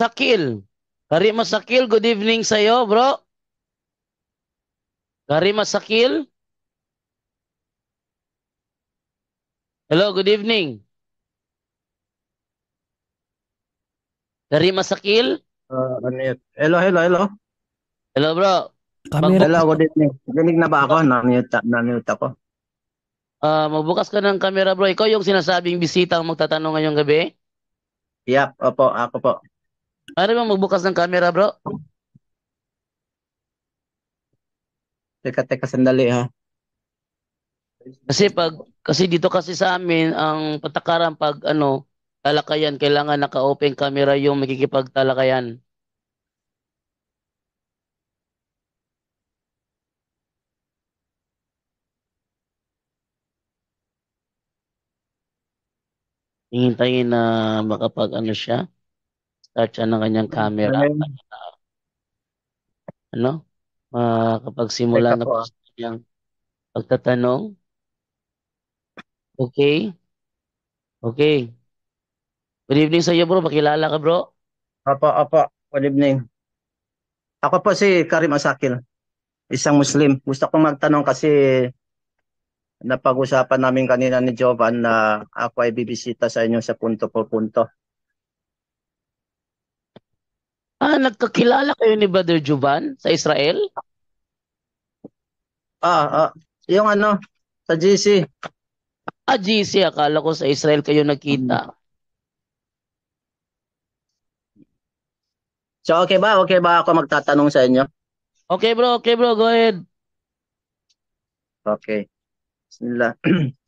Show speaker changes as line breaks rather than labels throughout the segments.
Sakil. Kari Sakil, good evening sa iyo, bro. Kari Sakil. Hello, good evening. Kari Sakil. Uh, ah, ano hello, hello, hello. Hello, bro. Camera. Hello, good
evening. Dinig na ba ako? Na-mute, ako.
Uh, magbukas ka ng camera, bro. Ikaw yung sinasabing bisita ang magtatanong ngayong gabi?
Yep, opo, ako po.
Ano mo magbukas ng camera, bro? Teka, teka, sandali ha. Kasi pag kasi dito kasi sa amin ang patakaran pag ano talakayan kailangan naka-open camera yung makikipagtalakayan. Hintayin na makapag ano siya start siya ano, ng kanyang camera. Ano? Makakapagsimula na po ah. siyang pagtatanong. Okay? Okay. Good evening sa iyo bro. Pakilala ka bro.
Apo, apo. Good evening.
Ako po si
Karim Asakil. Isang Muslim. Gusto kong magtanong kasi napag-usapan namin kanina ni Jovan na ako ay bibisita sa inyo sa punto po punto.
Ah, nagkakilala kayo ni Brother Juban sa Israel? Ah, ah, yung ano, sa GC. Ah, GC. Akala ko sa Israel kayo nakita. So okay ba? Okay ba ako magtatanong sa inyo? Okay bro, okay bro, go ahead. Okay. Bismillah.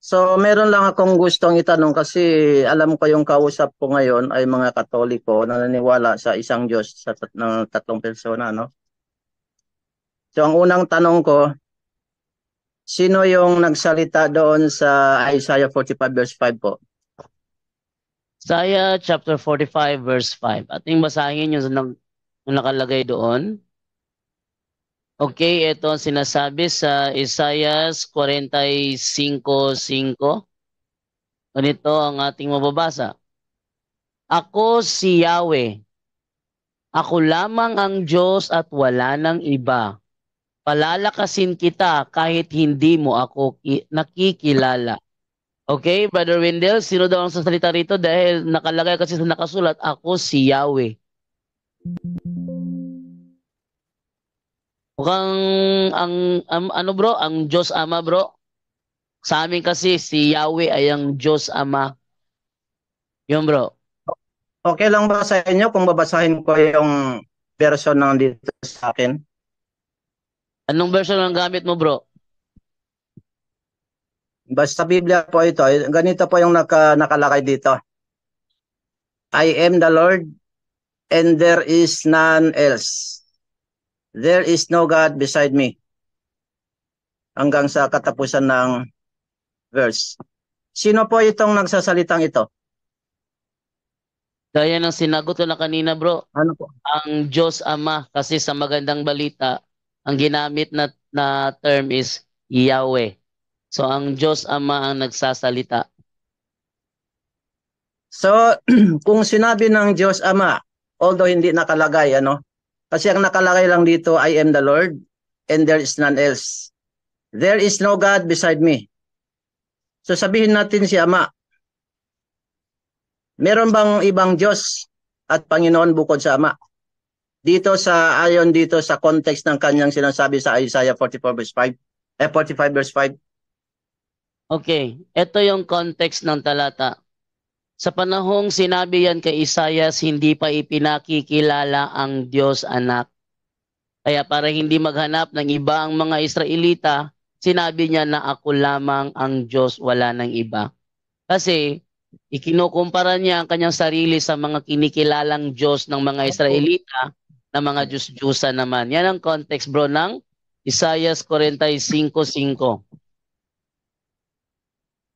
So meron lang akong gustong itanong kasi alam ko yung kausap ko ngayon ay mga Katoliko na naniwala sa isang Diyos sa tat- ng tatlong persona, no? So ang unang tanong ko, sino yung nagsalita doon sa Isaiah 45 verse 5 po?
Isaiah chapter 45 verse 5. Ating basahin yung, yung nakalagay doon. Okay, ito ang sinasabi sa Isaiah 45.5. Ganito ang ating mababasa. Ako si Yahweh. Ako lamang ang Diyos at wala nang iba. Palalakasin kita kahit hindi mo ako nakikilala. Okay, Brother Wendell, sino daw ang sasalita rito dahil nakalagay kasi sa nakasulat, ako si Yahweh. Mukhang ang, ang ano bro, ang Diyos Ama bro. Sa amin kasi si Yahweh ay ang Diyos Ama. Yun bro. Okay
lang ba sa inyo kung babasahin ko yung version ng dito sa akin?
Anong version ang gamit mo bro?
Basta Biblia po ito. Eh, ganito po yung naka, nakalakay dito. I am the Lord and there is none else. There is no God beside me. Hanggang sa katapusan ng verse. Sino po itong nagsasalitang ito?
Gaya ng sinagot na kanina bro, ano po? ang Diyos Ama kasi sa magandang balita, ang ginamit na, na term is Yahweh. So ang Diyos Ama ang nagsasalita.
So kung sinabi ng Diyos Ama, although hindi nakalagay ano, kasi ang nakalagay lang dito, I am the Lord and there is none else. There is no God beside me. So sabihin natin si Ama, meron bang ibang Diyos at Panginoon bukod sa Ama? Dito sa ayon dito sa context ng kanyang sinasabi sa Isaiah 44 verse 5, eh 45 verse
5. Okay, ito yung context ng talata. Sa panahong sinabi yan kay Isayas, hindi pa ipinakikilala ang Diyos anak. Kaya para hindi maghanap ng iba ang mga Israelita, sinabi niya na ako lamang ang Diyos, wala ng iba. Kasi ikinukumpara niya ang kanyang sarili sa mga kinikilalang Diyos ng mga Israelita na mga Diyos-Diyusa naman. Yan ang context bro ng Isaiah 45.5.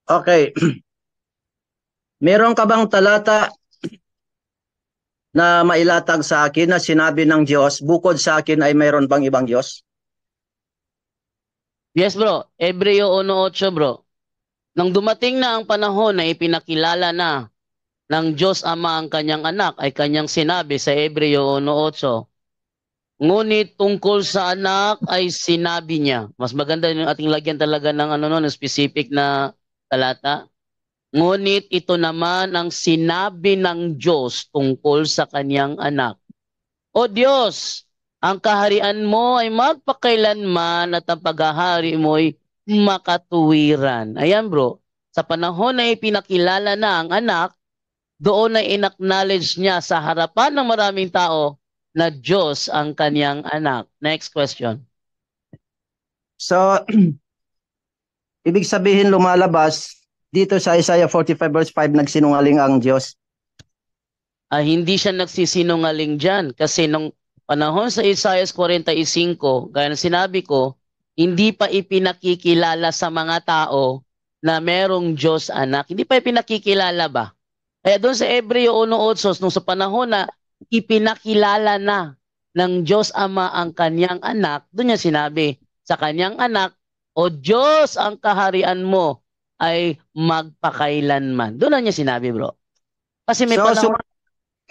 Okay. Meron ka bang talata
na mailatag sa akin na sinabi ng Diyos, bukod sa akin ay mayroon bang ibang Diyos?
Yes bro, Hebreo 1.8 bro. Nang dumating na ang panahon na ipinakilala na ng Diyos Ama ang kanyang anak ay kanyang sinabi sa Hebreo 1.8. Ngunit tungkol sa anak ay sinabi niya. Mas maganda yung ating lagyan talaga ng ano no, specific na talata. Ngunit ito naman ang sinabi ng Diyos tungkol sa kanyang anak. O Diyos, ang kaharian mo ay magpakailanman at ang paghahari mo ay makatuwiran. Ayan bro, sa panahon na ipinakilala na ang anak, doon ay inacknowledge niya sa harapan ng maraming tao na Diyos ang kanyang anak. Next question.
So, ibig sabihin lumalabas dito sa Isaiah 45 verse 5 nagsinungaling ang Diyos?
Ah, hindi siya nagsisinungaling dyan kasi nung panahon sa Isaiah 45, gaya na sinabi ko, hindi pa ipinakikilala sa mga tao na merong Diyos anak. Hindi pa ipinakikilala ba? Kaya doon sa Ebreo 1.8, nung sa panahon na ipinakilala na ng Diyos Ama ang kanyang anak, doon niya sinabi, sa kanyang anak, O Diyos ang kaharian mo, ay magpakailanman. Doon lang niya sinabi, bro. Kasi may so, panahon... Suma-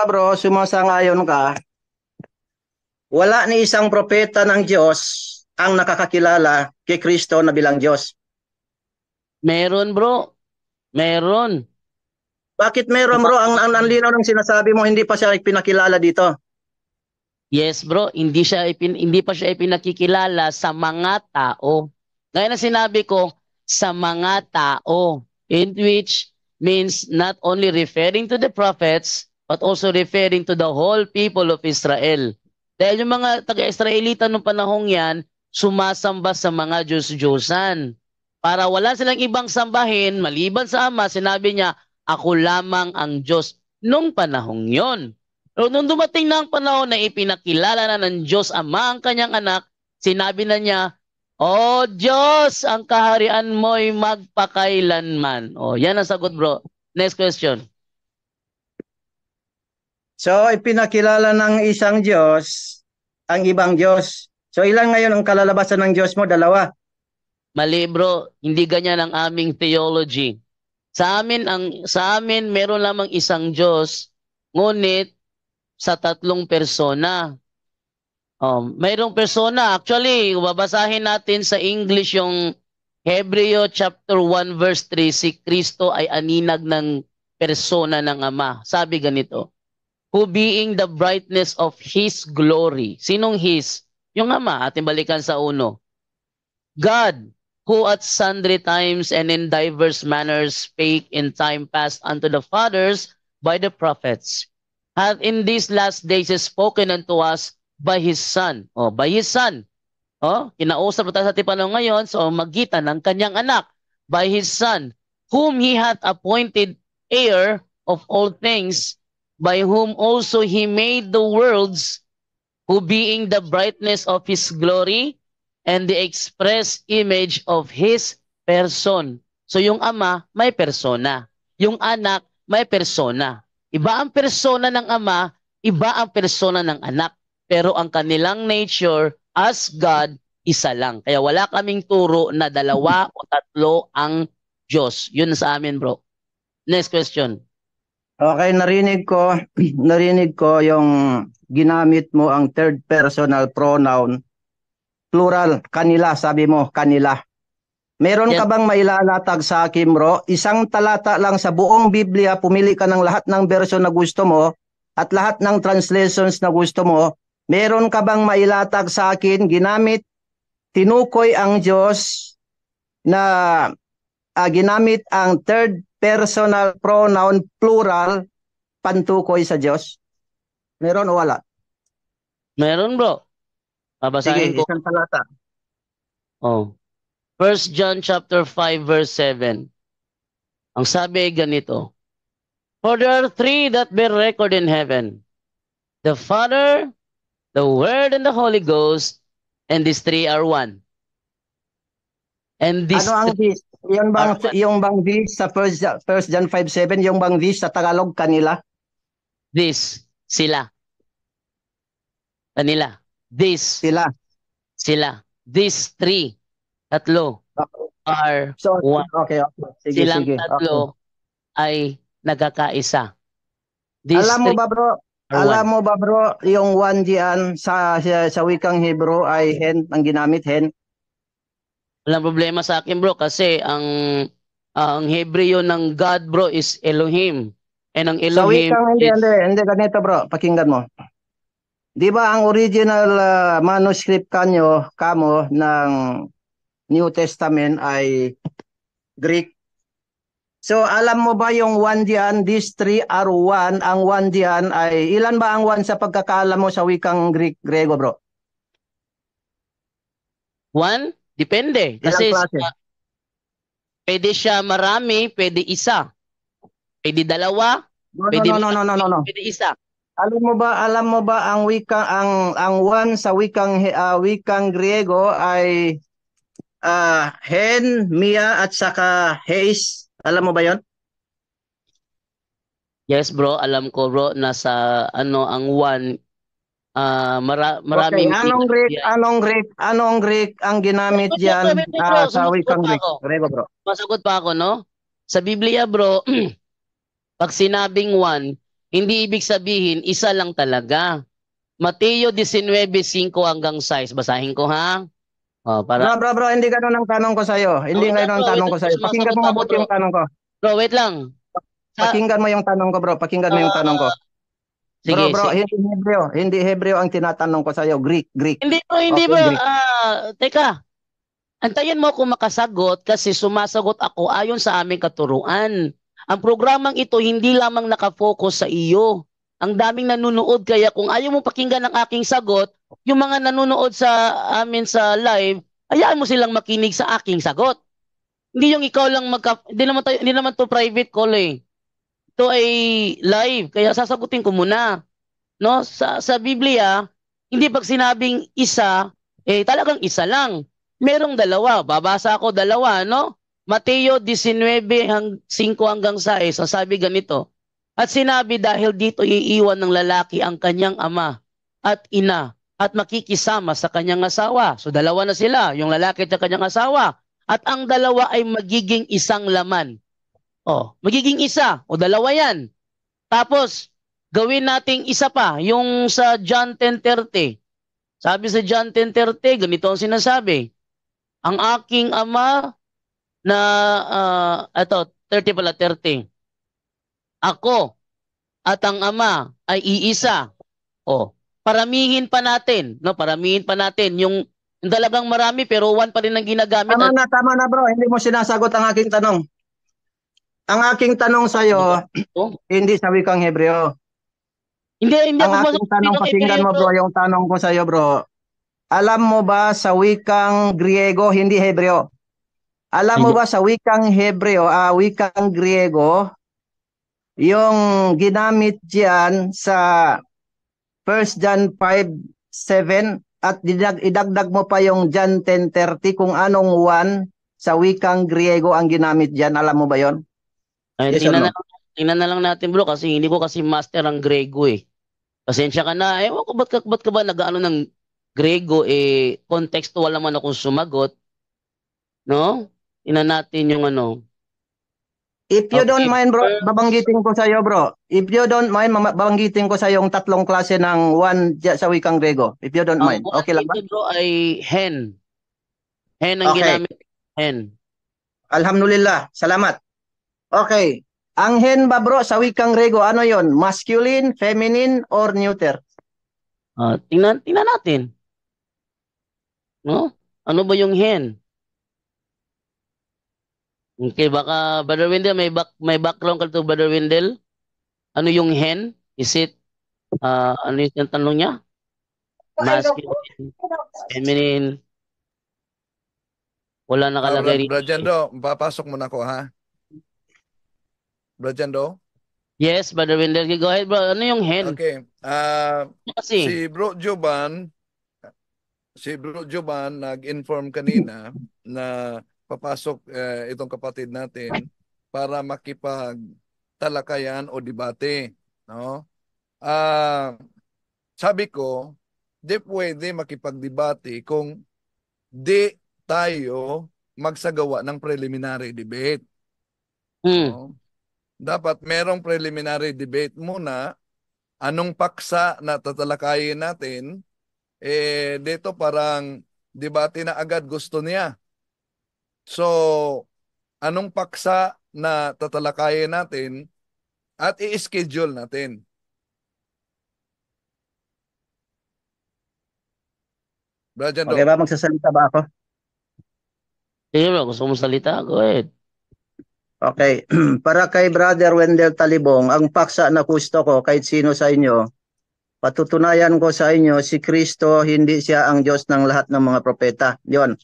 ah, bro, sumasangayon ka. Wala ni isang propeta ng Diyos ang nakakakilala kay Kristo na bilang Diyos. Meron, bro.
Meron.
Bakit meron, bro? Ang, ang, ang linaw ng sinasabi mo, hindi pa siya pinakilala dito.
Yes, bro. Hindi siya ipin, hindi pa siya ipinakikilala sa mga tao. Gaya na sinabi ko, sa mga tao, in which means not only referring to the prophets, but also referring to the whole people of Israel. Dahil yung mga taga-Israelita noong panahong yan, sumasamba sa mga Diyos-Diyosan. Para wala silang ibang sambahin, maliban sa Ama, sinabi niya, ako lamang ang Diyos noong panahong yon. Pero nung dumating na ang panahon na ipinakilala na ng Diyos Ama ang kanyang anak, sinabi na niya, o Diyos, ang kaharian mo'y magpakailanman. O, yan ang sagot bro. Next question.
So, ipinakilala ng isang Diyos ang ibang Diyos. So, ilan ngayon ang kalalabasan ng Diyos mo? Dalawa.
Mali bro, hindi ganyan ang aming theology. Sa amin ang sa amin meron lamang isang Diyos, ngunit sa tatlong persona. Um, mayroong persona. Actually, babasahin natin sa English yung Hebreo chapter 1 verse 3, si Kristo ay aninag ng persona ng Ama. Sabi ganito, who being the brightness of His glory. Sinong His? Yung Ama, ating balikan sa uno. God, who at sundry times and in diverse manners spake in time past unto the fathers by the prophets, hath in these last days spoken unto us by his son. Oh, by his son. Oh, kinausap tayo sa tipano ngayon, so magitan ng kanyang anak by his son, whom he hath appointed heir of all things, by whom also he made the worlds, who being the brightness of his glory and the express image of his person. So yung ama may persona, yung anak may persona. Iba ang persona ng ama, iba ang persona ng anak pero ang kanilang nature as God, isa lang. Kaya wala kaming turo na dalawa o tatlo ang Diyos. Yun sa amin, bro. Next question.
Okay, narinig ko, narinig ko yung ginamit mo ang third personal pronoun plural kanila sabi mo kanila meron yes. ka bang mailalatag sa akin bro isang talata lang sa buong biblia pumili ka ng lahat ng version na gusto mo at lahat ng translations na gusto mo Meron ka bang mailatag sa akin ginamit tinukoy ang Diyos na uh, ginamit ang third personal pronoun plural pantukoy sa Diyos? Meron o wala?
Meron bro. Babasahin Sige, ko. isang talata. Oh. 1 John chapter 5 verse 7. Ang sabi ay ganito. For there are three that bear record in heaven. The Father, the Word and the Holy Ghost, and these three are one. And this ano ang this? Yung bang, are, yung bang
this sa first, first John 5.7, yung bang this sa Tagalog kanila?
This, sila. Kanila. This. Sila. Sila. These three. Tatlo. Are so, one. Okay, okay. Sige, Silang sige. tatlo okay. ay nagkakaisa. These Alam mo ba bro, alam
mo ba bro, yung one diyan sa, sa, sa wikang Hebrew ay hen, ang ginamit hen.
Walang problema sa akin bro kasi ang ang Hebreo ng God bro is Elohim. And ang Elohim Sa wikang, hindi, is... hindi,
hindi, ganito bro, pakinggan mo. Di ba ang original uh, manuscript kanyo, kamo, ng New Testament ay Greek? So alam mo ba yung 1 diyan, these three are one. Ang one diyan ay, ilan ba ang one sa pagkakaalam mo sa wikang Greek, Grego bro?
1? Depende. Ilang Kasi klase? Sa, pwede siya marami, pwede isa. Pwede dalawa, no, pwede no, no, no, no, no, no. pwede isa.
Alam mo ba alam mo ba ang wika ang ang one sa wikang uh, wikang Griego ay uh, hen, mia at saka heis
alam mo ba yon? Yes bro, alam ko bro na sa ano ang one uh, mara- maraming okay, anong
Greek, anong Greek, anong
Greek ang ginamit Masagot diyan uh, ah, sa wikang Greek? Rebo bro. Masagot pa ako no? Sa Biblia bro, pag sinabing one, hindi ibig sabihin isa lang talaga. Mateo 19:5 hanggang 6 basahin ko ha. Oh, para...
Bro, bro, bro, hindi ganun ang tanong ko sa iyo. Hindi oh, ganun ang tanong ko sa iyo. Pakinggan mo mabuti yung tanong ko. Bro, wait lang. Pakinggan mo yung tanong ko, bro. Pakinggan mo yung tanong ko. Ah, sige, bro, bro, sige. hindi Hebreo, hindi Hebreo ang tinatanong ko sa iyo, Greek, Greek. Hindi po, hindi okay, po. Uh,
ah, teka. Antayin mo ako makasagot kasi sumasagot ako ayon sa aming katuruan. Ang programang ito hindi lamang nakafocus sa iyo. Ang daming nanonood kaya kung ayaw mo pakinggan ang aking sagot, yung mga nanonood sa amin sa live, hayaan mo silang makinig sa aking sagot. Hindi yung ikaw lang magka hindi naman tayo, hindi naman to private call eh. Ito ay live kaya sasagutin ko muna. No? Sa sa Biblia, hindi pag sinabing isa, eh talagang isa lang. Merong dalawa. Babasa ako dalawa, no? Mateo 19 5 hanggang 6, sasabi ganito. At sinabi dahil dito iiwan ng lalaki ang kanyang ama at ina at makikisama sa kanyang asawa. So dalawa na sila, yung lalaki at kanyang asawa. At ang dalawa ay magiging isang laman. O, magiging isa o dalawa yan. Tapos, gawin nating isa pa, yung sa John 10.30. Sabi sa John 10.30, ganito ang sinasabi. Ang aking ama na, uh, ito, 30 pala, 30. Ako at ang ama ay iisa. O, paramihin pa natin, no? Paramihin pa natin yung yung talagang marami pero one pa rin ang ginagamit. Tama at... na,
tama na bro. Hindi mo sinasagot ang aking tanong. Ang aking tanong sa iyo, oh. hindi sa wikang Hebreo. Hindi, hindi ang ako aking tanong, pakinggan mo bro, yung tanong ko sa iyo bro. Alam mo ba sa wikang Griego, hindi Hebreo? Alam mo ba sa wikang Hebreo, uh, wikang Griego, yung ginamit diyan sa 1 John 5:7 at didag, idagdag mo pa yung John 10:30 kung anong one sa wikang Griego ang ginamit diyan. Alam mo ba 'yon?
Ay, yes, tingnan, no? na, tingnan na lang natin bro kasi hindi ko kasi master ang Griego eh. Pasensya ka na. eh ko ba't ka, ba't ka ba nag-ano ng Grego eh contextual naman akong sumagot. No? Ina natin yung ano. If you okay. don't mind bro, uh,
babanggitin ko sa iyo bro. If you don't mind, babanggitin ko sa iyo yung tatlong klase ng one sa wikang Grego. If you don't mind. Um, okay lang ba?
bro ay hen. Hen ang okay. ginamit.
Hen. Alhamdulillah. Salamat. Okay. Ang hen ba bro sa wikang Grego, ano yon? Masculine, feminine,
or neuter? Uh, tingnan, tingnan natin. No? Ano ba yung hen? Okay, baka Brother Wendell, may back may background ka to Brother Wendell? Ano yung hen? Is it uh, ano yung tanong niya? Masculine, feminine. Wala nakalagay oh, Brother Jando,
papasok muna ko ha. Brother Jando?
Yes, Brother Wendell. Go ahead, bro. Ano yung hen? Okay.
Uh, si Bro Joban, si Bro Joban nag-inform kanina na papasok uh, itong kapatid natin para makipag talakayan o debate, no? Ah, uh, sabi ko, di pwede makipagdebate kung di tayo magsagawa ng preliminary debate. Mm. No? Dapat merong preliminary debate muna anong paksa na tatalakayin natin eh dito parang debate na agad gusto niya. So, anong paksa na tatalakayin natin at i-schedule natin? Brother Okay ba magsasalita
ba ako? Sige bro, gusto mo salita? Go ahead. Okay.
Para kay Brother Wendell Talibong, ang paksa na gusto ko kahit sino sa inyo, patutunayan ko sa inyo si Kristo hindi siya ang Diyos ng lahat ng mga propeta. Yon.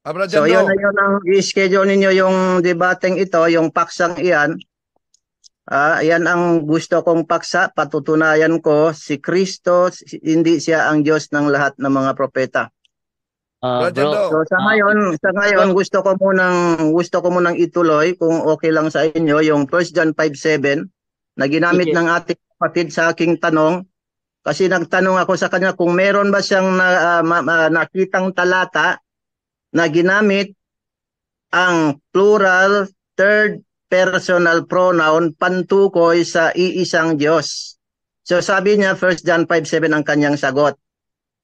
Abra ah, so yun na yun ang i-schedule ninyo yung debating ito, yung paksang iyan. Uh, yan ang gusto kong paksa, patutunayan ko, si Kristo, hindi siya ang Diyos ng lahat ng mga propeta.
Uh, so sa ngayon,
sa ngayon gusto ko munang gusto ko munang ituloy kung okay lang sa inyo yung 1 John 5:7 na ginamit okay. ng ating kapatid sa aking tanong kasi nagtanong ako sa kanya kung meron ba siyang na, uh, ma, ma, nakitang talata na ginamit ang plural third personal pronoun pantukoy sa iisang Diyos. So sabi niya 1 John 5:7 ang kanyang sagot.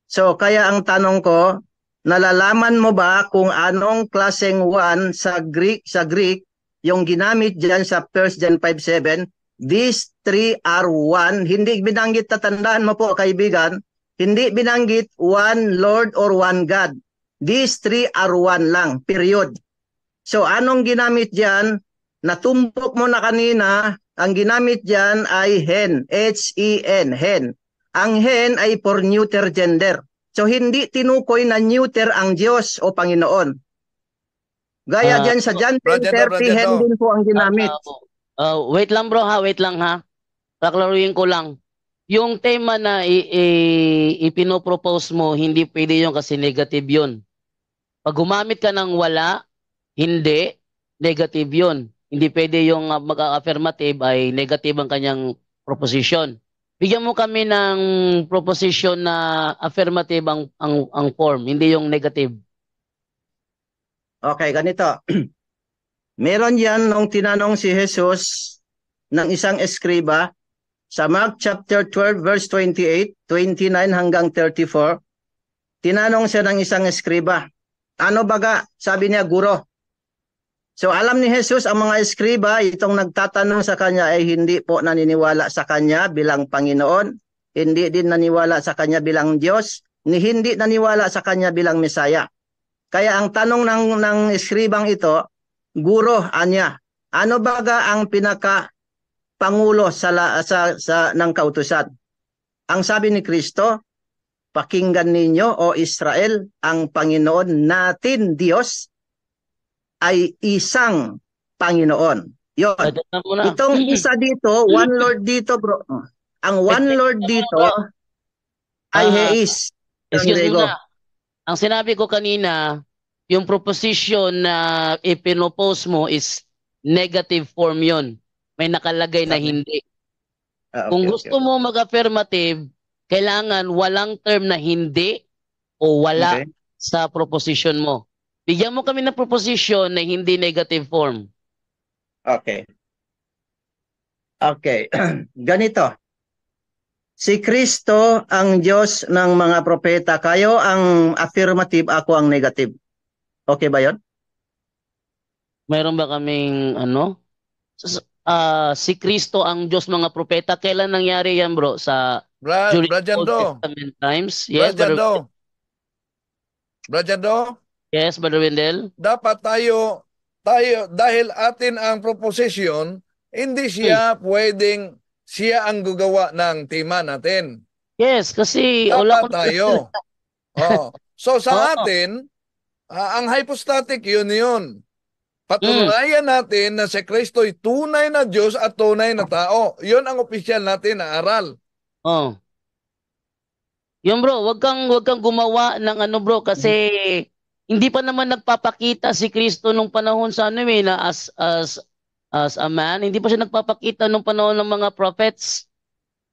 So kaya ang tanong ko, nalalaman mo ba kung anong klaseng one sa Greek sa Greek yung ginamit diyan sa 1 John 5:7? These three are one. Hindi binanggit tatandaan mo po kaibigan, hindi binanggit one Lord or one God. These three are one lang, period. So anong ginamit dyan? Natumbok mo na kanina, ang ginamit dyan ay hen, H-E-N, hen. Ang hen ay for neuter gender. So hindi tinukoy na neuter ang Diyos o Panginoon.
Gaya uh, dyan sa oh, John 10.30, hen din
po ang ginamit.
Uh, uh, wait lang bro ha, wait lang ha. Kaklaruin ko lang yung tema na i- i- ipinopropose mo, hindi pwede yun kasi negative yun. Pag gumamit ka ng wala, hindi, negative yun. Hindi pwede yung ah, mag-affirmative ay negative ang kanyang proposition. Bigyan mo kami ng proposition na affirmative ang, ang, ang form, hindi yung negative.
Okay, ganito. Meron yan nung tinanong si Jesus ng isang eskriba sa Mark chapter 12 verse 28, 29 hanggang 34. Tinanong siya ng isang eskriba, ano baga? Sabi niya, guro. So alam ni Jesus ang mga eskriba, itong nagtatanong sa kanya ay eh, hindi po naniniwala sa kanya bilang Panginoon, hindi din naniwala sa kanya bilang Diyos, ni hindi naniwala sa kanya bilang Mesaya. Kaya ang tanong ng, ng eskribang ito, guro, anya, ano baga ang pinaka pangulo sa, sa, sa ng kautusan? Ang sabi ni Kristo, Pakinggan ninyo, O Israel, ang Panginoon natin, Diyos, ay isang Panginoon. Yon.
Itong isa dito, one Lord
dito, bro. Oh. Ang one Lord dito
uh,
ay ah, he is. Excuse me Ang sinabi ko kanina, yung proposition na ipinopose mo is negative form yon. May nakalagay na hindi. Ah, okay, Kung gusto okay. mo mag-affirmative, kailangan walang term na hindi o wala okay. sa proposition mo. Bigyan mo kami ng proposition na hindi negative form. Okay.
Okay. Ganito. Si Kristo ang Diyos ng mga propeta. Kayo ang affirmative, ako ang negative. Okay ba yon?
Mayroon ba kaming ano? Uh, si Kristo ang Diyos mga propeta. Kailan nangyari yan bro? Sa
Brad, during Brad Old Testament times. Yes, Brad Brother,
Yes, Brother Wendell.
Dapat tayo, tayo, dahil atin ang proposition, hindi siya hmm. pwedeng siya ang gugawa ng tema natin. Yes, kasi Dapat wala ko tayo. oh. So sa oh. atin, uh, ang hypostatic union, Patunayan mm. natin na si Kristo ay tunay na Diyos at tunay na tao. Yun ang opisyal natin na aral. Oh. Yung bro, wag kang wag kang gumawa ng ano bro kasi
hindi pa naman nagpapakita si Kristo nung panahon sa ano eh, na as as as a man, hindi pa siya nagpapakita nung panahon ng mga prophets.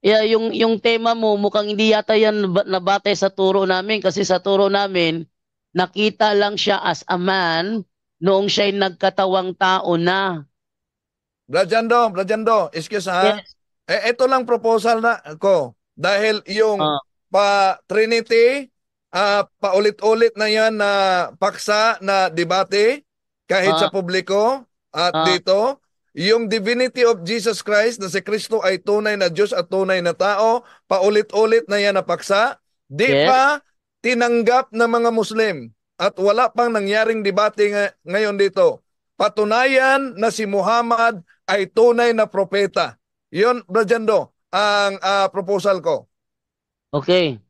Yeah, yung yung tema mo mukhang hindi yata yan nabate sa turo namin kasi sa turo namin nakita lang siya as a man noong siya'y nagkatawang tao na.
Brajando, Brajando, excuse ha. Yes. Eh, ito lang proposal na ko. Dahil yung uh, ah. pa Trinity, uh, ah, paulit-ulit na yan na paksa na debate kahit uh, sa ah. publiko at uh, dito. Yung divinity of Jesus Christ na si Kristo ay tunay na Diyos at tunay na tao, paulit-ulit na yan na paksa. Di yes. pa tinanggap ng mga Muslim at wala pang nangyaring debate ng- ngayon dito. Patunayan na si Muhammad ay tunay na propeta. Yun, Brajando, ang uh, proposal ko. Okay.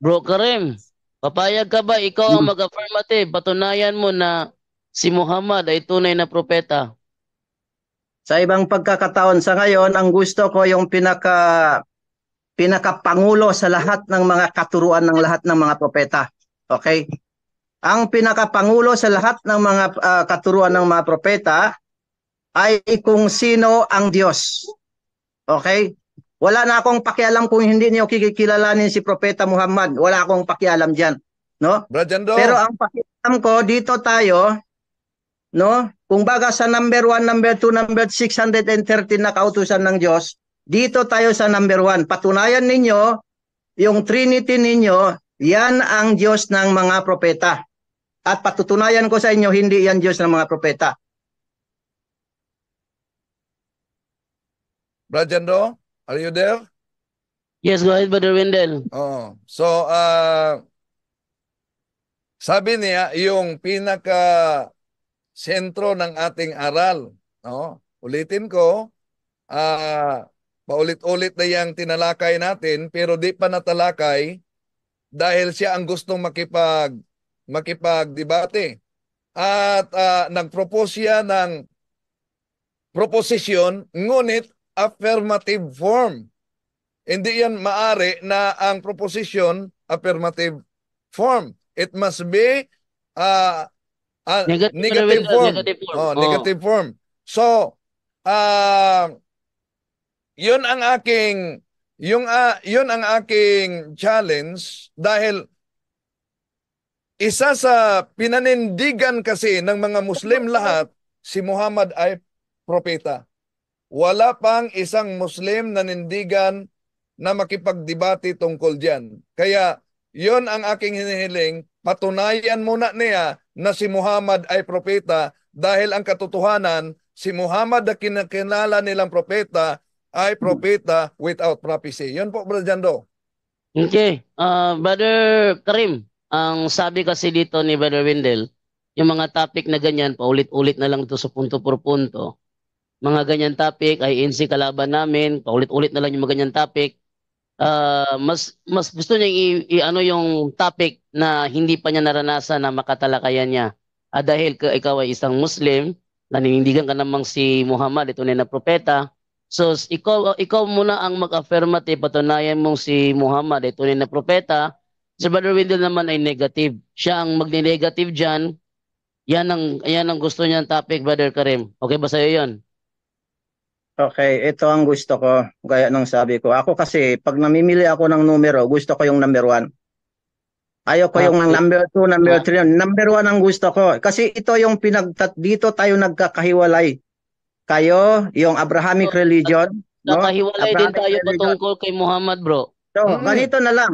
Bro Karim, papayag ka ba ikaw ang hmm.
mag-affirmative? Patunayan mo na si Muhammad ay tunay na propeta.
Sa ibang pagkakataon sa ngayon, ang gusto ko yung pinaka pinakapangulo sa lahat ng mga katuruan ng lahat ng mga propeta. Okay? Ang pinakapangulo sa lahat ng mga uh, katuruan ng mga propeta ay kung sino ang Diyos. Okay? Wala na akong pakialam kung hindi niyo kikilalanin si Propeta Muhammad. Wala akong pakialam diyan, no?
Brajando. Pero ang
pakialam ko dito tayo, no? Kung baga sa number 1, number 2, number 613 na kautusan ng Diyos, dito tayo sa number 1. Patunayan ninyo yung Trinity ninyo, yan ang Diyos ng mga propeta. At patutunayan ko sa inyo, hindi yan Diyos ng mga propeta.
Brajando, are you there?
Yes, go ahead, Brother Wendell.
Oh, So, uh, sabi niya, yung pinaka sentro ng ating aral, no? Ulitin ko, uh, paulit-ulit na yung tinalakay natin pero di pa natalakay dahil siya ang gustong makipag makipagdebate. At uh, nagpropose siya ng proposisyon, ngunit affirmative form. Hindi yan maari na ang proposition affirmative form. It must be uh, uh, negative, negative form. Negative form. Oh, oh. negative form. So, uh, yun ang aking yung uh, yun ang aking challenge dahil isa sa pinanindigan kasi ng mga Muslim lahat si Muhammad ay propeta wala pang isang Muslim na nindigan na makipagdebate tungkol diyan. Kaya yon ang aking hinihiling, patunayan muna niya na si Muhammad ay propeta dahil ang katotohanan, si Muhammad na kinakilala nilang propeta ay propeta without prophecy. Yon po, Brother Jando.
Okay. Uh, Brother Karim, ang sabi kasi dito ni Brother Wendell, yung mga topic na ganyan, paulit-ulit na lang ito sa punto por punto mga ganyan topic, INC kalaban namin, paulit-ulit na lang yung mga ganyan topic, uh, mas mas gusto niya i, i, ano yung topic na hindi pa niya naranasan na makatalakayan niya. Ah, dahil ka, ikaw ay isang Muslim, naninindigan ka namang si Muhammad, ito na propeta. So ikaw ikaw muna ang mag-affirmative, patunayan mong si Muhammad, ito na propeta. Si Brother Wendell naman ay negative. Siya ang magne-negative diyan. Yan ang yan ang gusto niyang topic, Brother Karim. Okay ba sa iyo 'yon?
Okay, ito ang gusto ko. Gaya ng sabi ko. Ako kasi, pag namimili ako ng numero, gusto ko yung number one. Ayoko okay. yung number 2, number 3. Number 1 ang gusto ko. Kasi ito yung pinagtat dito tayo nagkakahiwalay. Kayo, yung Abrahamic so, oh, religion. No? Nakahiwalay Abrahamic din tayo patungkol
kay Muhammad, bro. So, mm. ganito na lang.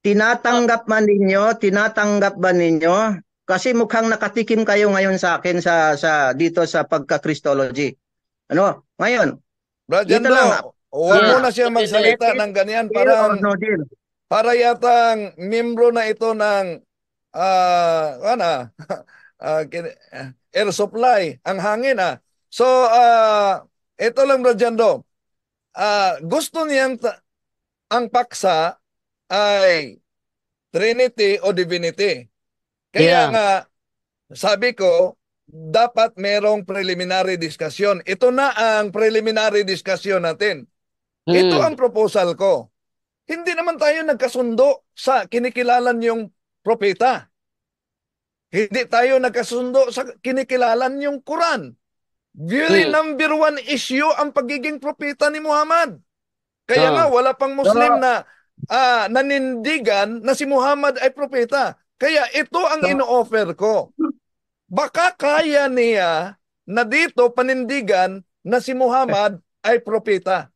Tinatanggap man ninyo, tinatanggap ba ninyo? Kasi mukhang nakatikim kayo ngayon sa akin sa sa dito sa pagka-Christology.
Ano? Ngayon, Brad dito lang. Huwag yeah. muna siya magsalita ng ganyan. Parang, para yatang membro na ito ng uh, ano, uh, air supply, ang hangin ah. So, uh, ito lang Brad Jando. Uh, gusto niyang ang paksa ay Trinity o Divinity. Kaya yeah. nga, sabi ko, dapat merong preliminary discussion. Ito na ang preliminary discussion natin. Hmm. Ito ang proposal ko. Hindi naman tayo nagkasundo sa kinikilalan yung propeta. Hindi tayo nagkasundo sa kinikilalan yung Quran. Very hmm. number one issue ang pagiging propeta ni Muhammad. Kaya nga, hmm. wala pang Muslim na uh, nanindigan na si Muhammad ay propeta. Kaya ito ang ino-offer ko baka kaya niya na dito panindigan na si Muhammad eh. ay propeta.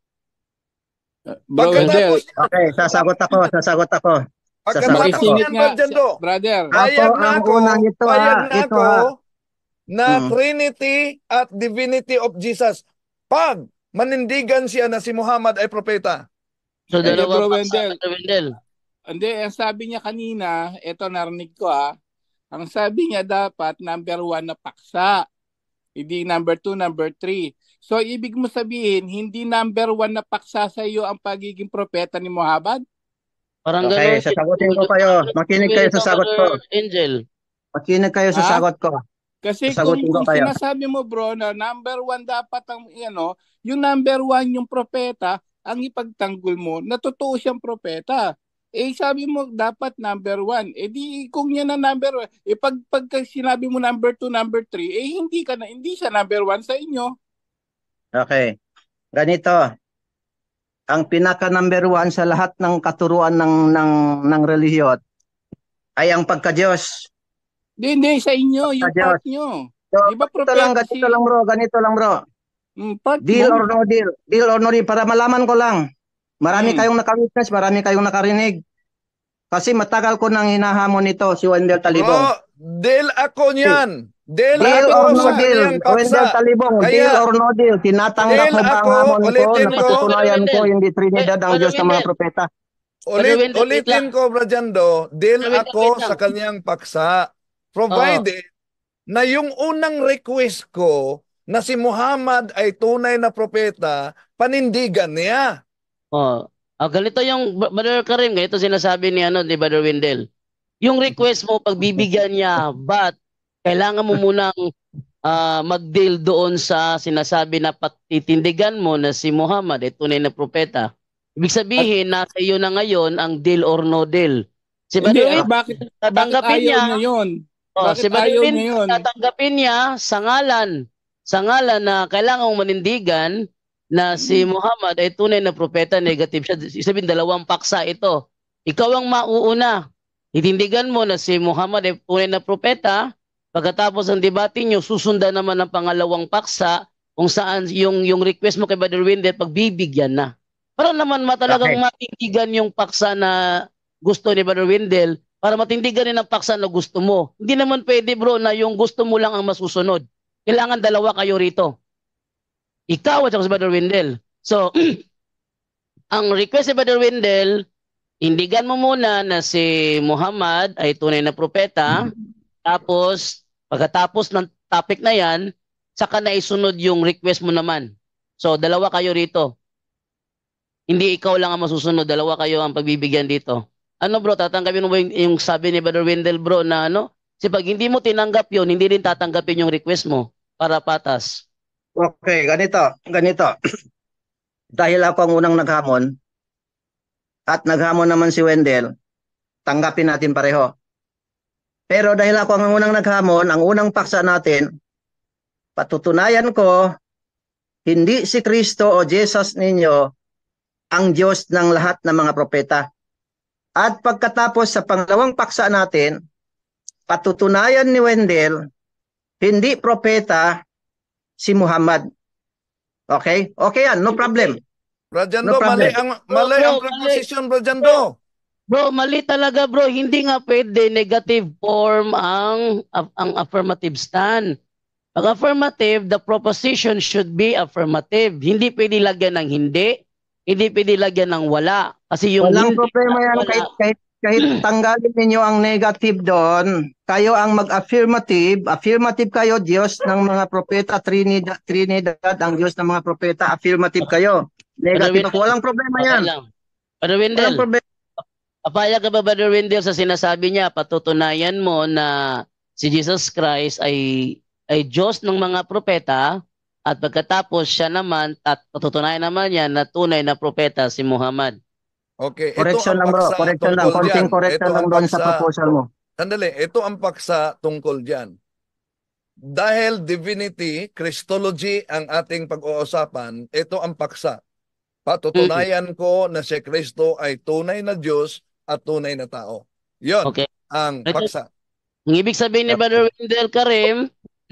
Eh, bro, Pagkatapos, okay,
sasagot ako, sasagot ako. Pagkatapos niyan, Barjando,
brother, payag na ako, ito, payag na ito, ako na hmm. Trinity at Divinity of Jesus. Pag manindigan siya na si Muhammad ay propeta.
So, dalawa, Bro Wendell. Wendell. Hindi, ang sabi niya kanina, ito narinig ko ha, ang sabi niya dapat number one na paksa. Hindi number two, number three. So ibig mo sabihin, hindi number one na paksa sa iyo ang pagiging propeta ni Muhammad? Parang okay, ganun. sasagutin ko kayo. Makinig kayo sa sagot ko. Angel.
Makinig kayo sa sagot ko.
Kasi Sasagutin kung, kung kayo. sinasabi mo bro na number one dapat ang ano, you know, yung number one yung propeta, ang ipagtanggol mo, natutuo siyang propeta. Eh sabi mo dapat number one. Eh di kung niya na number one, eh pag, pag sinabi mo number two, number three, eh hindi ka na, hindi siya number one sa inyo.
Okay. Ganito. Ang pinaka number one sa lahat ng katuruan ng ng ng relihiyon ay ang pagka-Diyos. Hindi, hindi, sa inyo, yung pagka part nyo. So, Di ba lang, ganito lang bro, ganito lang bro. Mm, deal mo. or no deal, deal or no deal, para malaman ko lang. Marami hmm. kayong naka-witness, marami kayong nakarinig. Kasi matagal ko nang hinahamon ito si Wendell Talibong. Oh,
deal ako niyan. Deal, deal ako or no sa deal. Wendell Talibong, Kaya, deal or no deal.
Tinatanggap deal mo ba ang hamon ko? Napatutunayan ko, hindi
Trinidad ang Diyos ng mga propeta. Ulit, ulitin ko, Brajando, deal ako sa kanyang paksa. Provided oh. na yung unang request ko na si Muhammad ay tunay na propeta, panindigan niya. Oh, ah,
ganito yung Brother Karim, ganito sinasabi ni ano, ni Brother Wendell. Yung request mo pagbibigyan niya, but kailangan mo munang uh, mag-deal doon sa sinasabi na patitindigan mo na si Muhammad ay eh, tunay na propeta. Ibig sabihin At, na kayo na ngayon ang deal or no deal. Si Hindi, Badawin, eh, bakit, tatanggapin bakit niya, niya yun? Oh, bakit si Badawin, niya yun? tatanggapin niya sa ngalan, sa ngalan na kailangan mong manindigan na si mm-hmm. Muhammad ay tunay na propeta, negative siya. Isabihin, dalawang paksa ito. Ikaw ang mauuna. Itindigan mo na si Muhammad ay tunay na propeta. Pagkatapos ng debate niyo, susundan naman ang pangalawang paksa kung saan yung, yung request mo kay Brother Wendell, pagbibigyan na. Para naman matalagang okay. matindigan yung paksa na gusto ni Brother Wendell para matindigan din ang paksa na gusto mo. Hindi naman pwede bro na yung gusto mo lang ang masusunod. Kailangan dalawa kayo rito. Ikaw at ako si Brother Wendell. So, ang request ni Brother Wendell, indigan mo muna na si Muhammad ay tunay na propeta. Tapos, pagkatapos ng topic na yan, saka na isunod yung request mo naman. So, dalawa kayo rito. Hindi ikaw lang ang masusunod. Dalawa kayo ang pagbibigyan dito. Ano bro, tatanggapin mo yung, sabi ni Brother Wendell bro na ano? Si pag hindi mo tinanggap yon hindi rin tatanggapin yung request mo para patas.
Okay, ganito, ganito. Dahil ako ang unang naghamon at naghamon naman si Wendell, tanggapin natin pareho. Pero dahil ako ang unang naghamon, ang unang paksa natin, patutunayan ko, hindi si Kristo o Jesus ninyo ang Diyos ng lahat ng mga propeta. At pagkatapos sa pangalawang paksa natin, patutunayan ni Wendell, hindi propeta si Muhammad. Okay? Okay yan, no problem.
Brajando, no mali ang mali bro, ang
proposition, bro, Bro, mali talaga bro. Hindi nga pwede negative form ang ang affirmative stand. Pag affirmative, the proposition should be affirmative. Hindi pwede lagyan ng hindi, hindi pwede lagyan ng wala. Kasi yung Walang hindi problema yan wala, kahit, kahit kahit
tanggalin ninyo ang negative doon, kayo ang mag-affirmative. Affirmative kayo, Diyos ng mga propeta, Trinidad, Trinidad ang Diyos ng mga propeta. Affirmative kayo. Negative ako. Walang problema yan.
Brother Wendell, Walang problema. Papayag ka ba, Brother Wendell, sa sinasabi niya, patutunayan mo na si Jesus Christ ay ay Diyos ng mga propeta at pagkatapos siya naman at patutunayan naman niya na tunay na propeta si Muhammad.
Okay. Correction lang bro, correction lang. Konting correction lang doon sa proposal mo. Sandali, ito ang paksa tungkol dyan. Dahil divinity, Christology ang ating pag-uusapan, ito ang paksa. Patutunayan ko na si Kristo ay tunay na Diyos at tunay na tao. Yun okay. ang paksa.
Ang ibig sabihin ni Brother Wendell Karim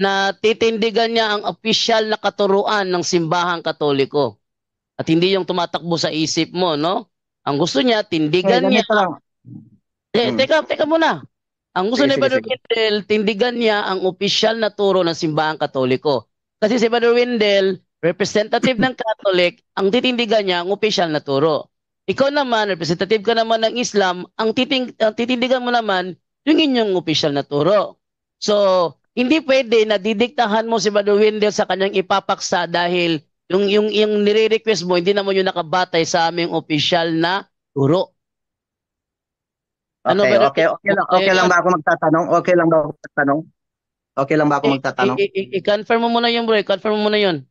na titindigan niya ang official na katuruan ng simbahang katoliko. At hindi yung tumatakbo sa isip mo, no? Ang gusto niya, tindigan hey, niya. Lang. Eh, hmm. Teka, teka muna. Ang gusto ni Brother Wendell, tindigan niya ang opisyal na turo ng simbahang katoliko. Kasi si Brother Wendell, representative ng Catholic, ang titindigan niya ang opisyal na turo. Ikaw naman, representative ka naman ng Islam, ang, titing, ang titindigan mo naman yung inyong opisyal na turo. So, hindi pwede na didiktahan mo si Brother Wendell sa kanyang ipapaksa dahil yung, yung, yung nire-request mo, hindi naman yung nakabatay sa aming official na turo. Ano okay, ano ba okay, okay, lang, okay lang ba ako
magtatanong? Okay lang ba ako magtatanong? Okay lang ba ako magtatanong?
I-confirm mo muna yun, bro. I-confirm mo muna yun.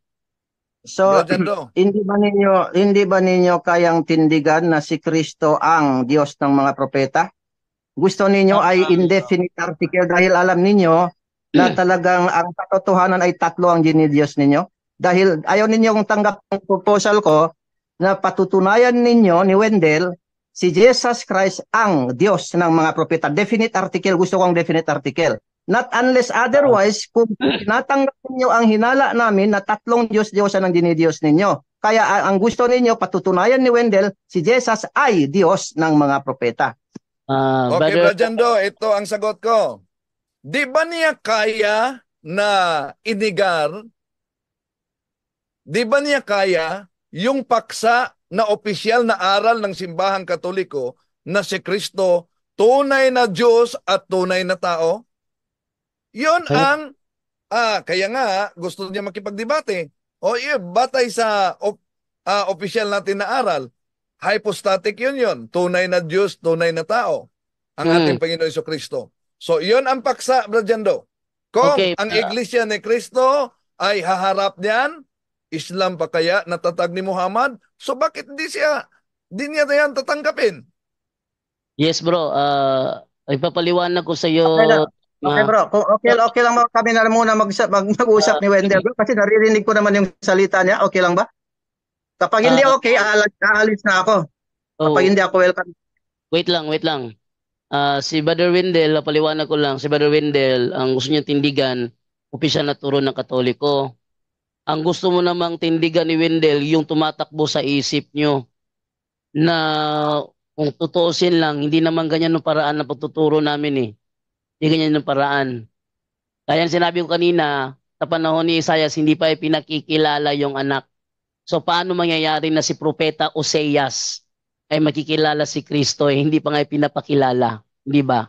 So, hindi ba ninyo hindi ba ninyo kayang tindigan na si Kristo ang Diyos ng mga propeta? Gusto ninyo oh, ay indefinite article dahil alam ninyo na talagang ang katotohanan ay tatlo ang dinidiyos ninyo? Dahil ayaw ninyong tanggap ang proposal ko na patutunayan ninyo ni Wendell si Jesus Christ ang Diyos ng mga propeta. Definite article, gusto kong definite article. Not unless otherwise, kung natanggap ninyo ang hinala namin na tatlong Diyos-Diyosan ang dinidiyos ninyo. Kaya ah, ang gusto ninyo, patutunayan ni Wendell, si Jesus ay Diyos ng mga propeta.
Uh, okay, Brother Jando, ito ang sagot ko. Di ba niya kaya na inigar Di ba niya kaya yung paksa na opisyal na aral ng simbahang katoliko na si Kristo tunay na Diyos at tunay na tao? Yun oh. ang ah kaya nga gusto niya makipagdebate. O yeah, batay sa op, uh, opisyal natin na aral, hypostatic yun yun. Tunay na Diyos, tunay na tao. Ang hmm. ating Panginoon Iso Kristo. So yun ang paksa, Brajando.
Kung okay. ang ah,
iglesia ni Kristo ay haharap niyan, Islam pa kaya natatag ni Muhammad? So bakit hindi siya, di niya na yan tatanggapin?
Yes bro, uh, ipapaliwanag ko sa iyo. Okay, okay bro,
Kung okay, okay lang ba kami na muna mag, mag, mag-usap uh, ni Wendell bro? Kasi naririnig ko naman yung salita niya, okay lang ba? Kapag hindi uh, okay, aalis, na ako. Oh, hindi
ako welcome. Wait lang, wait lang. Uh, si Brother Wendell, paliwanag ko lang, si Brother Wendell, ang gusto niyang tindigan, opisyal na turo ng Katoliko. Ang gusto mo namang tindigan ni Wendell, yung tumatakbo sa isip nyo na kung tutuusin lang, hindi naman ganyan ang paraan na pagtuturo namin eh. Hindi ganyan ang paraan. Kaya sinabi ko kanina, sa panahon ni Isaias, hindi pa pinakikilala yung anak. So paano mangyayari na si Propeta Oseas ay makikilala si Kristo eh, hindi pa nga pinapakilala, di ba?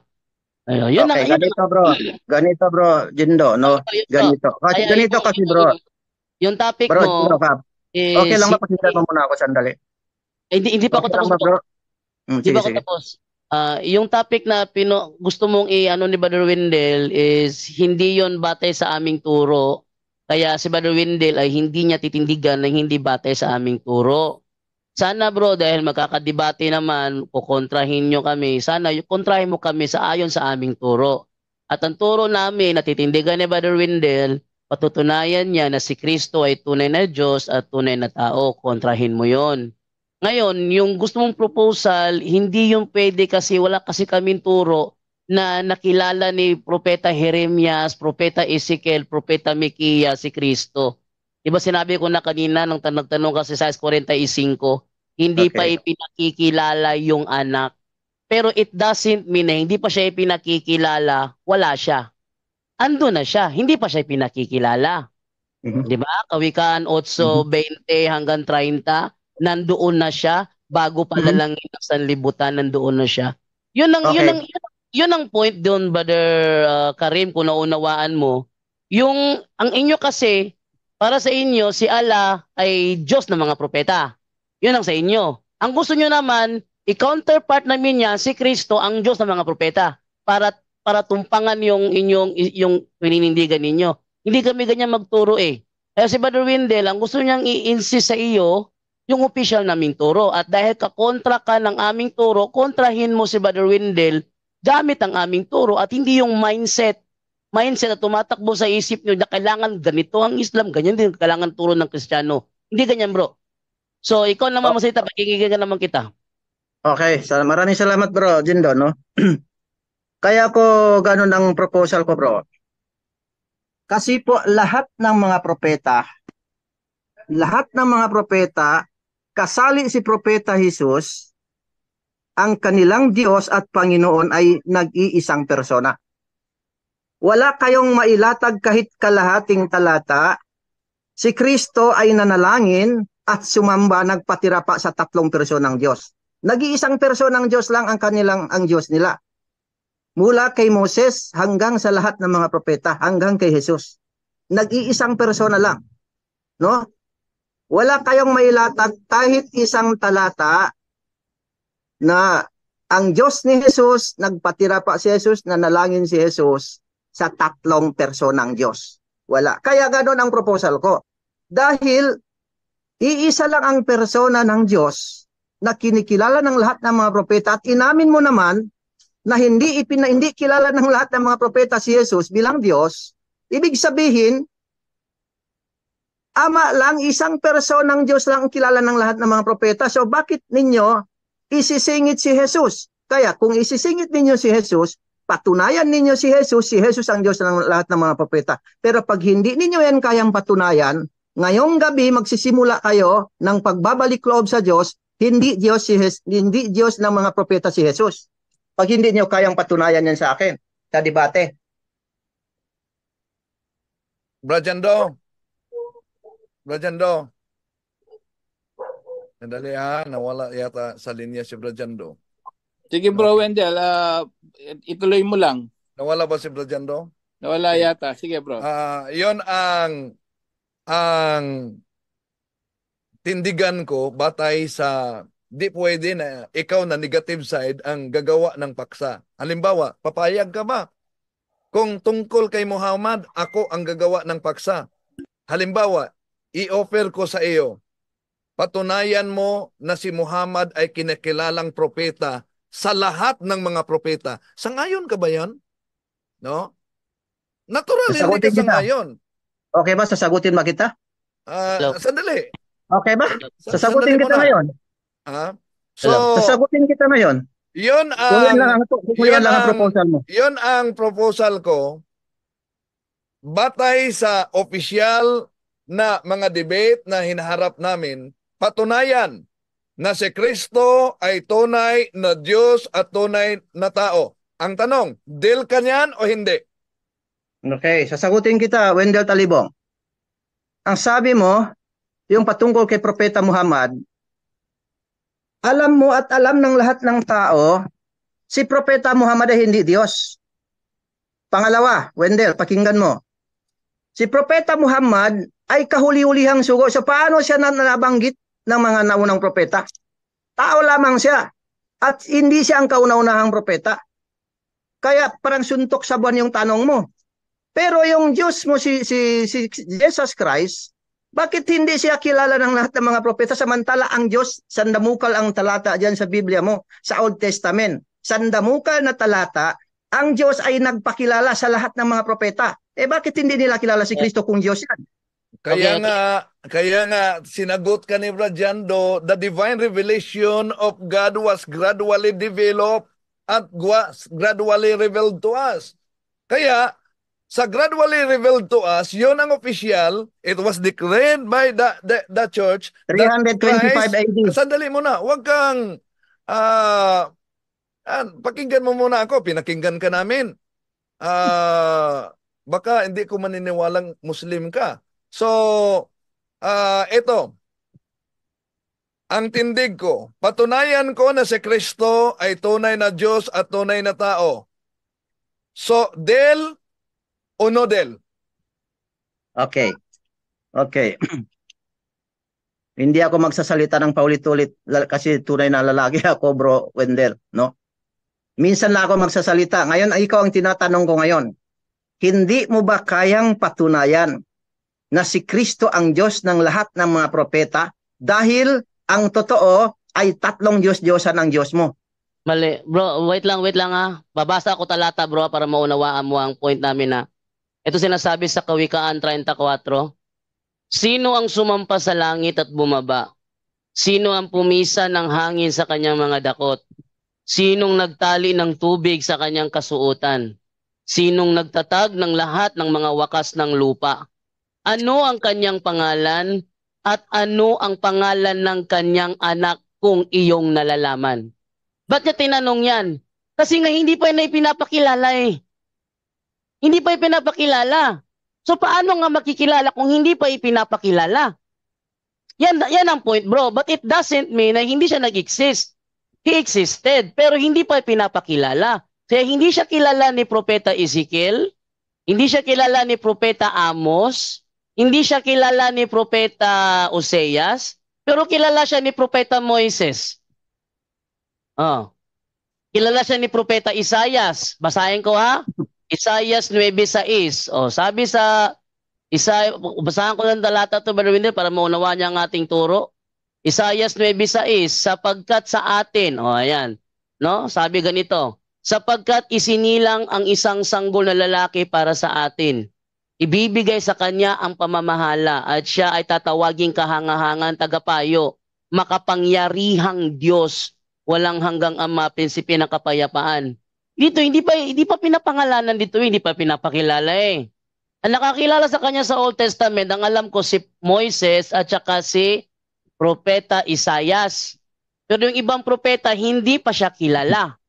Ayun, yun okay, na, ganito
bro. Ganito bro, Jindo, no? Ganito. Kasi ganito kasi bro.
Yung topic bro, mo bro, Fab. Is, okay lang, si... mapakita
mo muna ako sandali. Eh, hindi, hindi pa okay ako tapos. Ba, bro?
Hmm, hindi sige, pa sige. ako tapos.
Uh, yung topic na pino, gusto mong i-ano ni Brother Wendell is hindi yon batay sa aming turo. Kaya si Brother Wendell ay hindi niya titindigan ng hindi batay sa aming turo. Sana bro, dahil magkakadebate naman, kukontrahin nyo kami. Sana kontrahin mo kami sa ayon sa aming turo. At ang turo namin, natitindigan ni Brother Wendell, patutunayan niya na si Kristo ay tunay na Diyos at tunay na tao. Kontrahin mo yon. Ngayon, yung gusto mong proposal, hindi yung pwede kasi wala kasi kaming turo na nakilala ni Propeta Jeremias, Propeta Ezekiel, Propeta Mikiya, si Kristo. Diba sinabi ko na kanina nung nagtanong kasi sa 45, hindi okay. pa ipinakikilala yung anak. Pero it doesn't mean na hindi pa siya ipinakikilala, wala siya ando na siya, hindi pa siya pinakikilala. Mm-hmm. 'Di ba? Kawikaan 8:20 mm-hmm. hanggang 30, nandoon na siya bago pa mm-hmm. lang ng sanlibutan nandoon na siya. 'Yun ang okay. 'yun ang 'yun ang point doon brother uh, Karim kung naunawaan mo. Yung ang inyo kasi para sa inyo si Allah ay Diyos ng mga propeta. 'Yun ang sa inyo. Ang gusto niyo naman i-counterpart namin niya si Kristo ang Diyos ng mga propeta para para tumpangan yung inyong yung pininindigan ninyo. Hindi kami ganyan magturo eh. Kaya si Brother Windel, ang gusto niyang i-insist sa iyo, yung official naming turo. At dahil kakontra ka ng aming turo, kontrahin mo si Brother Windel gamit ang aming turo at hindi yung mindset mindset na tumatakbo sa isip niyo na kailangan ganito ang Islam, ganyan din kailangan turo ng Kristiyano. Hindi ganyan bro. So ikaw naman oh. masita, pakikigigan naman kita.
Okay, sal maraming salamat bro, Jindo, no? Kaya ko ganun ang proposal ko bro. Kasi po lahat ng mga propeta, lahat ng mga propeta, kasali si propeta Jesus, ang kanilang Diyos at Panginoon ay nag-iisang persona. Wala kayong mailatag kahit kalahating talata, si Kristo ay nanalangin at sumamba nagpatira pa sa tatlong persona ng Diyos. Nag-iisang persona ng Diyos lang ang kanilang ang Diyos nila. Mula kay Moses hanggang sa lahat ng mga propeta, hanggang kay Jesus. Nag-iisang persona lang. No? Wala kayong mailatag kahit isang talata na ang Diyos ni Jesus, nagpatira pa si Jesus, nanalangin si Jesus sa tatlong personang Diyos. Wala. Kaya ganoon ang proposal ko. Dahil iisa lang ang persona ng Diyos na kinikilala ng lahat ng mga propeta at inamin mo naman na hindi ipina, hindi kilala ng lahat ng mga propeta si Jesus bilang Diyos, ibig sabihin, ama lang, isang personang Diyos lang ang kilala ng lahat ng mga propeta. So bakit ninyo isisingit si Jesus? Kaya kung isisingit ninyo si Jesus, patunayan ninyo si Jesus, si Jesus ang Diyos ng lahat ng mga propeta. Pero pag hindi ninyo yan kayang patunayan, ngayong gabi magsisimula kayo ng pagbabalik loob sa Diyos, hindi Diyos si Jesus, hindi Diyos ng mga propeta si Jesus. Pag hindi niyo kayang patunayan yan sa akin, sa debate.
Brajando. Brajando. Sandali ha, nawala yata sa linya si Brajando. Sige bro okay. Wendell, uh, ituloy mo lang. Nawala ba si Brajando?
Nawala yata.
Sige bro. Uh, ah, yon ang ang tindigan ko batay sa di pwede na ikaw na negative side ang gagawa ng paksa. Halimbawa, papayag ka ba? Kung tungkol kay Muhammad, ako ang gagawa ng paksa. Halimbawa, i-offer ko sa iyo, patunayan mo na si Muhammad ay kinakilalang propeta sa lahat ng mga propeta. Sangayon ka ba yan? No? Natural, hindi ka sangayon.
Okay ba? Sasagutin ba kita?
Uh, sandali. Okay ba? Sasagutin kita na. ngayon. Ha? So, Sasagutin kita na yon. Yun ang, yan lang ang, yun lang ang proposal mo. Yun ang proposal ko batay sa official na mga debate na hinaharap namin, patunayan na si Kristo ay tunay na Diyos at tunay na tao. Ang tanong, deal ka niyan o hindi?
Okay, sasagutin kita, Wendell Talibong. Ang sabi mo, yung patungkol kay Propeta Muhammad, alam mo at alam ng lahat ng tao, si Propeta Muhammad ay hindi Diyos. Pangalawa, Wendell, pakinggan mo. Si Propeta Muhammad ay kahuli-hulihang sugo. So paano siya nanabanggit ng mga naunang propeta? Tao lamang siya. At hindi siya ang kauna-unahang propeta. Kaya parang suntok sa buwan yung tanong mo. Pero yung Diyos mo si si, si Jesus Christ bakit hindi siya kilala ng lahat ng mga propeta samantala ang Diyos sandamukal ang talata diyan sa Biblia mo sa Old Testament. Sandamukal na talata ang Diyos ay nagpakilala sa lahat ng mga propeta. Eh bakit hindi nila kilala si oh. Kristo kung Diyos yan?
Kaya okay. nga, kaya nga sinagot ka ni Brajando, the divine revelation of God was gradually developed at was gradually revealed to us. Kaya sa gradually revealed to us, yon ang official, it was declared by the, the, the church. 325 AD. Sandali muna, huwag kang, uh, ah, pakinggan mo muna ako, pinakinggan ka namin. Uh, baka hindi ko maniniwalang Muslim ka. So, uh, ah, ito, ang tindig ko, patunayan ko na si Kristo ay tunay na Diyos at tunay na tao. So, del o no Del? Okay.
Okay.
Hindi ako magsasalita ng paulit-ulit kasi tunay na lalaki ako, bro Wendell, no? Minsan na ako magsasalita. Ngayon, ikaw ang tinatanong ko ngayon. Hindi mo ba kayang patunayan na si Kristo ang Diyos ng lahat ng mga propeta dahil ang totoo ay tatlong Diyos-Diyosan ng Diyos
mo? Mali. Bro, wait lang, wait lang ha. Babasa ako talata bro para maunawaan mo ang point namin na ito sinasabi sa Kawikaan 34, Sino ang sumampa sa langit at bumaba? Sino ang pumisa ng hangin sa kanyang mga dakot? Sinong nagtali ng tubig sa kanyang kasuotan? Sinong nagtatag ng lahat ng mga wakas ng lupa? Ano ang kanyang pangalan at ano ang pangalan ng kanyang anak kung iyong nalalaman? Ba't niya tinanong yan? Kasi nga hindi pa na ipinapakilala eh. Hindi pa ipinapakilala. So paano nga makikilala kung hindi pa ipinapakilala? Yan, yan ang point bro. But it doesn't mean na hindi siya nag-exist. He existed, pero hindi pa ipinapakilala. Kaya hindi siya kilala ni Propeta Ezekiel, hindi siya kilala ni Propeta Amos, hindi siya kilala ni Propeta Oseas, pero kilala siya ni Propeta Moises. Oh. Kilala siya ni Propeta Isayas. Basahin ko ha. Isaias 9.6. Oh, sabi sa Isa, basahin ko lang talata to Berwinder para maunawa niya ang ating turo. Isaias 9.6, sapagkat sa atin, oh ayan, no? Sabi ganito, sapagkat isinilang ang isang sanggol na lalaki para sa atin. Ibibigay sa kanya ang pamamahala at siya ay tatawaging kahangahangan tagapayo, makapangyarihang Diyos, walang hanggang ama, prinsipe ng kapayapaan. Dito, hindi pa, hindi pa pinapangalanan dito, eh. hindi pa pinapakilala eh. Ang nakakilala sa kanya sa Old Testament, ang alam ko si Moises at saka si Propeta Isayas. Pero yung ibang propeta, hindi pa siya kilala.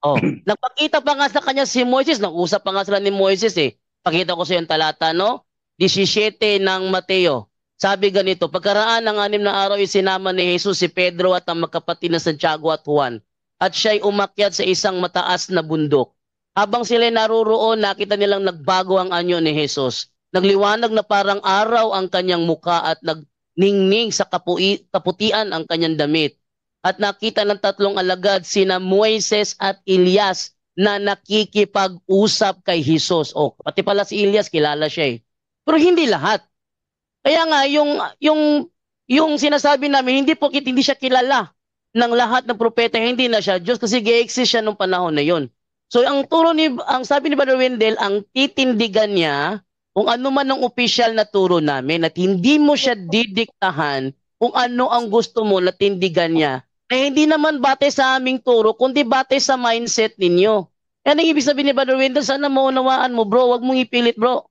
Oh, nagpakita pa nga sa kanya si Moises, nag-usap pa nga sila ni Moises eh. Pakita ko sa yung talata, no? 17 ng Mateo. Sabi ganito, pagkaraan ng anim na araw, isinama ni Jesus si Pedro at ang magkapatid na Santiago at Juan at siya'y umakyat sa isang mataas na bundok. Habang sila naroroon, nakita nilang nagbago ang anyo ni Jesus. Nagliwanag na parang araw ang kanyang muka at nagningning sa kapui- kaputian ang kanyang damit. At nakita ng tatlong alagad sina Moises at Elias na nakikipag-usap kay Jesus. O, oh, pati pala si Elias kilala siya eh. Pero hindi lahat. Kaya nga yung yung yung sinasabi namin hindi po hindi siya kilala ng lahat ng propeta, hindi na siya Diyos kasi gi-exist siya nung panahon na yon. So ang turo ni ang sabi ni Brother Wendell, ang titindigan niya kung ano man ang official na turo namin at hindi mo siya didiktahan kung ano ang gusto mo na tindigan niya. Eh hindi naman bate sa aming turo, kundi bate sa mindset ninyo. Yan ang ibig sabihin ni Brother Wendell, sana maunawaan mo bro, wag mong ipilit bro.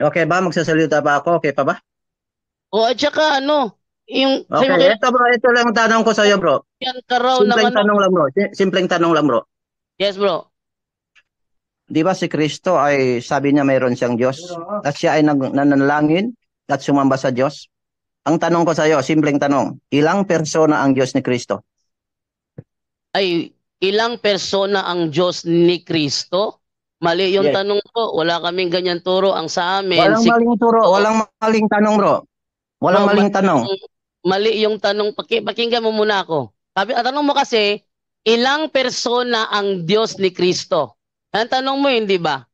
Okay ba? Magsasalita pa ako? Okay pa ba?
O at saka ano, yung, okay, simple, ito bro, ito lang tanong ko sa iyo bro. Yan karaw simpleng naman. tanong
lang bro. Simpleng tanong lang bro. Yes bro. Di ba si Kristo ay sabi niya mayroon siyang Diyos at siya ay nag, nananalangin at sumamba sa Diyos? Ang tanong ko sa iyo, simpleng tanong, ilang persona ang Diyos ni Kristo?
Ay, ilang persona ang Diyos ni Kristo? Mali yung yes. tanong ko. Wala kaming ganyan turo ang sa amin. Walang si maling turo. Walang maling tanong, bro. Walang no, maling tanong mali yung tanong. Paki, pakinggan mo muna ako. Sabi, ang tanong mo kasi, ilang persona ang Diyos ni Kristo? Ang tanong mo eh, hindi ba?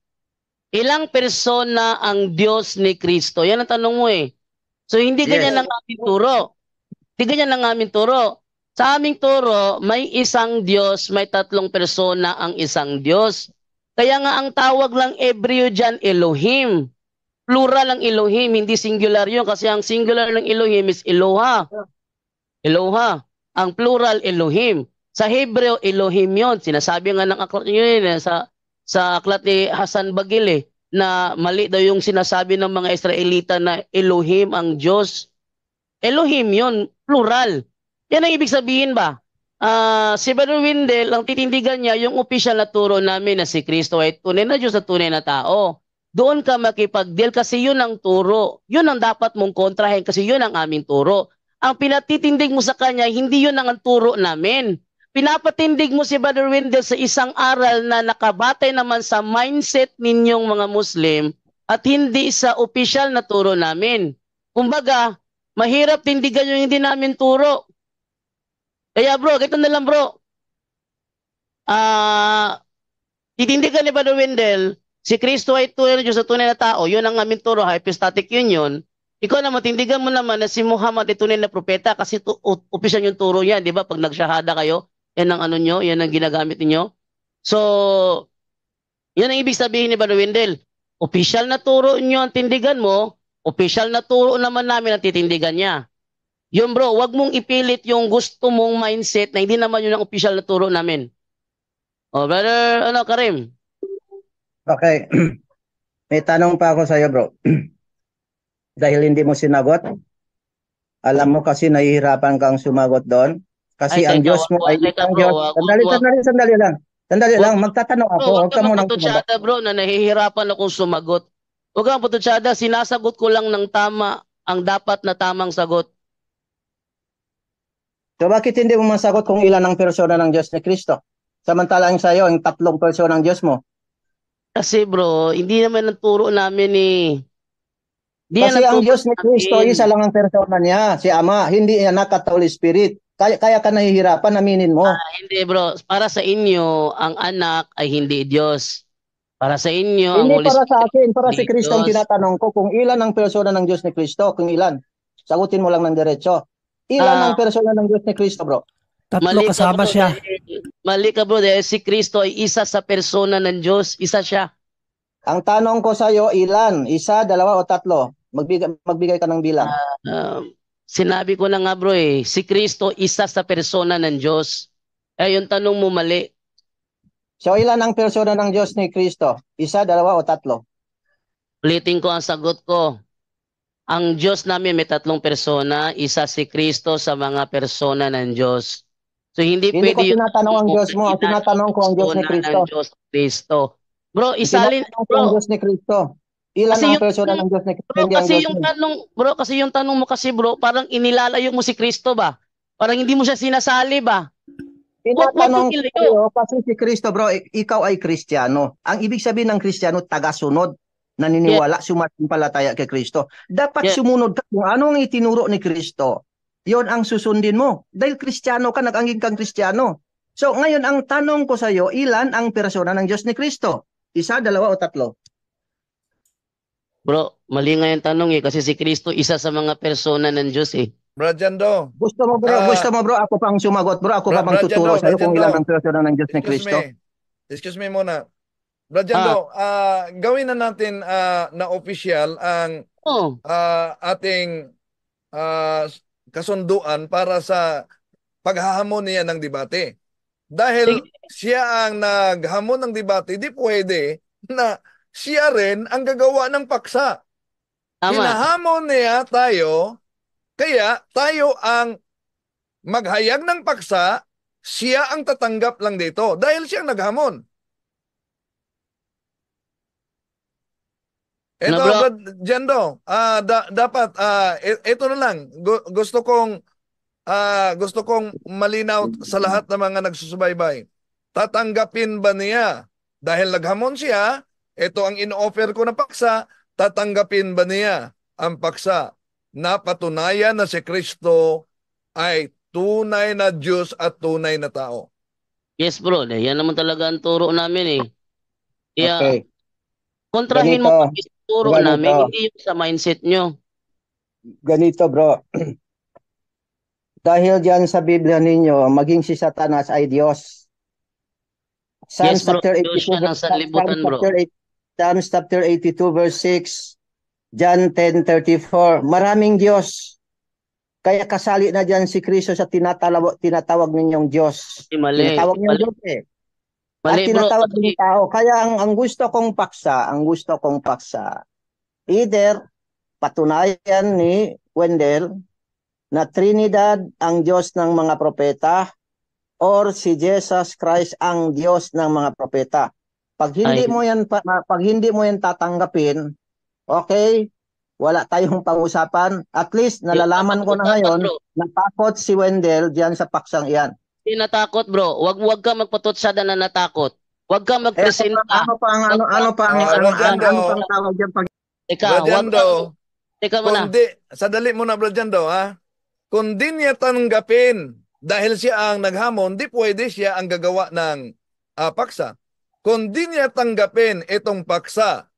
Ilang persona ang Diyos ni Kristo? Yan ang tanong mo eh. So hindi ganyan yes. ang aming turo. Hindi ganyan ang aming turo. Sa aming turo, may isang Diyos, may tatlong persona ang isang Diyos. Kaya nga ang tawag lang Hebreo dyan, Elohim plural ang Elohim, hindi singular yun. Kasi ang singular ng Elohim is Eloha. Eloha. Ang plural, Elohim. Sa Hebreo, Elohim yon Sinasabi nga ng aklat nyo yun, eh, sa, sa aklat ni Hasan Bagil na mali daw yung sinasabi ng mga Israelita na Elohim ang Diyos. Elohim yon plural. Yan ang ibig sabihin ba? Uh, si Brother Windel, ang titindigan niya, yung official na turo namin na si Kristo ay tunay na Diyos at tunay na tao doon ka makipag-deal kasi yun ang turo. Yun ang dapat mong kontrahin kasi yun ang aming turo. Ang pinatitindig mo sa kanya, hindi yun ang turo namin. Pinapatindig mo si Brother Wendell sa isang aral na nakabatay naman sa mindset ninyong mga Muslim at hindi sa official na turo namin. Kumbaga, mahirap tindigan yung hindi namin turo. Kaya bro, ganyan na lang bro. Ah, uh, titindigan ni Brother Wendell Si Kristo ay tunay na Diyos at tunay na tao. Yun ang aming turo, hypostatic union. Ikaw naman, tindigan mo naman na si Muhammad ay tunay na propeta kasi tu- opisyal yung turo niya, di ba? Pag nagsyahada kayo, yan ang ano nyo, yan ang ginagamit niyo. So, yan ang ibig sabihin ni Brother Wendell. Official na turo nyo ang tindigan mo, official na turo naman namin ang titindigan niya. Yun bro, wag mong ipilit yung gusto mong mindset na hindi naman yun ang official na turo namin. Oh, brother, ano, Karim?
Okay. May tanong pa ako sa iyo, bro. Dahil hindi mo sinagot, alam mo kasi nahihirapan kang sumagot doon.
Kasi Ay, ang Diyos mo ay isang Diyos. Sandali, sandali,
sandali lang.
Sandali lang, magtatanong ako. Huwag ka munang sumagot.
bro, na nahihirapan akong sumagot. Huwag kang patutsada, sinasagot ko lang ng tama ang dapat na tamang sagot. So bakit
hindi mo masagot kung ilan ang persona ng Diyos ni Kristo? Samantalang sa iyo, ang tatlong persona ng Diyos mo,
kasi bro, hindi naman ang turo namin eh. Hindi Kasi ang Diyos ni Kristo, isa
lang ang persona niya, si Ama, hindi anak at Holy Spirit. Kaya, kaya ka nahihirapan, aminin mo. Ah,
hindi bro, para sa inyo, ang anak ay hindi Diyos. Para sa inyo, ang Holy para sa akin, para si Kristo ang
tinatanong ko kung ilan ang persona ng Diyos ni Kristo, kung ilan. Sagutin mo lang ng diretso. Ilan ah. ang persona ng Diyos ni Kristo, bro?
Tatlo mali kasama ka, siya. Dahil, mali ka bro, dahil eh, si Kristo ay isa sa persona ng Diyos, isa siya. Ang
tanong ko sa iyo, ilan? Isa, dalawa o tatlo? Magbigay, magbigay ka ng bilang.
Uh, uh, sinabi ko na nga bro eh, si Kristo isa sa persona ng Diyos. Eh yung tanong mo mali. So
ilan ang persona ng Diyos ni Kristo? Isa, dalawa o tatlo?
Ulitin ko ang sagot ko. Ang Diyos namin may tatlong persona, isa si Kristo sa mga persona ng Diyos. So hindi, hindi pwede ko tinatanong ang Diyos mo, ah, tinatanong ko ang Diyos ni Kristo. Diyos Kristo.
Bro, isalin bro. Ang Diyos ni Kristo. Ilan kasi ang personal ng Diyos ni Kristo? Bro, kasi yung
tanong, bro, kasi yung tanong mo kasi bro, parang inilalayo mo si Kristo ba? Parang hindi mo siya sinasali ba? Tinatanong ko
kasi si Kristo bro, ikaw ay Kristiyano. Ang ibig sabihin ng Kristiyano, taga-sunod naniniwala, yeah. sumatimpalataya kay Kristo. Dapat yeah. sumunod ka kung ano ang itinuro ni Kristo yon ang susundin mo. Dahil kristyano ka, nag-angking kang kristyano. So ngayon, ang tanong ko sa iyo, ilan ang persona ng Diyos ni Kristo? Isa, dalawa o tatlo?
Bro, mali nga yung tanong eh kasi si Kristo isa sa mga persona ng Diyos eh.
Bro Jando. Gusto mo bro, uh, gusto mo bro, ako pang sumagot bro, ako bro, pa pang tuturo sa iyo kung ilan ang persona ng Diyos ni Kristo.
Excuse me muna. Bro Jando, ah. uh, gawin na natin uh, na official ang oh. uh, ating uh, kasunduan para sa paghahamon ng debate. Dahil siya ang naghamon ng debate, di pwede na siya rin ang gagawa ng paksa. Tama. Hinahamon niya tayo, kaya tayo ang maghayag ng paksa, siya ang tatanggap lang dito dahil siya ang naghamon. Ito, na bro? Jendo, uh, da- dapat, uh, ah, ito e, na lang. Gu- gusto kong, uh, gusto kong malinaw sa lahat ng mga nagsusubaybay. Tatanggapin ba niya? Dahil naghamon siya, ito ang in-offer ko na paksa, tatanggapin ba niya ang paksa? na patunayan na si Kristo ay tunay na Diyos at tunay na tao.
Yes bro, yan naman talaga ang turo namin eh. Kaya, okay.
kontrahin Ganito. mo pa Turo ganito. namin, hindi yung sa mindset nyo.
Ganito bro. Dahil diyan sa Biblia ninyo, maging si Satanas ay Diyos.
Psalm yes, chapter 82, Diyos
siya Psalms chapter 82 verse 6, John 10:34. Maraming Diyos. Kaya kasali na diyan si Kristo sa tinatawag tinatawag ninyong Diyos.
Mali. Tinatawag ninyong Diyos eh. At Mali, tinatawag ng tao. Kaya
ang, ang gusto kong paksa, ang gusto kong paksa, either patunayan ni Wendell na Trinidad ang Diyos ng mga propeta or si Jesus Christ ang Diyos ng mga propeta. Pag hindi Ay. mo yan pag hindi mo yan tatanggapin, okay, wala tayong pag-usapan. At least nalalaman ko na ngayon na takot si Wendell diyan sa paksang
iyan. Hindi natakot, bro. Wag wag ka magpatutsada na natakot. Wag ka eh, magpresenta. Eh, ano pa
ang ano ano pa ang ano, ano, ano, pa ang
tawag diyan pag Teka, wag ka, Teka muna. Kundi, sadali muna bro dyan daw ha. Kung di niya tanggapin dahil siya ang naghamon, di pwede siya ang gagawa ng uh, paksa. Kung di niya tanggapin itong paksa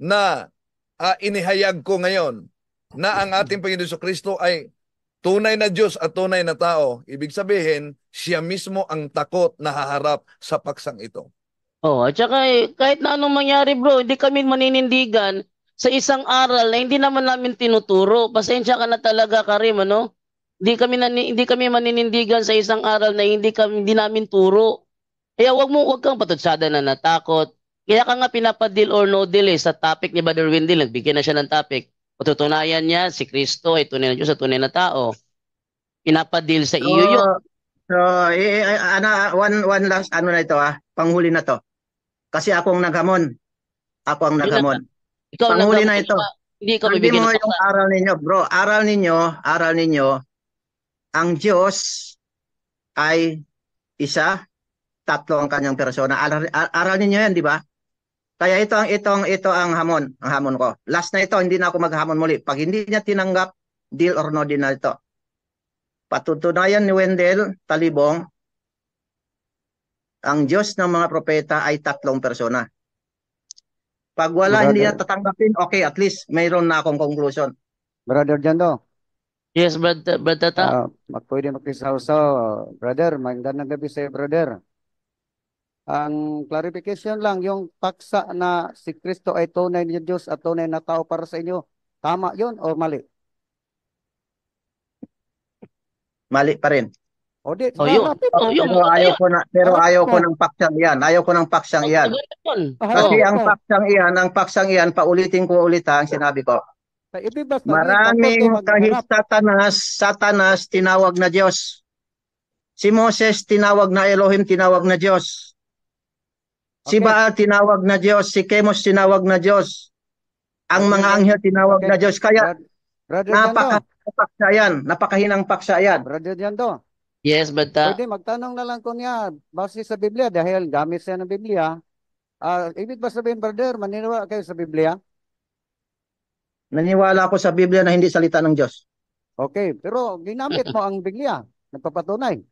na uh, inihayag ko ngayon na ang ating Panginoon Kristo ay tunay na Diyos at tunay na tao, ibig sabihin, siya mismo ang takot na haharap sa paksang ito.
Oh, at saka eh, kahit na anong mangyari bro, hindi kami maninindigan sa isang aral na hindi naman namin tinuturo. Pasensya ka na talaga, Karim, ano? Hindi kami nani, hindi kami maninindigan sa isang aral na hindi kami hindi namin turo. Kaya wag mo wag kang patutsada na natakot. Kaya ka nga pinapadil or no deal eh, sa topic ni Brother Wendell, nagbigyan na siya ng topic. Patutunayan niya si Kristo ay tunay na Diyos at tunay na tao. Pinapadil sa so, iyo yun.
So, eh, eh, ano, one, one last, ano na ito ah, panghuli na to. Kasi ako ang naghamon. Ako ang naghamon.
Ikaw panghuli na ito. Ba? Hindi ko bibigyan. mo yung sa...
aral ninyo, bro. Aral ninyo, aral ninyo, ang Diyos ay isa, tatlo ang kanyang persona. Aral, aral ninyo yan, di ba? Kaya ito ang itong ito ang hamon, ang hamon ko. Last na ito, hindi na ako maghamon muli. Pag hindi niya tinanggap, deal or no deal na ito. Patutunayan ni Wendell Talibong, ang Diyos ng mga propeta ay tatlong persona. Pag wala, Brother. hindi na tatanggapin, okay, at least mayroon na akong conclusion. Brother Jando.
Yes, brother, brother ta. Uh, ah, magpwede makisaw-saw. Brother, magandang gabi sa'yo, brother. Ang clarification lang, yung paksa na si Kristo ay tunay na Diyos at tunay na tao para sa inyo, tama yun o
mali? Mali pa rin.
O di, oh, yun. Oh, yun. Pero ayaw ko
na pero ayaw ko ng paksang iyan. Ayaw ko ng paksang iyan.
Ah, Kasi ang
paksang iyan, ang paksang iyan, paulitin ko ulit ang sinabi ko. Ah, Maraming kahit Satanas, Satanas tinawag na Diyos. Si Moses tinawag na Elohim, tinawag na Diyos. Okay. Si Baal tinawag na Diyos, si Kemos tinawag na Diyos. Ang mga anghel tinawag okay. na Diyos. Kaya Brother napakapaksa yan. Napakahinang paksa yan. Brother Jando.
Yes,
bata. Uh, Pwede magtanong na lang ko niya base sa Biblia dahil gamit siya ng Biblia. Uh, ibig ba sabihin, brother, maniniwala kayo sa Biblia?
Naniniwala ako sa Biblia na hindi salita ng Diyos. Okay, pero ginamit mo ang Biblia. Nagpapatunay.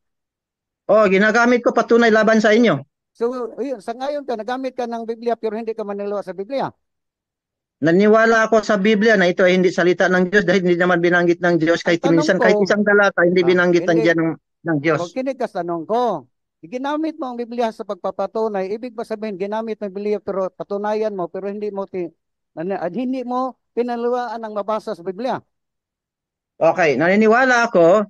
Oh, ginagamit ko patunay laban sa inyo.
So, yun, sa ngayon ka, nagamit ka ng Biblia pero hindi ka maniliwa sa Biblia.
Naniwala ako sa Biblia na ito ay hindi salita ng Diyos dahil hindi naman binanggit ng Diyos kahit minsan kahit isang talata hindi ah, binanggit hindi, ng, ng Diyos. Kung
sa tanong ko, ginamit mo ang Biblia sa pagpapatunay, ibig ba sabihin ginamit mo ang Biblia pero patunayan mo pero hindi mo ti, hindi mo pinaluwaan ang mabasa sa Biblia?
Okay, naniniwala ako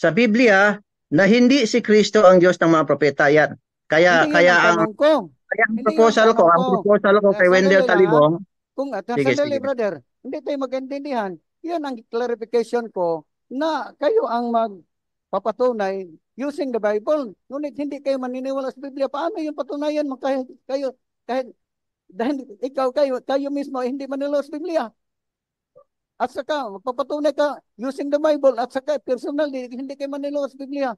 sa Biblia na hindi si Kristo ang Diyos ng mga propeta yan. Kaya Hindi kaya ang,
ko. kaya ang proposal ko, ang proposal ko kay Wendell Talibong. Kung at sige, sandali, sige. brother, hindi tayo magkaintindihan. Yan ang clarification ko na kayo ang magpapatunay using the Bible. Ngunit hindi kayo maniniwala sa Biblia. Paano yung patunayan mo kahit kayo kahit dahil ikaw kayo kayo mismo hindi maniniwala sa Biblia? At saka magpapatunay ka using the Bible at saka personally hindi kayo maniniwala sa Biblia.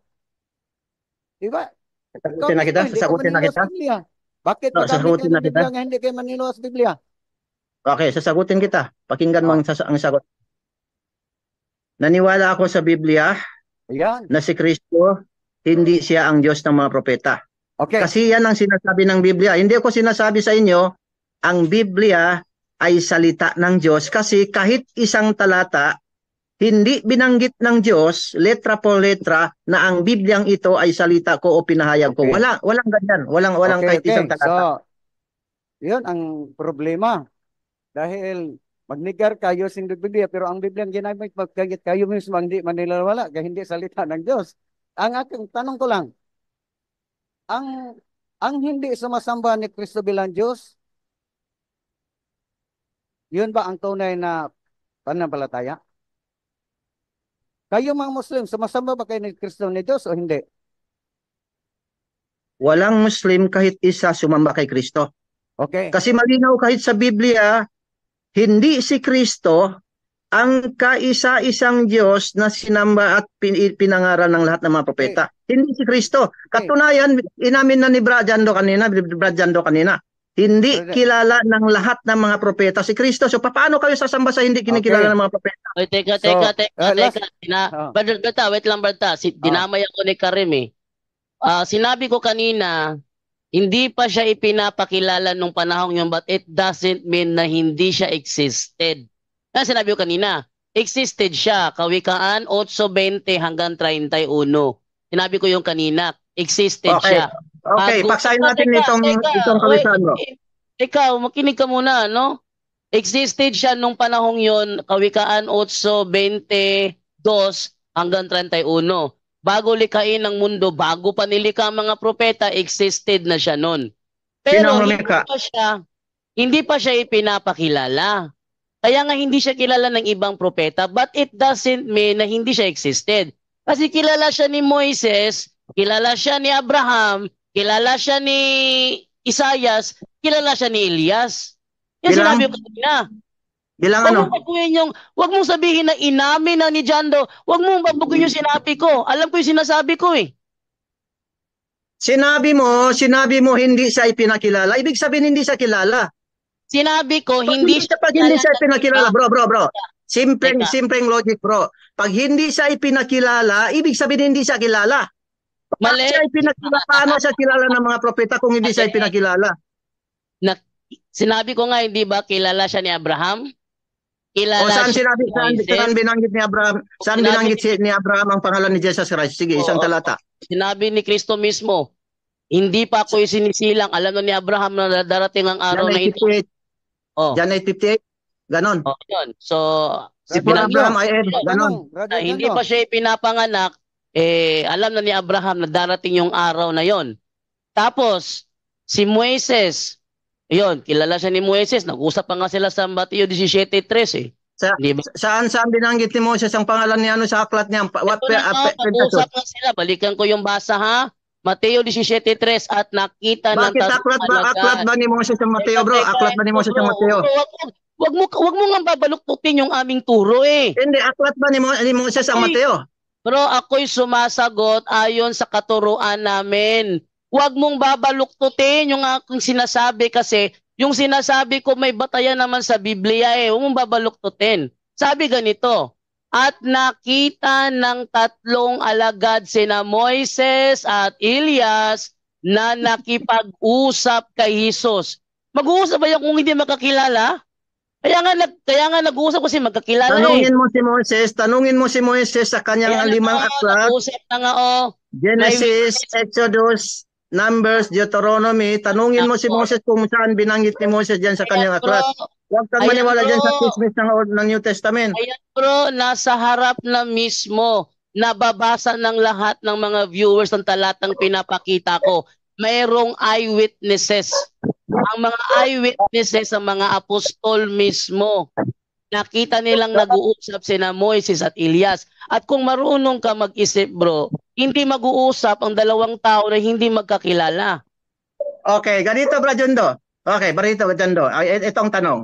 Diba? Sasagutin na kita, oh, sasagutin na kita.
Bakit no, sasagutin na kita? Biblia,
hindi kayo maniniwas Biblia.
Okay, sasagutin kita. Pakinggan mo oh. ang, sas- ang sagot. Naniwala ako sa Biblia Ayan. na si Kristo hindi siya ang Diyos ng mga propeta. Okay. Kasi yan ang sinasabi ng Biblia. Hindi ko sinasabi sa inyo, ang Biblia ay salita ng Diyos kasi kahit isang talata hindi binanggit ng Diyos, letra po letra, na ang Bibliyang ito ay salita ko o pinahayag okay. ko. Wala, walang ganyan. Walang, walang okay, kahit okay. isang talata. So,
yun ang problema. Dahil magnigar kayo sa Biblia, pero ang Bibliyang ginamit, magkagit kayo mismo ang di manilawala, kaya hindi salita ng Diyos. Ang aking tanong ko lang, ang ang hindi sumasamba ni Kristo bilang Diyos, yun ba ang tunay na pananampalataya? Kayo mga Muslim, sumasamba ba kayo ng Kristo ni Diyos o hindi?
Walang Muslim kahit isa sumamba kay Kristo. Okay. Kasi malinaw kahit sa Biblia, hindi si Kristo ang kaisa-isang Diyos na sinamba at pin pinangaral ng lahat ng mga propeta. Okay. Hindi si Kristo. Katunayan, inamin na ni Brajando kanina, Brajando kanina. Hindi Correct. kilala ng lahat ng mga propeta si Kristo. So paano kayo sasamba sa hindi kinikilala okay. ng mga propeta?
Oy, teka, teka, so, teka, uh, teka. Dina, ah, oh. Ah. Brother Berta, ah, wait lang Berta. Si, dinamay ako ni Karim eh. Uh, sinabi ko kanina, hindi pa siya ipinapakilala nung panahong yun but it doesn't mean na hindi siya existed. Na sinabi ko kanina, existed siya. Kawikaan 8.20 hanggang 31. Sinabi ko yung kanina, existed okay. siya. Okay, Bago. paksayin natin teka, itong, teka, itong kawisan mo. Ikaw, eh, makinig ka muna, no? Existed siya nung panahong yon, Kawikaan 8.22 hanggang 31. Bago likain ng mundo, bago pa nilika ang mga propeta, existed na siya noon. Pero hindi pa siya, hindi pa siya ipinapakilala. Kaya nga hindi siya kilala ng ibang propeta, but it doesn't mean na hindi siya existed. Kasi kilala siya ni Moises, kilala siya ni Abraham, Kilala siya ni Isayas, kilala siya ni Elias. Yan bilang, sinabi ko na. Bilang wag ano? Mong yung, wag mong sabihin na inamin na ni Jando. Wag mong babaguhin yung sinabi ko. Alam ko yung sinasabi ko eh.
Sinabi mo, sinabi mo hindi siya ipinakilala. Ibig sabihin hindi siya kilala. Sinabi ko, pag hindi siya pag hindi siya ipinakilala, bro, bro, bro. Simpleng, Eka. simpleng logic, bro. Pag hindi siya ipinakilala, ibig sabihin hindi siya kilala.
Mali. Siya ay pinakilala. Paano siya kilala ng mga propeta kung hindi siya ay pinakilala? Na, sinabi ko nga, hindi ba kilala siya ni Abraham? Kilala o saan sinabi, saan, saan
binanggit ni Abraham, saan sinabi, binanggit si, ni Abraham ang pangalan ni Jesus Christ? Sige, isang talata.
Sinabi ni Kristo mismo, hindi pa ako isinisilang. Alam na ni Abraham na darating ang araw na ito. Oh. John 8.58? Ganon. Oh, yun. So, si Abraham ay Ed. Ganon. Ay, hindi pa siya pinapanganak, eh, alam na ni Abraham na darating yung araw na yon. Tapos, si Moises, yon kilala siya ni Moises, nag-usap pa nga sila sa Mateo 17.13 eh. Sa, diba? Saan
saan binanggit ni Moses ang pangalan ni ano sa aklat niya? What Ito na, uh, nag-usap na
sila, balikan ko yung basa ha. Mateo 17.3 at nakita Bakit ng Bakit aklat ba, aklat ba ni Moses ang Mateo bro? Aklat ba ni Moses sa Mateo? Wag mo wag mo nga babaluktutin yung aming turo eh. Hindi aklat ba ni, Moses ang Mateo? Pero ako'y sumasagot ayon sa katuruan namin. Huwag mong babaluktutin yung aking sinasabi kasi yung sinasabi ko may batayan naman sa Biblia eh. Huwag mong babaluktutin. Sabi ganito, at nakita ng tatlong alagad sina Moises at Elias na nakipag-usap kay Jesus. Mag-uusap ba yan kung hindi makakilala? Kaya nga, nag, kaya nga nag usap kasi magkakilala tanungin eh. Tanungin
mo si Moses, tanungin mo si Moses sa kanyang kaya limang na, oh, aklat. Nag-uusap na nga oh. Genesis, Exodus, Numbers, Deuteronomy. Tanungin mo si Moses kung saan binanggit ni Moses diyan sa kanyang aklat. Huwag kang maniwala diyan sa chismis ng, ng New Testament.
Ayan bro, nasa harap na mismo. Nababasa ng lahat ng mga viewers ng talatang pinapakita ko. Mayroong eyewitnesses. Ang mga eyewitnesses, ang mga apostol mismo, nakita nilang nag-uusap si na Moises at Elias. At kung marunong ka mag-isip bro, hindi mag-uusap ang dalawang tao na hindi magkakilala. Okay, ganito bro Jondo. Okay, ganito bro Jondo. Itong tanong.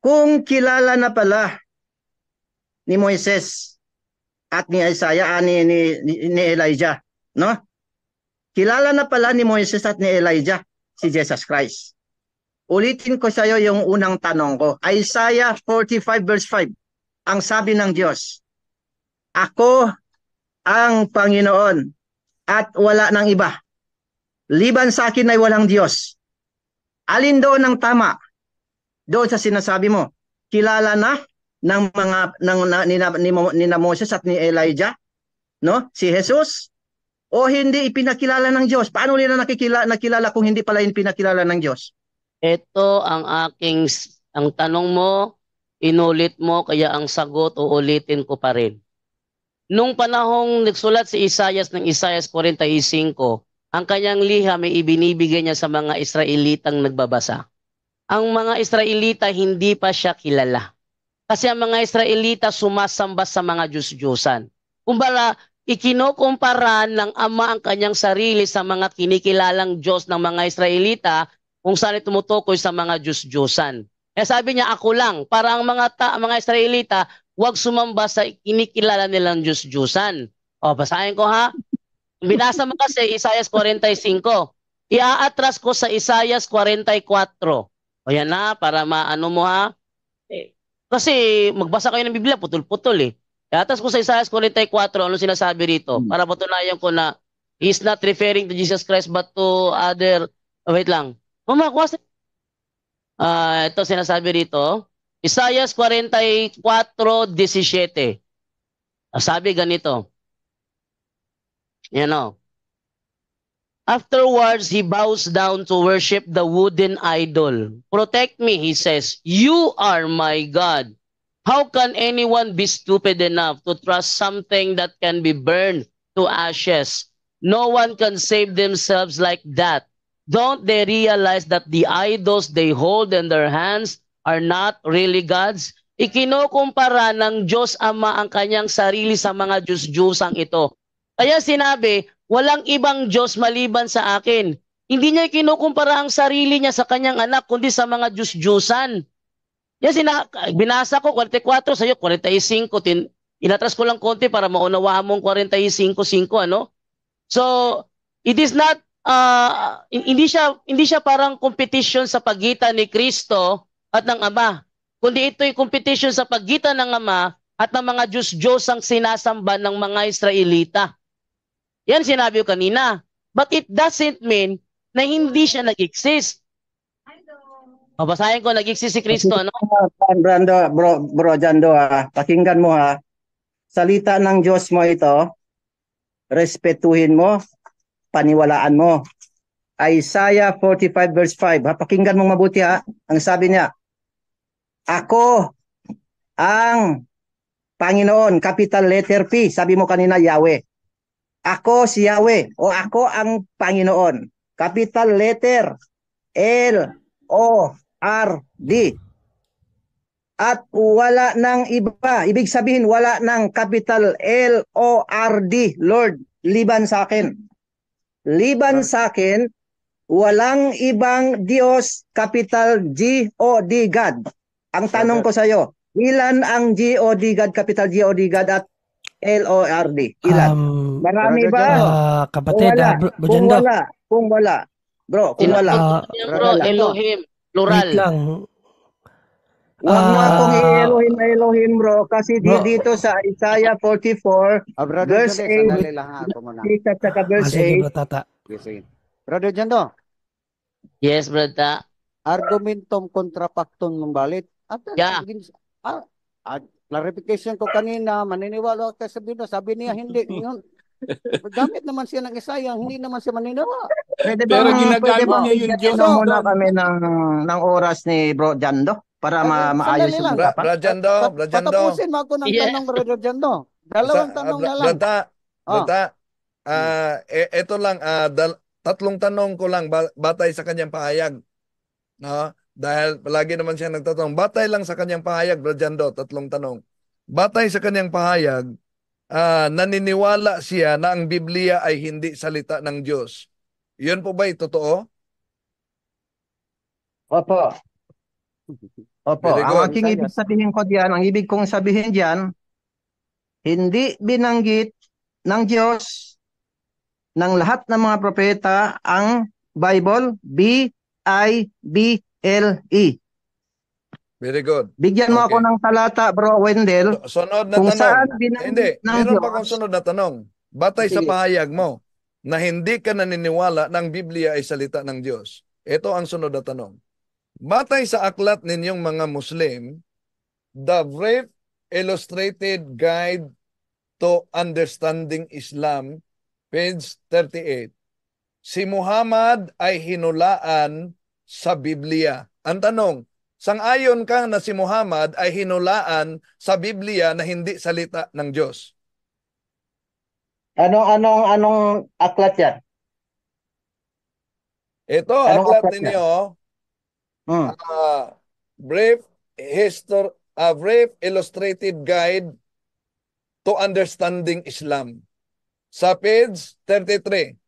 Kung
kilala na pala ni Moises at ni Isaiah, ah, ni, ni, ni Elijah, no? Kilala na pala ni Moises at ni Elijah si Jesus Christ. Ulitin ko sa iyo yung unang tanong ko. Isaiah 45 verse 5. Ang sabi ng Diyos, Ako ang Panginoon at wala ng iba. Liban sa akin ay walang Diyos. Alin doon ang tama? Doon sa sinasabi mo, kilala na ng mga ng, na, ni, ni, ni Moses at ni Elijah, no? Si Jesus, o hindi ipinakilala ng Diyos? Paano nila nakikila, nakilala kung hindi pala pinakilala ng Diyos?
Ito ang aking, ang tanong mo, inulit mo, kaya ang sagot uulitin ko pa rin. Nung panahong nagsulat si Isayas ng Isayas 45, ang kanyang liham ay ibinibigay niya sa mga Israelitang nagbabasa. Ang mga Israelita hindi pa siya kilala. Kasi ang mga Israelita sumasamba sa mga Diyos-Diyosan. Kumbala, Ikinukumpara ng ama ang kanyang sarili sa mga kinikilalang Diyos ng mga Israelita kung saan tumutukoy sa mga Diyos-Diyosan. Kaya sabi niya, ako lang. Para ang mga, ta- mga Israelita, huwag sumamba sa kinikilala nilang Diyos-Diyosan. O, basahin ko ha. Binasa mo kasi Isaiah 45. Iaatras ko sa Isaiah 44. O yan na, para maano mo ha. Eh, kasi magbasa kayo ng Biblia, putol-putol eh. Atas ko sa Isaiah 44, ano sinasabi rito? Hmm. Para patunayan ko na he's not referring to Jesus Christ but to other... Oh, wait lang. Mama, kuha sa... Uh, ito sinasabi rito. Isaiah 44, 17. Sabi ganito. You oh. know. Afterwards, he bows down to worship the wooden idol. Protect me, he says. You are my God. How can anyone be stupid enough to trust something that can be burned to ashes? No one can save themselves like that. Don't they realize that the idols they hold in their hands are not really gods? Ikinukumpara ng Diyos Ama ang kanyang sarili sa mga Diyos-Diyosang ito. Kaya sinabi, walang ibang Diyos maliban sa akin. Hindi niya kinukumpara ang sarili niya sa kanyang anak, kundi sa mga Diyos-Diyosan. Yan, sina, binasa ko, 44 sa'yo, 45. Tin, inatras ko lang konti para maunawaan mong 45, 5, ano? So, it is not, uh, hindi, siya, hindi siya parang competition sa pagitan ni Kristo at ng Ama. Kundi ito'y competition sa pagitan ng Ama at ng mga Diyos-Diyos ang sinasamba ng mga Israelita. Yan sinabi ko kanina. But it doesn't mean na hindi siya nag-exist. Mabasahin ko, nag-exist si Kristo, ano?
Brando, bro, bro, Jando, ha? Pakinggan mo, ha? Salita ng Diyos mo ito, respetuhin mo, paniwalaan mo. Isaiah 45 verse 5, ha? Pakinggan mo mabuti, ha? Ang sabi niya, Ako ang Panginoon, capital letter P, sabi mo kanina, Yahweh. Ako si Yahweh, o ako ang Panginoon. Capital letter L, O, RD. At wala ng iba. Ibig sabihin, wala ng capital L-O-R-D. Lord, liban sa akin. Liban sa akin, walang ibang Diyos, capital G-O-D, God. Ang tanong ko sa iyo, ilan ang G-O-D, God, capital G-O-D, God at L-O-R-D? Ilan? Um, Marami ba? Uh, kapatid, kung ah, wala, uh, bro, kung wala, kung wala, bro, kung wala. Uh, bro, Elohim. Plural. Wait lang. Huwag mo ah. akong i-elohin bro kasi bro. dito sa Isaiah 44 ah,
brother,
verse 8 lang ah, ako muna.
at saka verse 8. Ah, bro, tata. Sige. Brother Jando.
Yes, brother.
Argumentum contra factum numbalit. At, yeah. Ah, clarification ko kanina, maniniwala ka sa Bino, sabi niya hindi. Gamit naman siya ng isayang, hindi naman siya maninawa. Pwede Pero ginagawa niya yung Diyos. So, muna
kami ng, ng oras ni Bro Jando para eh, ma maayos yung usapan. Bro, bro Jando, Bro Jando.
Patapusin mo ako ng yeah. tanong, Bro Jando. Dalawang Sa, tanong uh, na lang. Brata, oh. uh, eto lang, uh, dal- tatlong tanong ko lang batay sa kanyang pahayag. No? Dahil palagi naman siya nagtatanong. Batay lang sa kanyang pahayag, Bro Jando, tatlong tanong. Batay sa kanyang pahayag, uh, naniniwala siya na ang Biblia ay hindi salita ng Diyos. Yun po ba'y totoo? Opo. Opo. Very ang aking ibig
sabihin ko diyan, ang ibig kong sabihin diyan, hindi binanggit ng Diyos ng lahat ng mga propeta ang Bible, B-I-B-L-E.
Very good. Bigyan mo okay. ako ng
talata, bro
Wendell. Sunod na kung tanong. Saan hindi, meron pa akong sunod na tanong. Batay Sige. sa pahayag mo na hindi ka naniniwala ng Biblia ay salita ng Diyos. Ito ang sunod na tanong. Batay sa aklat ninyong mga Muslim, The Brief Illustrated Guide to Understanding Islam, page 38. Si Muhammad ay hinulaan sa Biblia. Ang tanong, Sangayon kang na si Muhammad ay hinulaan sa Biblia na hindi salita ng Diyos. Ano anong anong aklat 'yan? Ito anong aklat, aklat ninyo. Hmm. Uh, brief history a brief illustrated guide to understanding Islam. Sa page 33.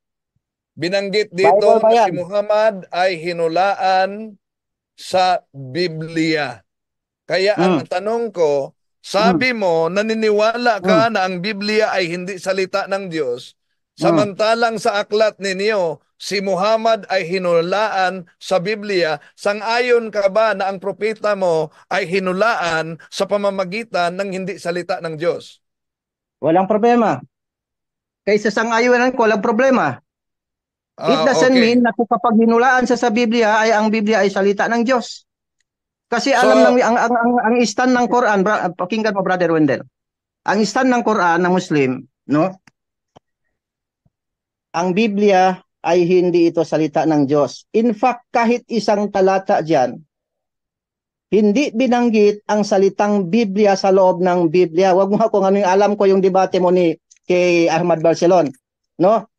Binanggit dito na si Muhammad ay hinulaan sa Biblia. Kaya mm. ang tanong ko, sabi hmm. mo naniniwala ka mm. na ang Biblia ay hindi salita ng Diyos, hmm. samantalang sa aklat ninyo si Muhammad ay hinulaan sa Biblia, sang-ayon ka ba na ang propeta mo ay hinulaan sa pamamagitan ng hindi salita ng Diyos?
Walang problema. Kaysa sang sangayonan ko, walang problema. It ah, doesn't okay. mean na kapag hinulaan sa sa Biblia ay ang Biblia ay salita ng Diyos. Kasi so, alam lang ang ang ang, ang stand ng Quran, bra, pakinggan mo brother Wendell. Ang stand ng Quran ng Muslim, no? Ang Biblia ay hindi ito salita ng Diyos. In fact, kahit isang talata diyan hindi binanggit ang salitang Biblia sa loob ng Biblia. Huwag mo ako ano yung alam ko yung debate mo ni kay Ahmad Barcelon, no?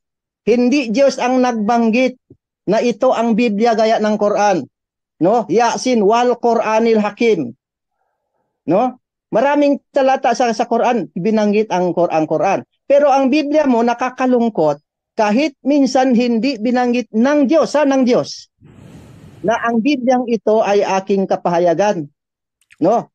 Hindi Diyos ang nagbanggit na ito ang Biblia gaya ng Quran. No? Yasin wal Quranil Hakim. No? Maraming talata sa, sa Quran, binanggit ang, Quran Quran. Pero ang Biblia mo nakakalungkot kahit minsan hindi binanggit ng Diyos, ha, ng Diyos, na ang Bibliang ito ay aking kapahayagan. No?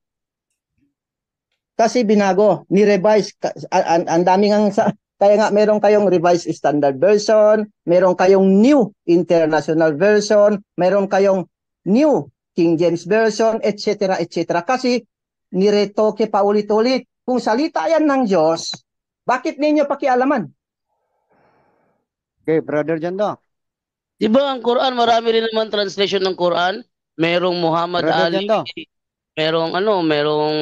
Kasi binago, ni-revise, ang, ang daming ang sa, kaya nga meron kayong revised standard version, meron kayong new international version, meron kayong new King James version, etc. etc. Kasi niretoke pa ulit-ulit. Kung salita yan ng Diyos, bakit ninyo pakialaman?
Okay, Brother Jando. Di ang Quran, marami rin naman translation ng Quran? Merong Muhammad Brother Ali, Jando. merong ano, merong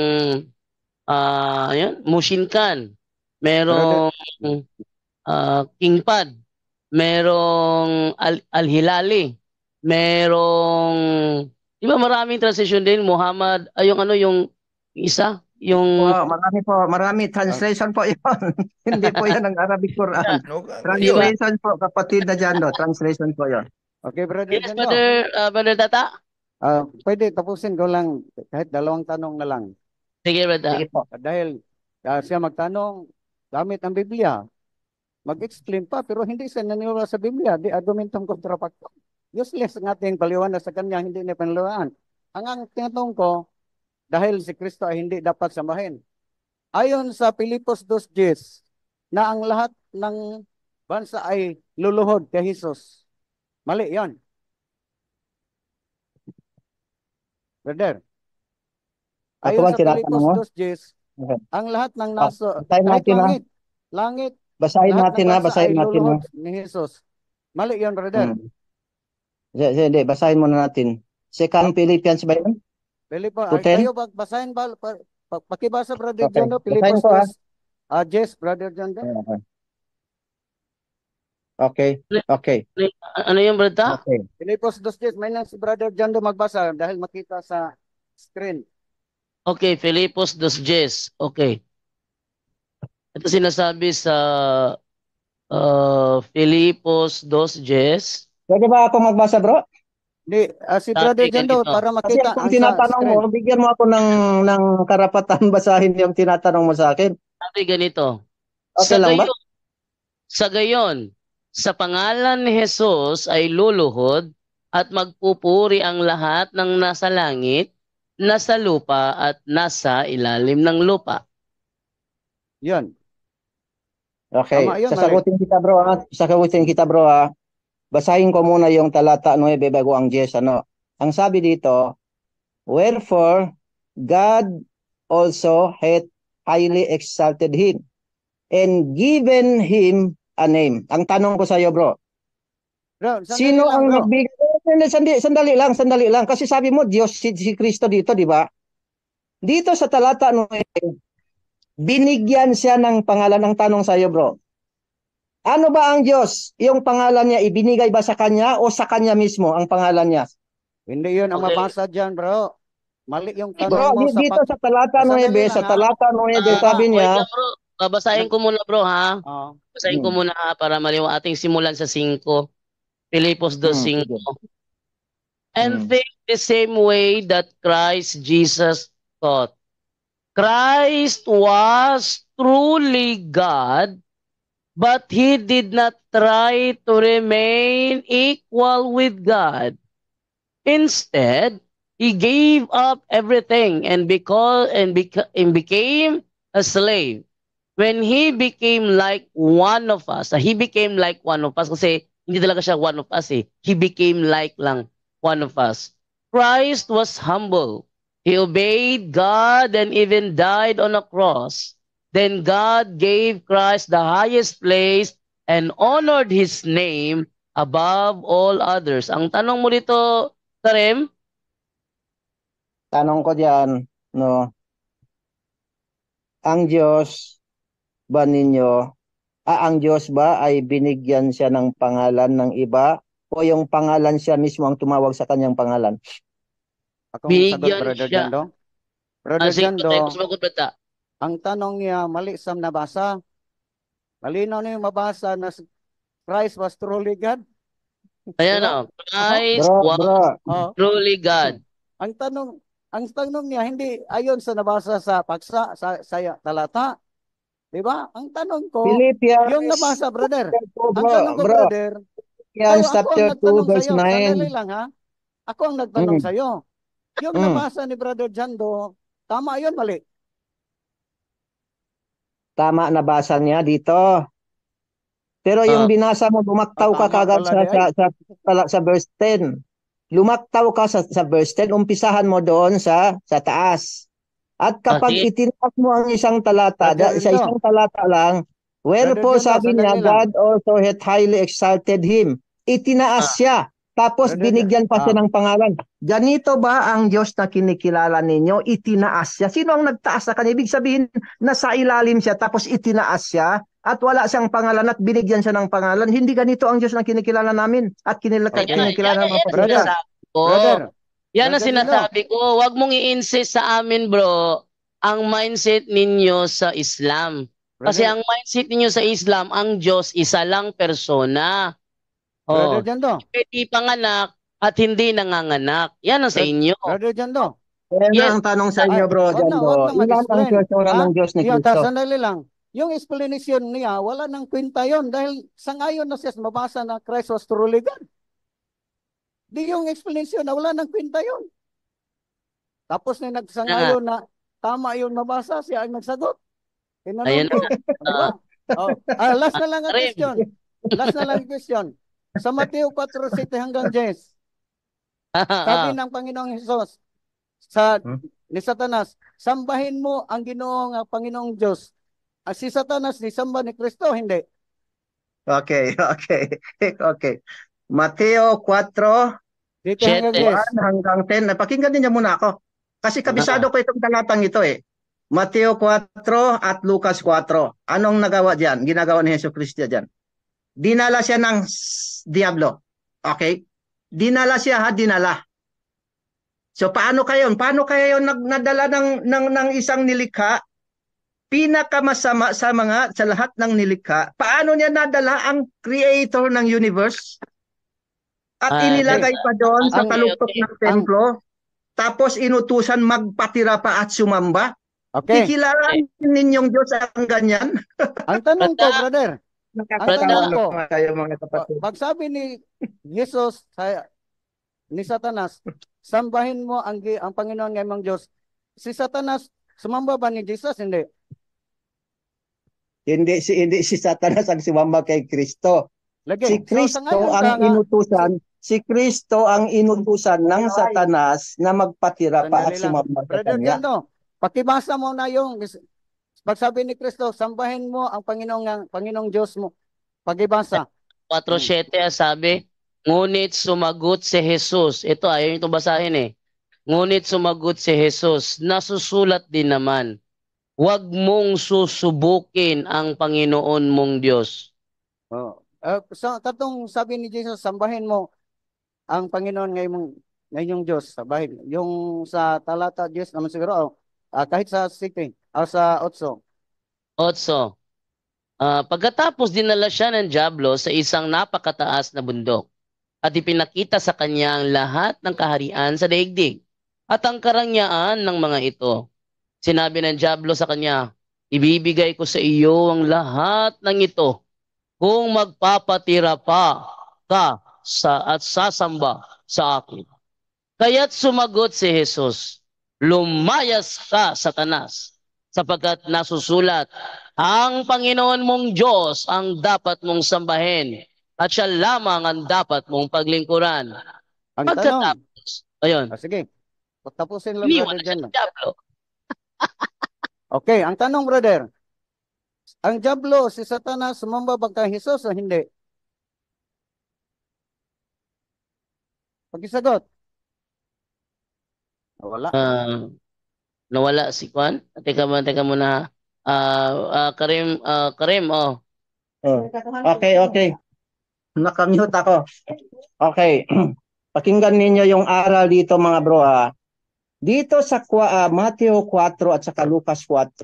uh, ah, yun, Mushin merong uh, ah, Pad. merong Al- Al-Hilali, merong di ba maraming translation din Muhammad ay ah, yung ano yung isa yung
oh, marami po marami translation po yun hindi po yun ang Arabic Quran
translation
po kapatid na dyan no translation po yun okay brother
yes brother
uh, brother Tata
uh, pwede tapusin ko lang kahit dalawang tanong na lang
sige brother sige
po. dahil uh, siya magtanong gamit ang Biblia. Mag-explain pa, pero hindi siya naniwala sa Biblia. Di argumentum contra factum. Useless ng ating paliwanag sa kanya, hindi niya panliwanag. Ang ang tinatanong ko, dahil si Kristo ay hindi dapat samahin. Ayon sa Pilipos 2.10, na ang lahat ng bansa ay luluhod kay Jesus. Mali yon. Brother. Ayon sa Pilipos 2.10, ang lahat ng nasa ah, basahin natin ah. langit, na. langit.
Basahin natin na, ah. basahin natin ah. na.
Ni Jesus. Mali 'yon, brother. Hmm.
Hindi, basahin muna natin. Second Philippians ba 'yun?
Philippians. Ay, kayo bag basahin ba pa, pa, pakibasa brother okay. John, no? Philippians. ah, uh, yes, brother John.
Okay. Okay.
Okay. Ano yung brother? Okay. Philippians 2:10. May nang si brother John do magbasa dahil makita sa screen.
Okay, Filipos 2.10. Okay. Ito sinasabi sa uh, Filipos 2.10.
Pwede ba ako magbasa,
bro? Di, uh, ah, si Brother Jendo, para makita. Kasi kung tinatanong mo, bigyan
mo ako ng, ng karapatan basahin yung tinatanong mo sa akin.
Sabi ganito. Okay sa lang gayon, ba? Sa gayon, sa pangalan ni Jesus ay luluhod at magpupuri ang lahat ng nasa langit nasa lupa at nasa ilalim ng lupa. Yun.
Okay. Tama, yun, Sasagutin ay. kita bro ha. Sasagutin kita bro ha. Basahin ko muna yung talata 9 bago ang 10 ano. Ang sabi dito, Wherefore God also hath highly exalted him and given him a name. Ang tanong ko sa iyo bro,
Bro, sino ang
nagbigay hindi, sandali, sandali lang, sandali lang. Kasi sabi mo, Diyos, si, si Kristo dito, di ba? Dito sa talata 9, binigyan siya ng pangalan Ang tanong sa iyo, bro. Ano ba ang Diyos? Yung pangalan niya, ibinigay ba sa kanya o sa kanya mismo ang pangalan niya?
Hindi
yun ang mabasa dyan, bro. Mali yung tanong bro, mo. Bro, dito sa,
pag... sa talata 9, sa talata 9, ah, sabi niya, bro.
Babasahin ko muna bro ha. Oh. Babasahin hmm. ko muna ha, para maliwa ating simulan sa 5. Pilipos 2.5. Hmm and mm. think the same way that Christ Jesus thought. Christ was truly God, but he did not try to remain equal with God. Instead, he gave up everything and because and, beca- and became a slave. When he became like one of us, he became like one of us kasi hindi talaga siya one of us eh. He became like lang one of us. Christ was humble. He obeyed God and even died on a cross. Then God gave Christ the highest place and honored his name above all others. Ang tanong mo dito, Karim? Tanong ko
diyan, no. Ang Diyos ba ninyo, ah, ang Diyos ba ay binigyan siya ng pangalan ng iba o yung pangalan siya mismo ang tumawag sa kanyang pangalan?
Akong Bigyan sagot, Brother siya. Jando. Brother Asik ah, Jando, tayo, bata.
ang tanong niya, mali sa nabasa. Malinaw na yung mabasa na Christ was truly God.
Ayan na. Oh. Christ Bro, was bro. Oh. truly
God. Ang tanong, ang tanong niya, hindi ayon sa nabasa sa paksa, sa, sa talata. Di ba? Ang tanong ko, Philippians. yung nabasa, brother. Ang tanong ko, bro. brother,
yan, so, chapter 2, verse 9. lang
ha. Ako ang nagtanong mm. iyo. Yung mm. nabasa ni Brother Jando, tama yun, mali?
Tama nabasa niya dito. Pero ah. yung binasa mo, lumaktaw ah, ka kagad eh. sa, sa, sa, sa, verse 10. Lumaktaw ka sa, sa verse 10, umpisahan mo doon sa, sa taas. At kapag okay. itinaas mo ang isang talata, da, sa isang talata lang, Wherefore sabi niya, God also hath highly exalted him Itinaas ah. siya. Tapos binigyan pa siya ah. ng pangalan. Ganito ba ang Diyos na kinikilala ninyo? Itinaas siya. Sino ang nagtaas sa kanya? Ibig sabihin, nasa ilalim siya tapos itinaas siya at wala siyang pangalan at binigyan siya ng pangalan. Hindi ganito ang Diyos na kinikilala namin at kinila- Ay, kinikilala ng yan, mga yan, brother. Brother, Brother,
yan ang sinasabi ko. Huwag mong i-insist sa amin, bro, ang mindset ninyo sa Islam. Kasi ang mindset ninyo sa Islam, ang Diyos isa lang persona. Oo. Brother Jando. Hindi panganak at hindi nanganganak. Yan ang sa inyo. Brother Jando. Yan yes. ang tanong sa inyo, ah, bro, Jando. Oh, no, Ilan ang sosora ng Diyos ni Kristo? Yeah,
sandali lang. Yung explanation niya, wala nang kwenta yon dahil sangayon na siya mabasa na Christ was truly God. Di yung explanation na wala nang kwenta yon. Tapos na nagsangayon ah. na tama yun mabasa, siya ah. Oh. ang nagsagot. Inanong Ayan na.
Uh, oh. oh. last na lang ang question.
Last na lang question. Sa Mateo 4:7 hanggang 10.
Sabi
ng Panginoong Hesus sa hmm? ni Satanas, sambahin mo ang Ginoong ang Panginoong Diyos. At ah, si Satanas ni samba ni Kristo, hindi.
Okay, okay. Okay. Mateo 4 Dito hanggang 10. hanggang 10. Napakinggan niya muna ako. Kasi kabisado ko itong talatang ito eh. Mateo 4 at Lucas 4. Anong nagawa diyan? Ginagawa ni Hesus Kristo diyan? Dinala siya ng Diablo. Okay? Dinala siya ha, dinala. So paano kayo? Paano kayo nag, nadala ng, ng, ng isang nilikha? Pinakamasama sa mga, sa lahat ng nilikha. Paano niya nadala ang creator ng universe?
At uh, inilagay pa doon uh, sa kalupot okay, ng
templo. tapos inutusan magpatira pa at sumamba? Okay. Kikilalan okay. Eh. ninyong Diyos ang ganyan? ang tanong ko, brother, ang tanong ko, kayo mga kapatid.
Pag sabi ni Jesus ni Satanas, sambahin mo ang ang Panginoon ng imong Diyos. Si Satanas sumamba ba ni Jesus? Hindi.
Hindi si hindi si Satanas ang sumamba kay Kristo. Lagi. Si Kristo so, ang inutusan, si Kristo ang inutusan ng Satanas na magpatira pa at sumamba sa kanya. Brother Gendo,
pakibasa mo na yung Magsabi ni Kristo, sambahin mo ang Panginoong, Panginoong Diyos mo. Pagibasa.
4.7 ang sabi, Ngunit sumagot si Jesus. Ito, ayaw itong basahin eh. Ngunit sumagot si Jesus, nasusulat din naman, huwag mong susubukin ang Panginoon mong Diyos. Oh. Uh,
eh, so, tatong sabi ni Jesus, sambahin mo
ang Panginoon ngayong, ngayong
Diyos. Sambahin. Yung sa talata Diyos naman siguro, oh, uh, kahit sa 16, o ah, sa Otso.
Otso. Uh, pagkatapos dinala siya ng Diablo sa isang napakataas na bundok at ipinakita sa kanya ang lahat ng kaharian sa daigdig at ang karangyaan ng mga ito. Sinabi ng Diablo sa kanya, Ibibigay ko sa iyo ang lahat ng ito kung magpapatira pa ka sa at sasamba sa akin. Kaya't sumagot si Jesus, Lumayas ka, Satanas, sapagkat nasusulat, ang Panginoon mong Diyos ang dapat mong sambahin at siya lamang ang dapat mong paglingkuran. Ang Pagkatapos, tanong, ayun. Ah, sige, tapusin lang brother dyan. Ah. okay, ang
tanong brother, ang Diablo, si Satanas, sumamba ba kay Jesus o hindi?
Pakisagot. Wala. Uh, nawala si Kwan. Teka muna, teka muna. Uh, uh, Karim, uh, Karim, oh. oh. Okay, okay. Nakamute ako. Okay. Pakinggan ninyo yung aral dito
mga bro ha. Dito sa uh, Mateo 4 at saka Lucas 4,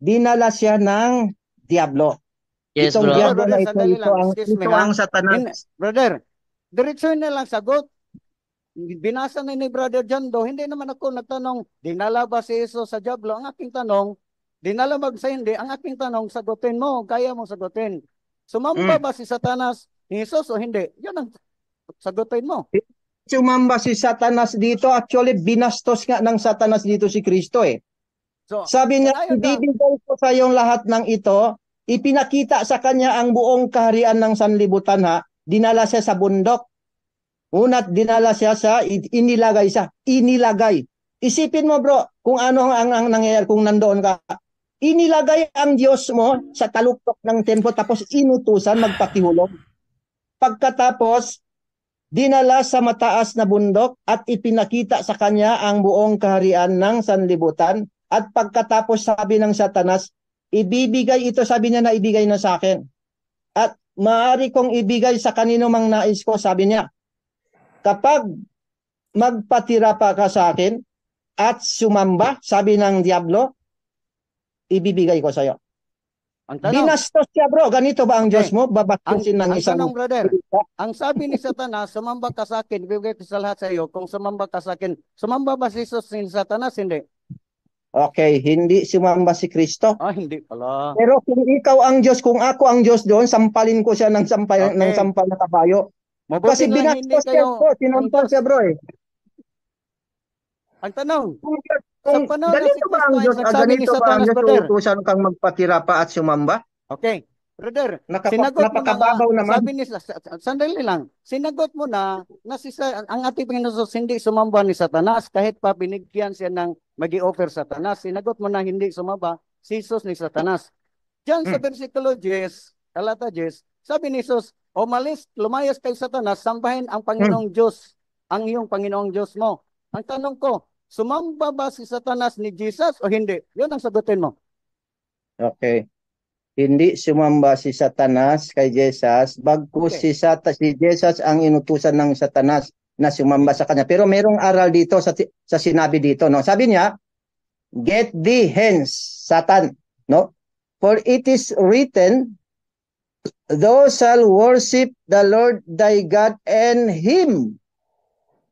dinala siya ng Diablo. Yes, Itong bro. Diablo brother, na ito, ito, lang. ito ang, Excuse ito me, ang satanas. Brother,
diretso na lang sagot binasa na ni Brother John do, hindi naman ako nagtanong, dinala ba si Jesus sa Diablo? Ang aking tanong, dinala ba sa hindi? Ang aking tanong, sagutin mo, kaya mo sagutin. Sumamba mm. ba si Satanas ni Jesus o hindi? Yan ang
sagutin mo. Sumamba si Satanas dito, actually binastos nga ng Satanas dito si Kristo eh. So, Sabi niya, ibibigay ko sa iyong lahat ng ito, ipinakita sa kanya ang buong kaharian ng sanlibutan ha, dinala siya sa bundok. Unat dinala siya sa inilagay sa inilagay. Isipin mo bro, kung ano ang, ang nangyayari kung nandoon ka. Inilagay ang Diyos mo sa taluktok ng templo tapos inutusan magpakihulog. Pagkatapos, dinala sa mataas na bundok at ipinakita sa kanya ang buong kaharian ng sanlibutan. At pagkatapos sabi ng satanas, ibibigay ito, sabi niya na ibigay na sa akin. At maaari kong ibigay sa kanino mang nais ko, sabi niya kapag magpatira pa ka sa akin at sumamba, sabi ng Diablo, ibibigay ko sa iyo. Ang Binastos siya bro, ganito ba ang Diyos mo? Babastusin ng ang isang... Ang tanong brother,
ang sabi ni Satanas, sumamba ka sa akin, bibigay ko sa lahat sa iyo. Kung sumamba ka sa akin, sumamba ba si Jesus ni Satanas? Hindi.
Okay, hindi sumamba si Kristo. Ah, hindi pala. Pero kung ikaw ang Diyos, kung ako ang Diyos doon, sampalin ko siya ng sampal, okay. ng sampal na kabayo. Mabuti Kasi binastos siya po, sinampal siya bro eh.
Ang tanong, kung, kung sa panahon ganito si ba ang Diyos, ah, ni Satanas, ba ang Diyos
utusan kang magpatira pa at sumamba? Okay, brother, Nakapa, sinagot napakababaw mo na, naman. sabi
ni, sandali lang, sinagot mo na, na si, ang ating Panginoon hindi sumamba ni Satanas, kahit pa binigyan siya ng mag offer Satanas, sinagot mo na hindi sumamba, si Jesus ni Satanas. Diyan hmm. sa versikulo 10, alata 10, sabi ni Jesus, o umalis, lumayas kay Satanas, sambahin ang Panginoong hmm. Diyos, ang iyong Panginoong Diyos mo. Ang tanong ko, sumamba ba si Satanas ni Jesus o hindi? Yun ang sagutin
mo. Okay. Hindi sumamba si Satanas kay Jesus, bagkus okay. si, Satanas si Jesus ang inutusan ng Satanas na sumamba sa kanya. Pero merong aral dito sa, sa sinabi dito. No? Sabi niya, Get thee hence, Satan. No? For it is written, thou shalt worship the Lord thy God and Him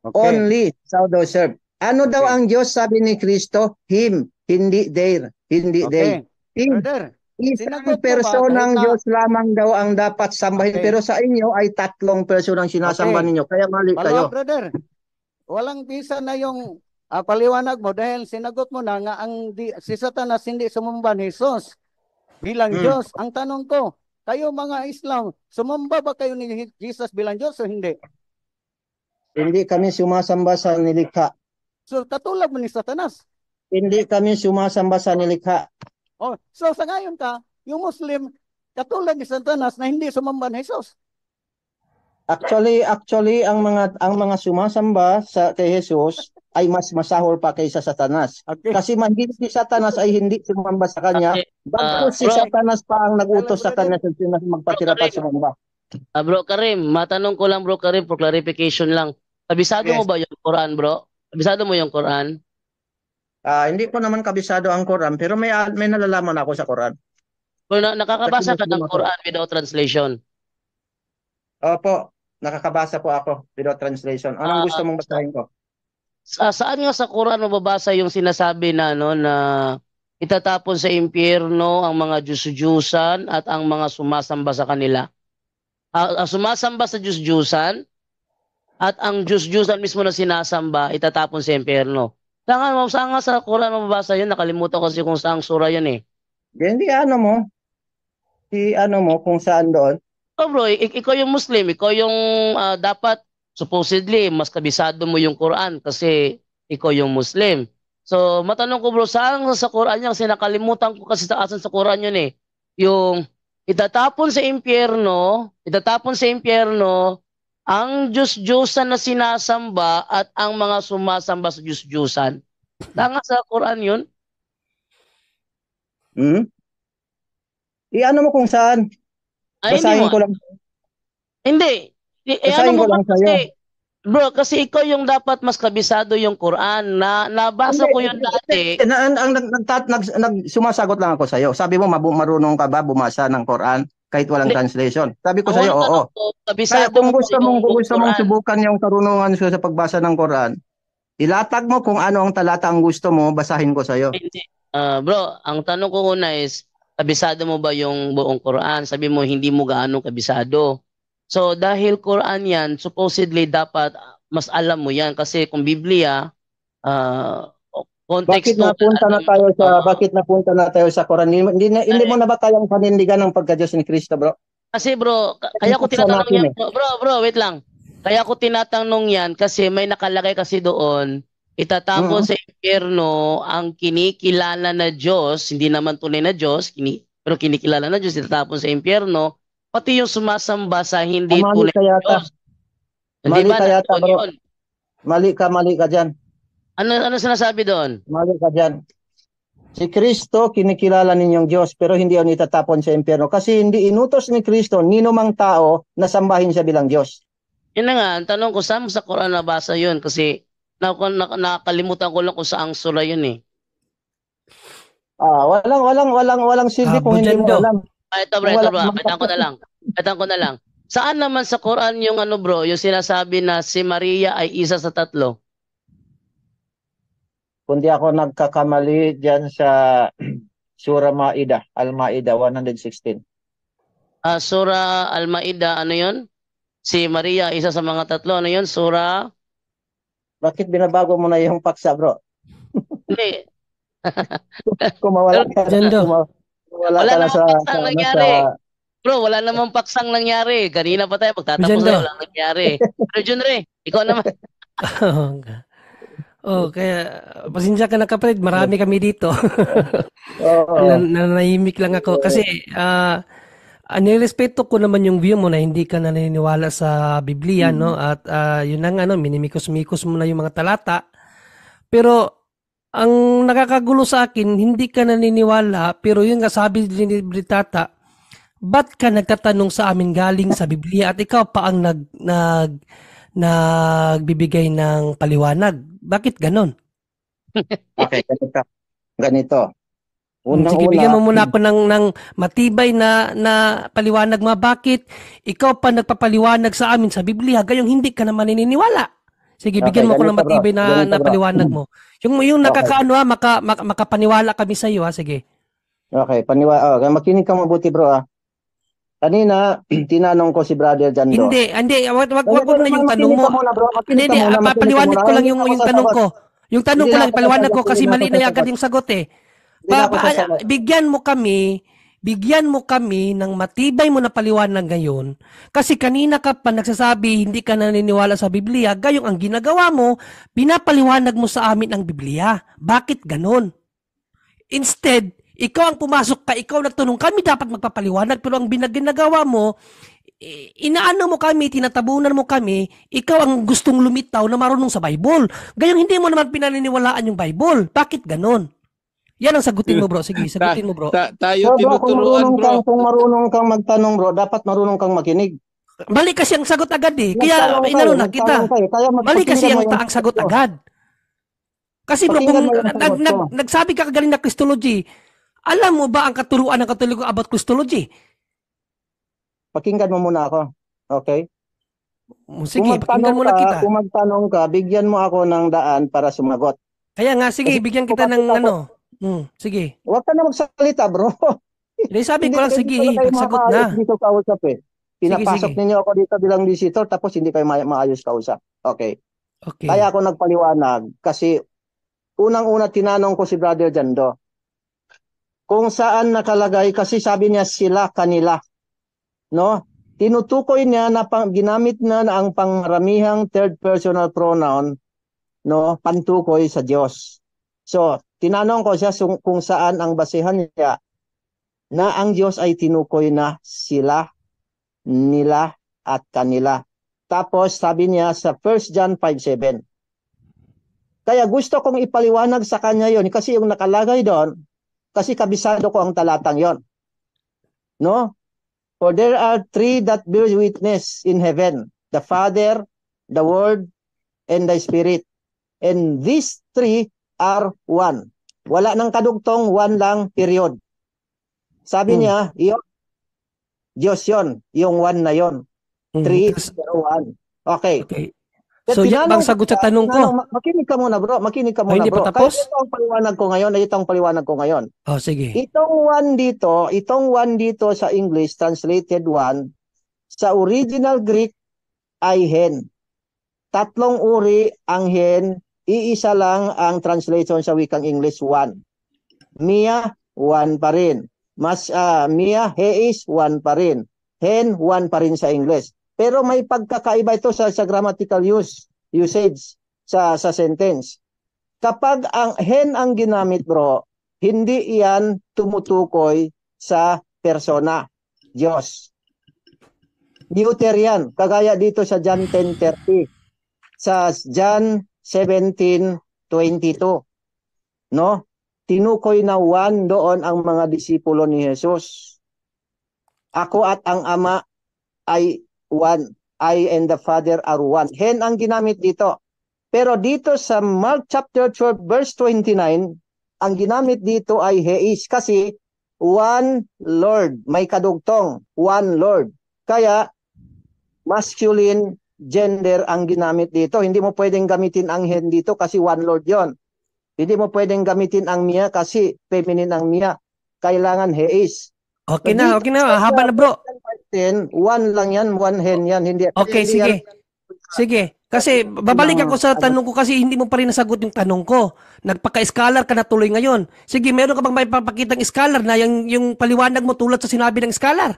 okay. only shalt thou serve. Ano okay. daw ang Diyos sabi ni Kristo? Him, hindi there, hindi okay. they.
Him, Brother, isang person ba? Diyos
lamang daw ang dapat sambahin. Okay. Pero sa inyo ay tatlong person ang sinasamba okay. ninyo. Kaya mali Malaw, kayo. brother.
Walang bisa na yung uh, paliwanag mo dahil sinagot mo na nga ang di, si Satanas hindi sumumba ni Jesus bilang hmm. Diyos. Ang tanong ko, kayo mga Islam, sumamba ba kayo ni Jesus bilang Diyos o hindi?
Hindi kami sumasamba sa nilikha.
So katulad mo ni Satanas.
Hindi kami sumasamba sa nilikha.
Oh, so sa ngayon ka, yung Muslim, katulad ni Satanas na hindi sumamba ni Jesus.
Actually, actually ang mga ang mga sumasamba sa kay Jesus ay mas masahol pa kaysa Satanas. Okay. Kasi mahigit si Satanas ay hindi sumamba sa kanya. Okay. Uh, Bakit ah, si Satanas pa ang nagutos ano, sa kanya sa sinas magpatira pa sumamba?
Uh, ah, bro Karim, matanong ko lang bro Karim for clarification lang. Kabisado yes. mo ba yung Quran bro? Kabisado mo yung Quran?
Uh, hindi ko naman kabisado ang Quran pero may may nalalaman ako sa Quran.
Pero na, nakakabasa ka ng Quran without translation.
Opo, nakakabasa po ako without translation. Anong uh, gusto mong basahin ko?
sa, saan nga sa Quran mababasa yung sinasabi na ano na itatapon sa impyerno ang mga Diyos-Diyusan at ang mga sumasamba sa kanila? Uh, sumasamba sa Diyos-Diyusan at ang Diyos-Diyusan mismo na sinasamba itatapon sa impyerno. Saan nga, saan nga sa Quran mababasa yun? Nakalimutan ko kasi kung saang sura yun eh.
Hindi ano mo. Si ano mo kung saan doon.
Oh bro, ik- ikaw yung Muslim, ikaw yung uh, dapat supposedly, mas kabisado mo yung Quran kasi ikaw yung Muslim. So, matanong ko bro, saan sa Quran yan? Kasi nakalimutan ko kasi saan sa Quran yun eh. Yung itatapon sa impyerno, itatapon sa impyerno, ang Diyos-Diyosan na sinasamba at ang mga sumasamba sa Diyos-Diyosan. Tanga sa Quran yun? Hmm? I-ano mo kung saan? Ay, Basahin ko lang. Hindi. Eh, eh ano mo lang sa'yo. Bro, kasi ikaw yung dapat mas kabisado yung Quran. Na nabasa hindi, ko yun dati. Na, ang, ang nag, nag, nag, nag,
sumasagot lang ako sa iyo. Sabi mo mabu, marunong ka ba bumasa ng Quran kahit walang hindi. translation? Sabi ko sa iyo, oo. Ko, ano, kabisado Kaya kung gusto mong gusto mong subukan yung karunungan ko sa pagbasa ng Quran, ilatag mo kung ano ang talata ang gusto mo, basahin ko sa iyo.
Uh, ah, bro, ang tanong ko una is, kabisado mo ba yung buong Quran? Sabi mo hindi mo gaano kabisado. So dahil Quran yan, supposedly dapat mas alam mo yan kasi kung Biblia, uh, context bakit napunta na, na
tayo sa uh, bakit napunta na tayo sa Quran? Hindi, hindi, hindi mo na ba kayang panindigan ng pagka-Diyos ni Kristo, bro?
Kasi bro, kaya ko tinatanong yan, eh. bro, bro, bro, wait lang. Kaya ko tinatanong yan kasi may nakalagay kasi doon, itatapon uh-huh. sa impyerno ang kinikilala na Diyos, hindi naman tunay na Diyos, kini, pero kinikilala na Diyos, itatapon sa impyerno Pati yung sumasamba sa hindi ah, mali tunay na yata. Diyos. Mali Hindi ba? ka yata, bro. yun. Mali ka, mali ka dyan. Ano, ano sinasabi doon? Mali ka dyan. Si Kristo,
kinikilala ninyong Diyos, pero hindi yun itatapon sa impyerno. Kasi hindi inutos ni Kristo, ni mang tao, na sambahin siya bilang Diyos.
Yun na nga, ang tanong ko, saan sa Quran nabasa yun? Kasi nakakalimutan ko lang kung saan sura yun eh.
Ah,
walang, walang, walang, walang silbi Ah, kung hindi mo alam.
Ay, ah, ito bro, ito bro. Kaitan ko na lang. Kaitan ko na lang. Saan naman sa Quran yung ano bro, yung sinasabi na si Maria ay isa sa tatlo?
Kundi ako nagkakamali diyan sa Surah Maida, Al-Maida 116.
Ah, uh, Surah Al-Maida, ano yun? Si Maria, isa sa mga tatlo, ano yun? Surah Bakit
binabago mo na yung paksa, bro?
Hindi.
Kumawala ka. Diyan daw.
Wala, wala namang sa, sa, ano, nangyari. Sa... Bro, wala namang paksang nangyari. Kanina pa tayo, pagtatapos na wala nangyari. Pero Jun Re, ikaw naman.
Oo nga. Oh, kaya pasensya ka na kapatid, marami kami dito. Oo. Nanahimik lang ako kasi uh, nirespeto ko naman yung view mo na hindi ka naniniwala sa Biblia, mm-hmm. no? At uh, yun ang ano, no, minimikos-mikos mo na yung mga talata. Pero ang nakakagulo sa akin, hindi ka naniniwala, pero yun nga sabi ni Britata, ba't ka nagtatanong sa amin galing sa Biblia at ikaw pa ang nag, nag, nagbibigay ng paliwanag? Bakit ganon? okay, ganito.
Ganito. Unang Sige, bigyan mo muna mm. ako
ng, ng matibay na, na paliwanag mga bakit ikaw pa nagpapaliwanag sa amin sa Biblia, gayong hindi ka naman naniniwala. Sige, bigyan okay, mo ko ng matibay na, na paliwanag mo. Yung, yung nakakaano okay. Ah, ha, maka, maka, makapaniwala kami sa iyo ha, ah, sige.
Okay, paniwala. oh, makinig ka mabuti bro ha. Ah. Kanina, tinanong ko si Brother John Hindi, hindi.
Wag, wag, wag, wag na yung tanong mo. Muna, bro. Hindi, hindi. paliwanag ko lang yung, yung tanong ko. Yung tanong ko lang, paliwanag ko kasi mali na agad yung sagot eh. Pa, pa, bigyan mo kami bigyan mo kami ng matibay mo na paliwanag ngayon kasi kanina ka pa nagsasabi hindi ka naniniwala sa Biblia, gayong ang ginagawa mo, pinapaliwanag mo sa amin ang Biblia. Bakit ganon? Instead, ikaw ang pumasok ka, ikaw nagtanong, kami dapat magpapaliwanag pero ang binaginagawa mo, inaano mo kami, tinatabunan mo kami, ikaw ang gustong lumitaw na marunong sa Bible. Gayong hindi mo naman pinaniniwalaan yung Bible. Bakit ganon? Yan ang sagutin mo bro. Sige, sagutin mo bro. Ta- tayo bro, tinuturuan bro. Kang,
kung marunong kang magtanong bro, dapat marunong kang makinig.
Mali kasi ang sagot agad eh. Kaya eh, inano na kita.
Mali kasi ang, taang
sagot agad. Kasi bro, kung nag, nag, nagsabi ka kagaling na Christology, alam mo ba ang katuruan ng Katoliko about Christology?
Pakinggan mo muna ako.
Okay? Mm, sige, pakinggan muna ka, kita. Kung
magtanong ka, bigyan mo ako ng daan para sumagot.
Kaya nga, sige, bigyan kita ng ano.
Hmm, sige. Huwag ka na magsalita, bro.
Hindi, sabi ko lang, sige, pagsagot na. Dito
kausap eh. Pinapasok sige, sige. ninyo ako dito bilang visitor, tapos hindi kayo ma- maayos kausap. Okay. okay. Kaya ako nagpaliwanag kasi unang-una tinanong ko si Brother Jando kung saan nakalagay kasi sabi niya sila kanila. No? Tinutukoy niya na pang, ginamit na, na ang pangramihang third personal pronoun no pantukoy sa Diyos. So, tinanong ko siya kung saan ang basehan niya na ang Diyos ay tinukoy na sila, nila, at kanila. Tapos sabi niya sa 1 John 5.7. Kaya gusto kong ipaliwanag sa kanya yon kasi yung nakalagay doon, kasi kabisado ko ang talatang yon. No? For there are three that bear witness in heaven, the Father, the Word, and the Spirit. And these three R1. Wala nang kadugtong, one lang period. Sabi hmm. niya, yun, Diyos yun, yung one na yun. 301. Hmm. Okay. okay.
So, yan ang sagot
sa tanong ko. Ano, makinig ka muna bro, makinig ka muna oh, hindi bro. Pa tapos? Kasi ito ang paliwanag ko ngayon, ito ang paliwanag ko ngayon.
Oh,
sige.
Itong one dito, itong one dito sa English, translated one, sa original Greek ay hen. Tatlong uri ang hen Iisa lang ang translation sa wikang English, one. Mia, one pa rin. Mas, uh, Mia, he is, one pa rin. Hen, one pa rin sa English. Pero may pagkakaiba ito sa, sa grammatical use, usage sa, sa sentence. Kapag ang hen ang ginamit bro, hindi iyan tumutukoy sa persona, Diyos. Neuter yan, kagaya dito sa John 10.30. Sa John 17:22. No? Tinukoy na one doon ang mga disipulo ni Jesus. Ako at ang Ama ay one. I and the Father are one. Hen ang ginamit dito. Pero dito sa Mark chapter 12 verse 29, ang ginamit dito ay he is kasi one Lord, may kadugtong, one Lord. Kaya masculine gender ang ginamit dito. Hindi mo pwedeng gamitin ang hen dito kasi one Lord yon. Hindi mo pwedeng gamitin ang Mia kasi feminine ang Mia. Kailangan he is.
Okay so, na, okay na. Ah, haba
na bro. 10, one lang yan,
one hen yan. Hindi, okay, hindi sige. Yan. Sige. Kasi babalik ako sa ano? tanong ko kasi hindi mo pa rin nasagot yung tanong ko. Nagpaka-scholar ka na tuloy ngayon. Sige, meron ka bang may papakitang scholar na yung, yung paliwanag mo tulad sa sinabi ng scholar?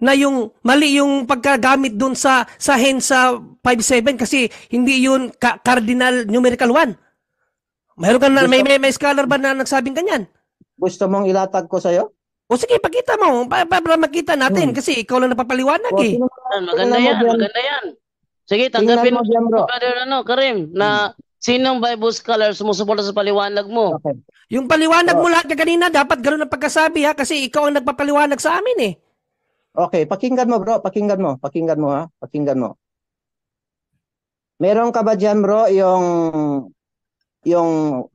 na yung mali yung pagkagamit doon sa sa hensa 57 kasi hindi yun ka- cardinal numerical 1. Meron ka na, may, may, may scholar ba na nagsabing ganyan? Gusto mong ilatag ko sa'yo? O sige, pakita mo. Para pa, pa, makita natin hmm. kasi ikaw lang napapaliwanag o, eh. maganda yan, yan, maganda yan. Sige, tanggapin mo, yan, bro.
brother ano, Karim, na hmm. Sinong Bible scholar sumusuporta sa paliwanag mo? Okay. Yung paliwanag so, mo
lahat kanina, dapat ganoon ang pagkasabi ha, kasi ikaw ang nagpapaliwanag sa amin eh.
Okay, pakinggan
mo bro, pakinggan mo, pakinggan mo ha, pakinggan mo. Meron ka ba diyan bro yung yung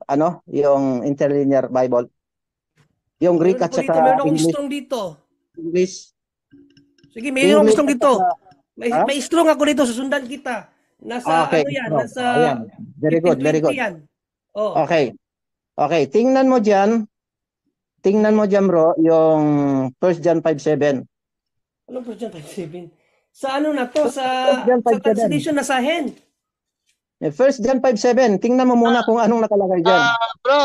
ano, yung interlinear Bible? Yung Greek at saka meron English. Meron dito. English.
Sige, meron English strong dito. May, ha? may strong ako dito, susundan kita. Nasa ah, okay, ano yan, bro. nasa Ayan.
Very good, very good. Yan. Oh. Okay. Okay, tingnan mo diyan. Tingnan mo diyan bro yung 1 John 5:7.
Ano po dyan 5.7? Sa ano na to? Sa, First John sa 5:7. translation na sa hen.
First John 5.7, tingnan mo muna kung anong nakalagay dyan. Ah,
bro,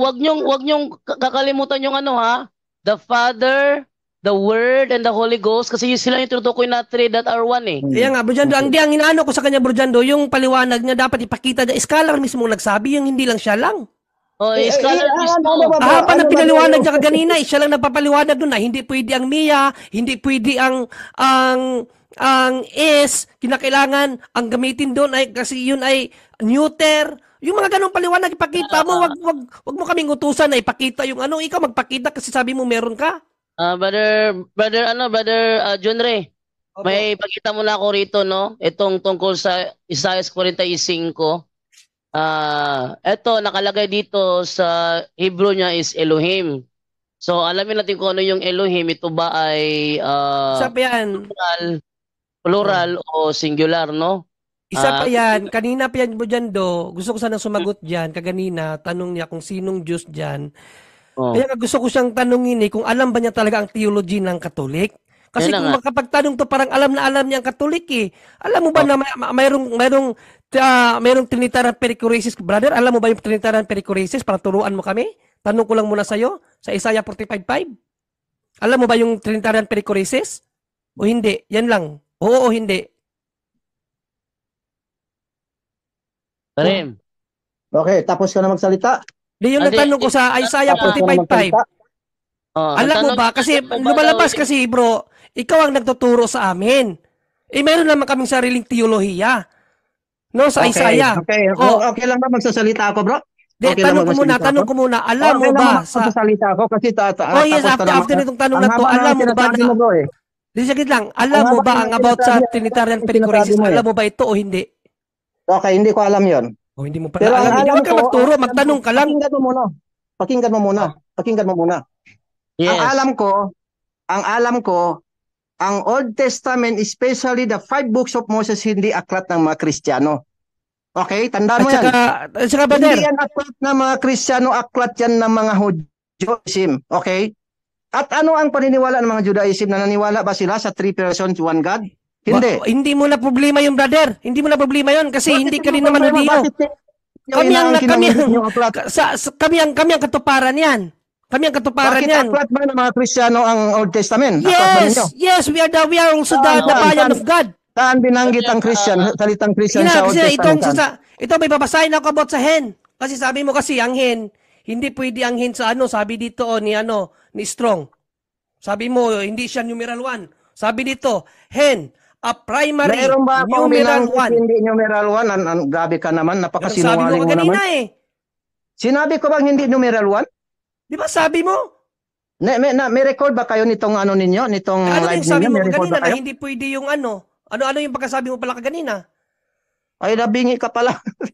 wag niyong wag
niyong kakalimutan yung ano ha. The Father, the Word and the Holy Ghost
kasi yun sila yung tinutukoy na three that are one eh. Kaya nga, Brujando, ang, ang inaano ko sa kanya, Brujando, yung paliwanag niya dapat ipakita niya. Scholar mismo ang nagsabi, yung hindi lang siya lang.
Oh, eh, eh, eh, Haba eh, ah, ano na pinaliwanag niya kaganina,
eh, siya lang napapaliwanag doon na hindi pwede ang Mia, hindi pwede ang ang ang S, kinakailangan ang gamitin doon ay kasi yun ay neuter. Yung mga ganong paliwanag ipakita mo, ah. wag wag wag mo kaming utusan na ipakita yung ano, ikaw magpakita kasi sabi mo meron ka.
Ah, uh, brother, brother ano, brother uh, John Ray. Okay. May pakita mo na ako rito, no? Itong tungkol sa Isaiah 45. Ah, uh, eto nakalagay dito sa Hebrew niya is Elohim. So alamin natin kung ano yung Elohim, ito ba ay uh, Isa pa
yan. plural,
plural oh. o singular, no?
Isa uh, pa yan. Kanina pa yan mo dyan, Do. Gusto ko sana sumagot dyan. Kaganina, tanong niya kung sinong Diyos dyan. Oh. Kaya gusto ko siyang tanungin eh, kung alam ba niya talaga ang theology ng Katolik? Kasi kung nga. makapagtanong to, parang alam na alam niya ang Katolik eh. Alam mo ba oh. na may, mayroong, mayroong uh, merong trinitarian perichoresis. Brother, alam mo ba yung trinitarian perichoresis? Para turuan mo kami. Tanong ko lang muna sa'yo, sa Isaiah 45.5. Alam mo ba yung trinitarian perichoresis? O hindi? Yan lang. Oo o hindi? Karim.
Okay, tapos ka na magsalita.
Di yung Andi, natanong ko sa Isaiah 45.5. Oh, Alam mo ba? Kasi lumalabas kasi bro, ikaw ang nagtuturo sa amin. Eh meron naman kaming sariling teolohiya. No, sa okay. Isaiah. Okay, oh. oh. okay lang ba magsasalita ako, bro? De, okay tanong ko muna, tanong ko muna, alam okay mo ba sa...
Magsasalita ako kasi tata... Oh yes, after, after nitong tanong na to, alam mo ba na... Mo,
eh. Sagit lang, alam mo ba ang about sa Trinitarian Perichoresis, eh. alam mo ba ito o hindi? Okay,
hindi ko alam yon.
Oh, hindi mo pala alam. Hindi ka magturo, magtanong ka lang. Pakinggan mo muna. Pakinggan mo
muna. Pakinggan mo muna. Yes. Ang alam ko, ang alam ko, ang Old Testament, especially the five books of Moses, hindi aklat ng mga Kristiyano. Okay, tandaan mo at saka, yan. At saka, Hindi yan aklat ng mga Kristiyano, aklat yan ng mga Judaism. Okay? At ano ang paniniwala ng mga Judaism? na Nananiwala ba sila sa
three persons, one God? Hindi. Ba- hindi mo na problema yung brother. Hindi mo na problema yun kasi bakit hindi ka rin naman Lodino.
Kami ang, kami ang,
sa, sa, kami ang, kami ang katuparan yan. Kami ang katuparan Bakit niyan. Bakit ba ng mga Kristiyano ang Old Testament? Yes, yes, we are the, we are also the, the bayan of
God. Saan binanggit ang Christian, salitang Christian sa Old Testament? Itong, sa,
ito may babasahin ako about sa hen. Kasi sabi mo kasi ang hen, hindi pwede ang hen sa ano, sabi dito oh, ni ano, ni Strong. Sabi mo, hindi siya numeral 1. Sabi dito, hen, a primary Mayroon ba numeral 1.
Hindi numeral 1, an, an, grabe ka naman, napakasinungaling mo naman. Sabi ko kanina eh. Sinabi ko bang hindi numeral 1? Di ba sabi mo? Na, may, na, may record ba kayo nitong ano ninyo? Nitong eh, ano live sabi ninyo? mo kanina na hindi
pwede yung ano? Ano-ano yung pagkasabi mo pala kanina? Ay, nabingi ka pala.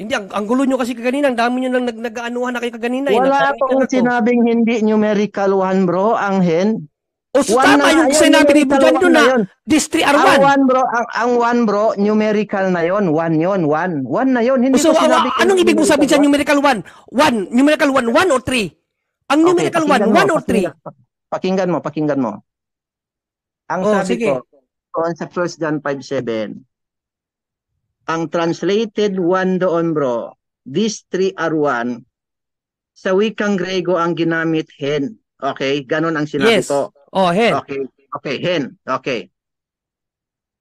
hindi, ang, ang gulo nyo kasi kanina. Ang dami nyo lang nag, nag-anuhan na kayo kanina. Eh. Wala eh, akong sinabing
hindi numerical one, bro. Ang hen.
O so one tama na, yung sinabi ni Bujan yun na,
District R1. Ang one bro, ang, ang one bro, numerical na yon, one yon, one. One na yon. Hindi so, ko sinabi. Uh, anong ibig mo sabihin sa numerical one? One, numerical one, one or three? Ang numerical okay, one, mo, one or three? Pakinggan mo, pakinggan mo. Ang oh, sabi sige. ko, on sa 1 John 5.7, ang translated one doon bro, District R1, sa wikang Grego ang ginamit hen. Okay? ganun ang sinabi yes. ko.
Oh, hen. Okay,
okay, hen. Okay.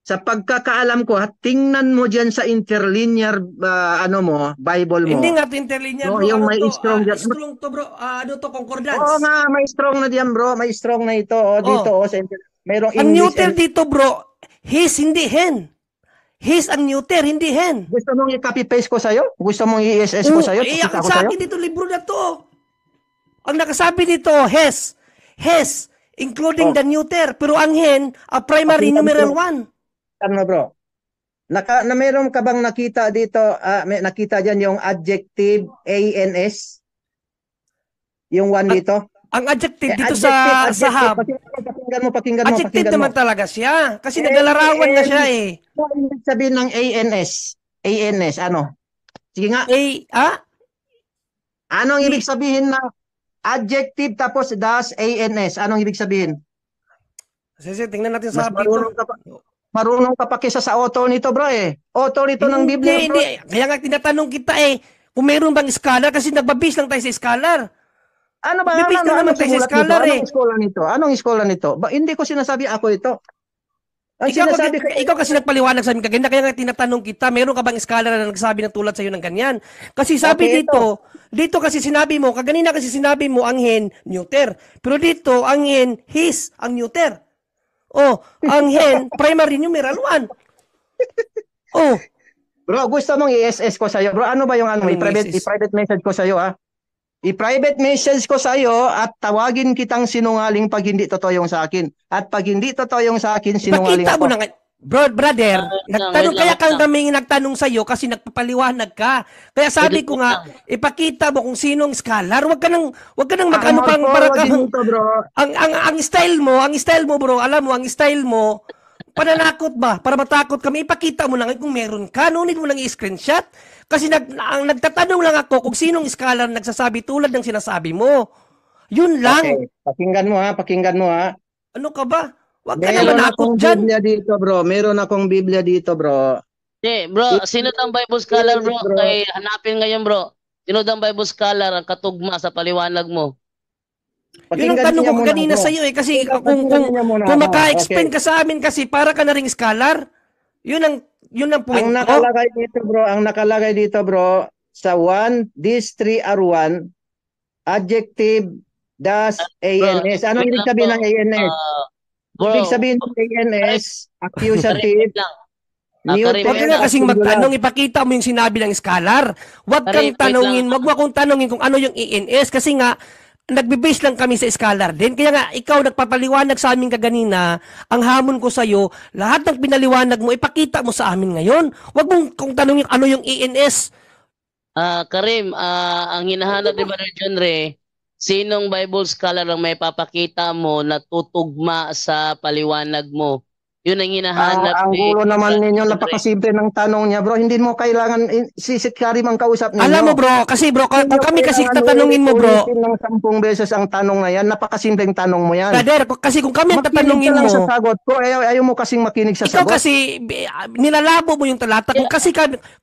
Sa pagkakaalam ko, tingnan mo diyan sa interlinear uh, ano mo, Bible mo. Hindi nga
interlinear. No, bro, yung ano may to, ah, strong uh, strong to bro, uh, ano to concordance.
Oo nga, may strong na diyan bro, may strong na ito oh, dito oh, oh sa merong Ang neuter
dito bro, his hindi hen. His ang neuter, hindi hen. Gusto mong i-copy paste ko sa'yo? Gusto mong i-SS ko sa'yo? Eh, ang sa akin dito libro na to. Ang nakasabi dito, Hes. Hes including oh. the neuter. Pero ang hen,
a primary okay, numeral 1. Tama ano, bro. Naka, na meron ka bang nakita dito, uh, may, nakita dyan yung adjective ANS? Yung one At, dito? Ang adjective eh, dito adjective, sa adjective, sa hub. Pakinggan mo, pakinggan mo, Adjective pakinggan naman mo.
talaga siya.
Kasi A- na siya eh. Ano sabihin ng ANS? ANS, ano? Sige nga. A, ah? Ano ang ibig sabihin ng Adjective tapos das, ans. Anong ibig sabihin?
Sisi, tingnan natin sa Mas marunong ka, pa, marunong sa auto nito, bro eh. Auto nito hindi, ng Biblia, hindi, Hindi. Kaya nga tinatanong kita eh, kung meron bang scholar kasi nagbabis lang tayo sa scholar. Ano ba? Bibis ano, ano, ano, naman ano, tayo sa scholar nito? eh. Anong
scholar nito? Anong scholar nito? Ba, hindi ko sinasabi ako ito. Ang ikaw, sinasabi ko, eh,
ikaw kasi eh, nagpaliwanag sa amin kaganda, kaya nga tinatanong kita, meron ka bang scholar na nagsabi ng tulad sa iyo ng ganyan? Kasi sabi okay, dito, ito. dito kasi sinabi mo, kaganina kasi sinabi mo ang hen, neuter. Pero dito, ang hen, his, ang neuter. Oh, ang hen, primary numeral 1. Oh. Bro,
gusto mong i-SS ko sa iyo. Bro, ano ba yung ano? I-private, private message ko sa iyo, ha? I-private message ko sa iyo at tawagin kitang sinungaling pag hindi totoo yung sa akin. At pag hindi totoo
yung sa akin, sinungaling Pakita ako. Mo na, bro, brother, uh, nagtanong kaya kang daming nagtanong sa iyo kasi nagpapaliwanag ka. Kaya sabi ko nga, ipakita mo kung sinong scholar. Huwag ka nang huwag ka nang ah, magano pang para ka. Ang ang ang style mo, ang style mo, bro. Alam mo, ang style mo pananakot ba? Para matakot kami, ipakita mo lang kung meron ka. Ngunit mo lang i-screenshot. Kasi nag, ang, nagtatanong lang ako kung sinong scholar nagsasabi tulad ng sinasabi mo. Yun lang. Okay. Pakinggan mo ha, pakinggan mo ha. Ano ka ba? Huwag ka
Meron naman
akong dyan. Biblia dito bro. Meron akong Biblia dito bro.
Hindi, bro, sino ang Bible scholar, bro? bro. Ay, hanapin ngayon, bro. Sino ang Bible scholar ang katugma sa paliwanag mo?
Pakinggan Yun ang tanong ko kanina sa iyo eh kasi Pakinggan kung kung, kung maka-explain okay. ka sa amin kasi para ka na ring scholar. Yun ang yun lang po. Ang nakalagay dito bro,
ang nakalagay dito bro, sa 1, these 3 r 1, adjective, das, ANS. Ano ibig sabihin ng ANS? Uh,
bro, ibig sabihin ng ANS,
accusative, ah, Huwag ka na kasing magtanong, ipakita mo yung sinabi ng scholar. Huwag kang tanongin, huwag mo akong tanongin kung ano yung ANS kasi nga nagbe-base lang kami sa scholar din. Kaya nga, ikaw nagpapaliwanag sa amin kaganina, ang hamon ko sa'yo, lahat ng pinaliwanag mo, ipakita mo sa amin ngayon. Huwag mong kung tanongin ano yung ENS.
Ah, Karim, ah, ang hinahanap di ba ng genre, sinong Bible scholar ang may papakita mo na tutugma sa paliwanag mo? Yun ang hinahanap. Uh, ang eh. gulo eh, naman ninyo, napakasimple
ng tanong niya, bro. Hindi mo kailangan, si Sitkari mang kausap ninyo. Alam mo, bro, kasi bro, kung kami kasi tatanungin mo, bro. ng sampung beses ang tanong na yan, napakasimpleng tanong mo yan. Brother, kasi kung kami ang tatanungin mo. sa sagot
ko, ayaw, ayaw mo kasing makinig sa ikaw sagot. kasi, ah, nilalabo mo yung talata. Kung, kasi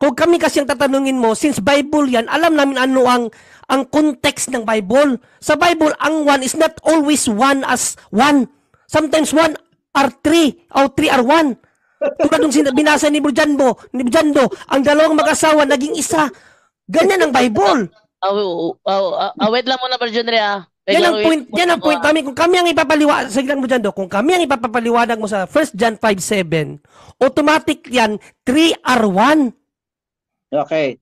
kung kami kasi ang tatanungin mo, since Bible yan, alam namin ano ang ang context ng Bible. Sa Bible, ang one is not always one as one. Sometimes one R3 o 3 R1. Tulad nung binasa ni Bujanbo, ni Bujando, ang dalawang mag-asawa naging isa. Ganyan ang Bible.
Aw, aw, aw, wait lang muna, Virgin Rhea. Ah. Yan ang point, yan ang point
namin. Kung kami ang ipapaliwanag, sige lang mo kung kami ang ipapaliwanag mo sa 1 John 5.7, automatic yan, 3R1. Okay.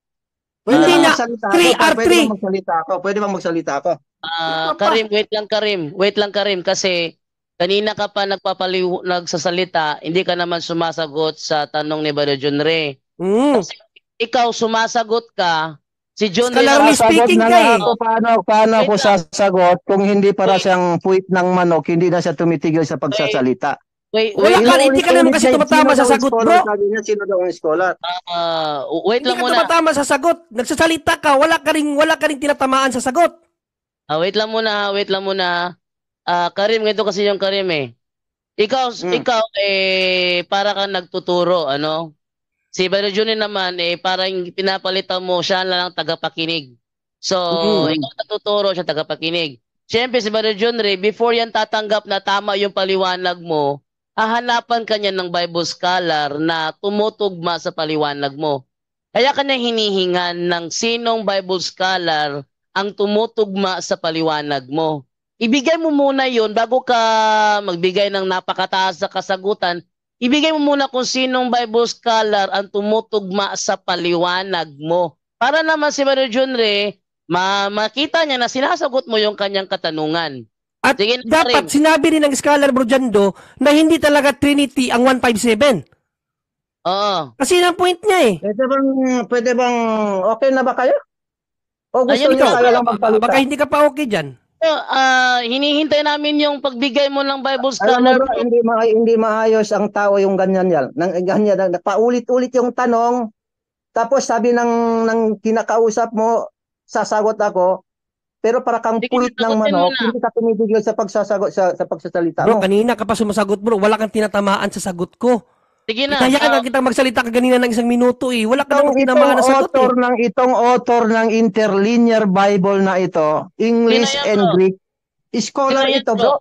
Pwede uh, na,
3R3. Pwede bang magsalita ako? Pwede bang magsalita ako?
Uh, Karim, wait lang Karim. Wait lang Karim kasi Kanina ka pa nagpapaliw nagsasalita, hindi ka naman sumasagot sa tanong ni Brother John Ray. Mm. ikaw sumasagot ka, si John Ray Kalami speaking ka eh. paano, paano ako
sasagot kung hindi para wait. siyang puwit ng manok, hindi na siya tumitigil sa pagsasalita.
Wait, wait, wala ka, hindi ka naman kasi tumatama sa sagot, bro.
Sabi niya, sino daw ang scholar? Uh, wait lang muna. Hindi ka tumatama sa sagot. Nagsasalita ka, wala ka rin, wala ka rin tinatamaan sa sagot.
Uh, wait lang muna, wait lang muna. Ah, Karim, ganito kasi yung Karim eh. Ikaw, Hmm. ikaw eh para kang nagtuturo, ano? Si Brother Junin naman eh parang pinapalitan mo siya na lang tagapakinig. So, Mm. ikaw natuturo siya tagapakinig. Siyempre si Brother Jun eh, before yan tatanggap na tama yung paliwanag mo, hahanapan ka niya ng Bible scholar na tumutugma sa paliwanag mo. Kaya kanya hinihingan ng sinong Bible scholar ang tumutugma sa paliwanag mo ibigay mo muna yon bago ka magbigay ng napakataas na kasagutan, ibigay mo muna kung sinong Bible scholar ang tumutugma sa paliwanag mo. Para naman si Brother Junre, ma makita niya na sinasagot mo yung kanyang katanungan.
At Sige, dapat rin. sinabi rin ng scholar Bro Jando na hindi talaga Trinity ang 157. Oo. Kasi yun ang point niya eh. Pwede bang, pwede bang okay na ba kayo? O gusto Ayun, niyo kaya lang magpalita? Baka hindi ka pa okay
dyan
uh, hinihintay namin yung pagbigay mo ng Bible scholar. Alam bro, hindi,
ma- hindi maayos ang tao yung ganyan yan. Nang, ganyan, nang, paulit-ulit yung tanong, tapos sabi ng, ng kinakausap mo, sasagot ako, pero para kang
pulit ng manok, hindi ka tumitigil sa pagsasagot sa, sa pagsasalita. Bro, no? kanina ka pa sumasagot bro, wala kang tinatamaan sa sagot ko.
Sige na. Kaya na
kitang magsalita ka ganina ng isang minuto eh. Wala ka namang ginawa sa eh. author eh.
ng itong author ng interlinear Bible na ito, English Pinayat and bro. Greek, scholar Pinayat ito, bro. bro.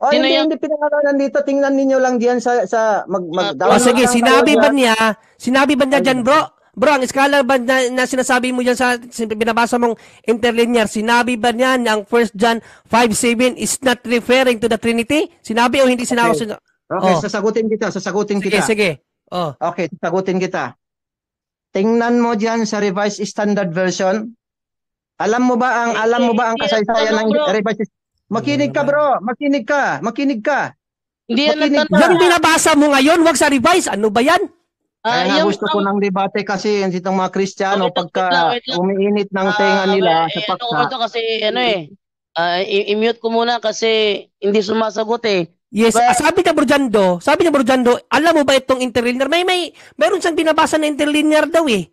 O oh, hindi, hindi pinangalanan dito. Tingnan ninyo lang diyan sa, sa mag, mag uh, oh, sige, sinabi ba niya,
sinabi ba niya dyan, bro? Bro, ang scholar ba na, na sinasabi mo dyan sa binabasa mong interlinear, sinabi ba niya ang 1 John 5.7 is not referring to the Trinity? Sinabi o hindi sinabi? Okay. Okay, oh. sasagutin kita, sasagutin sige, kita. Sige, sige. Oh. Okay, sasagutin kita.
Tingnan mo diyan sa Revised Standard Version. Alam mo ba ang alam mo ba ang kasaysayan ng Revised Makinig ka bro, makinig ka, makinig ka. Hindi makinig. Yan yung binabasa mo ngayon, wag sa revise. Ano ba yan?
Uh, ah, Kaya nga gusto ko
ng debate kasi yan itong mga Kristiyano pagka umiinit ng ah, tenga nila uh, sa paksa. Ano kasi
ano eh, uh, i-mute ko muna kasi hindi sumasagot eh.
Yes, But, ah, sabi ka Burjando, sabi niya Burjando, alam mo ba itong interlinear? May may meron siyang binabasa na interlinear daw eh.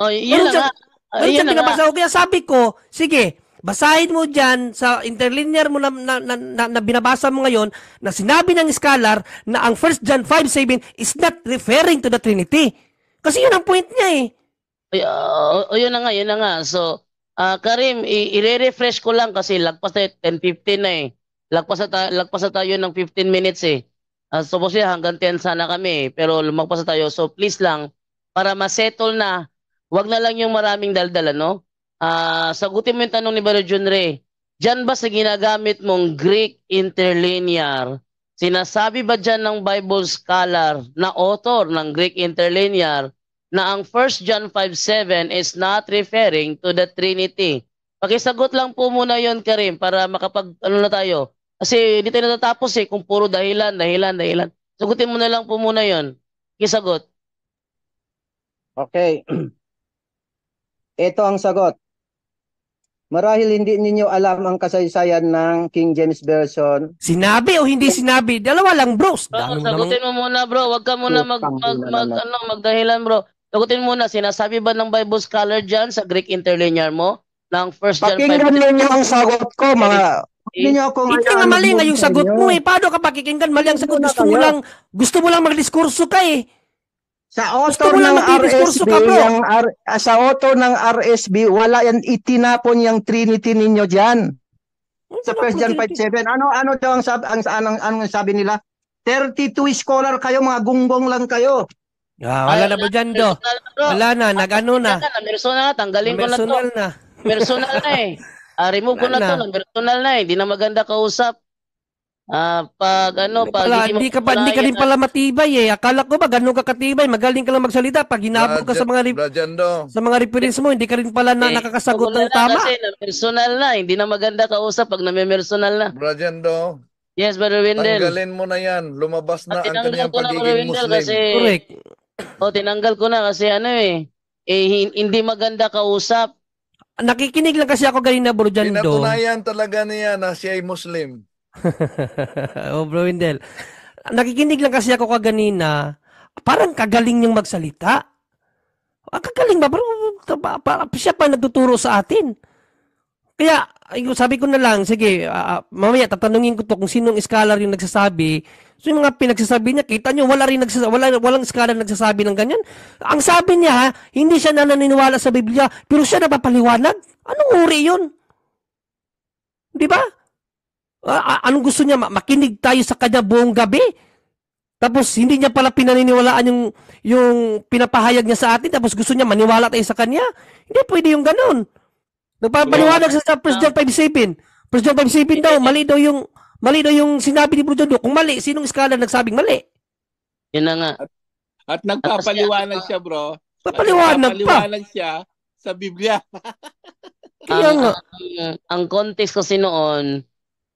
Oh, yun meron lang. Ah, meron siyang binabasa ko
sabi ko, sige, basahin mo diyan sa interlinear mo na, na, na, na, na binabasa mo ngayon na sinabi ng scholar na ang 1 John 5:7 is not referring to the Trinity. Kasi yun ang point niya eh.
Ay, uh, yun na nga, yun na nga. So, uh, Karim, i-refresh ko lang kasi lagpas na 10:15 na eh lagpas na, lagpas tayo ng 15 minutes eh. Uh, ah, suppose yeah, hanggang 10 sana kami eh, pero lumagpas tayo. So please lang, para masettle na, wag na lang yung maraming daldala, no? Uh, ah, sagutin mo yung tanong ni Brother John Ray. Diyan ba sa ginagamit mong Greek interlinear, sinasabi ba dyan ng Bible scholar na author ng Greek interlinear na ang 1 John 5.7 is not referring to the Trinity? Pakisagot lang po muna yon Karim, para makapag, ano na tayo, kasi hindi tayo natatapos eh kung puro dahilan, dahilan, dahilan. Sagutin mo na lang po muna yon. Kisagot. Okay.
Ito ang sagot. Marahil hindi ninyo alam ang kasaysayan ng King James Version.
Sinabi o hindi sinabi? Dalawa lang, bros.
Bro, sagutin namang... mo muna, bro. Huwag ka muna mag, mag, mag, ano, magdahilan, bro. Sagutin muna, sinasabi ba ng Bible scholar dyan sa Greek interlinear mo? Ng first John Pakinggan 5... ninyo ang sagot
ko, mga hindi niyo ako Hindi nga mali nga yung sagot mo eh. Paano ka pakikinggan mali ang sagot? Ano gusto mo lang, gusto mo lang magdiskurso ka eh. Sa ah, author ng RSB, ka, bro. yung
R, sa auto ng RSB, wala yan itinapon yung Trinity ninyo diyan. Ano sa First John 5:7. Ano ano daw ang sabi ang anong, anong sabi nila? 32 scholar kayo, mga gunggong lang kayo.
Ah, wala na ba diyan Do? Wala na,
nagano na.
Personal na, tanggalin ko na to. Personal na. Personal na eh. Ah, remove ko na, na, to. Personal na eh. Hindi na maganda kausap. Ah, pag ano, pag Wala, hindi, ka pa, hindi ka rin pala
matibay eh. Akala ko ba ganun ka katibay, magaling ka lang magsalita pag hinabog ka sa mga rep-
sa mga reference mo, hindi ka
rin pala na eh, nakakasagot
ng na tama. Kasi na personal na, eh. hindi na maganda kausap pag nami-personal na. Rajando. Yes, Brother Wendell. Tanggalin
mo na yan. Lumabas na ah, ang kanyang pagiging Muslim. Kasi, Correct.
O, oh, tinanggal ko na kasi ano eh,
eh hindi maganda kausap Nakikinig lang kasi ako kanina, Bro John Doe. Pinatunayan talaga niya na siya ay Muslim.
oh, Bro Windel. Nakikinig lang kasi ako kaganina. Parang kagaling niyang magsalita. Ang ah, kagaling ba? Bro, para, siya pa nagtuturo sa atin. Kaya, sabi ko na lang, sige, uh, mamaya tatanungin ko to kung sinong scholar yung nagsasabi So yung mga pinagsasabi niya, kita niyo, wala rin nagsasabi, wala, walang scholar nagsasabi ng ganyan. Ang sabi niya, ha, hindi siya na naniniwala sa Biblia, pero siya napapaliwanag. Anong uri yun? Di ba? Uh, anong gusto niya? Makinig tayo sa kanya buong gabi? Tapos hindi niya pala pinaniniwalaan yung, yung pinapahayag niya sa atin, tapos gusto niya maniwala tayo sa kanya? Hindi pwede yung ganun. Nagpapaliwanag sa, sa President Pagsipin. President Pagsipin daw, mali daw yung Mali na yung sinabi ni Bruno Kung mali, sinong scholar nagsabing
mali? Yan na nga. At, at nagpapaliwanag siya, bro. Papaliwanag, papaliwanag pa. siya sa Biblia. Kaya ang, nga.
Ang, ang context kasi noon,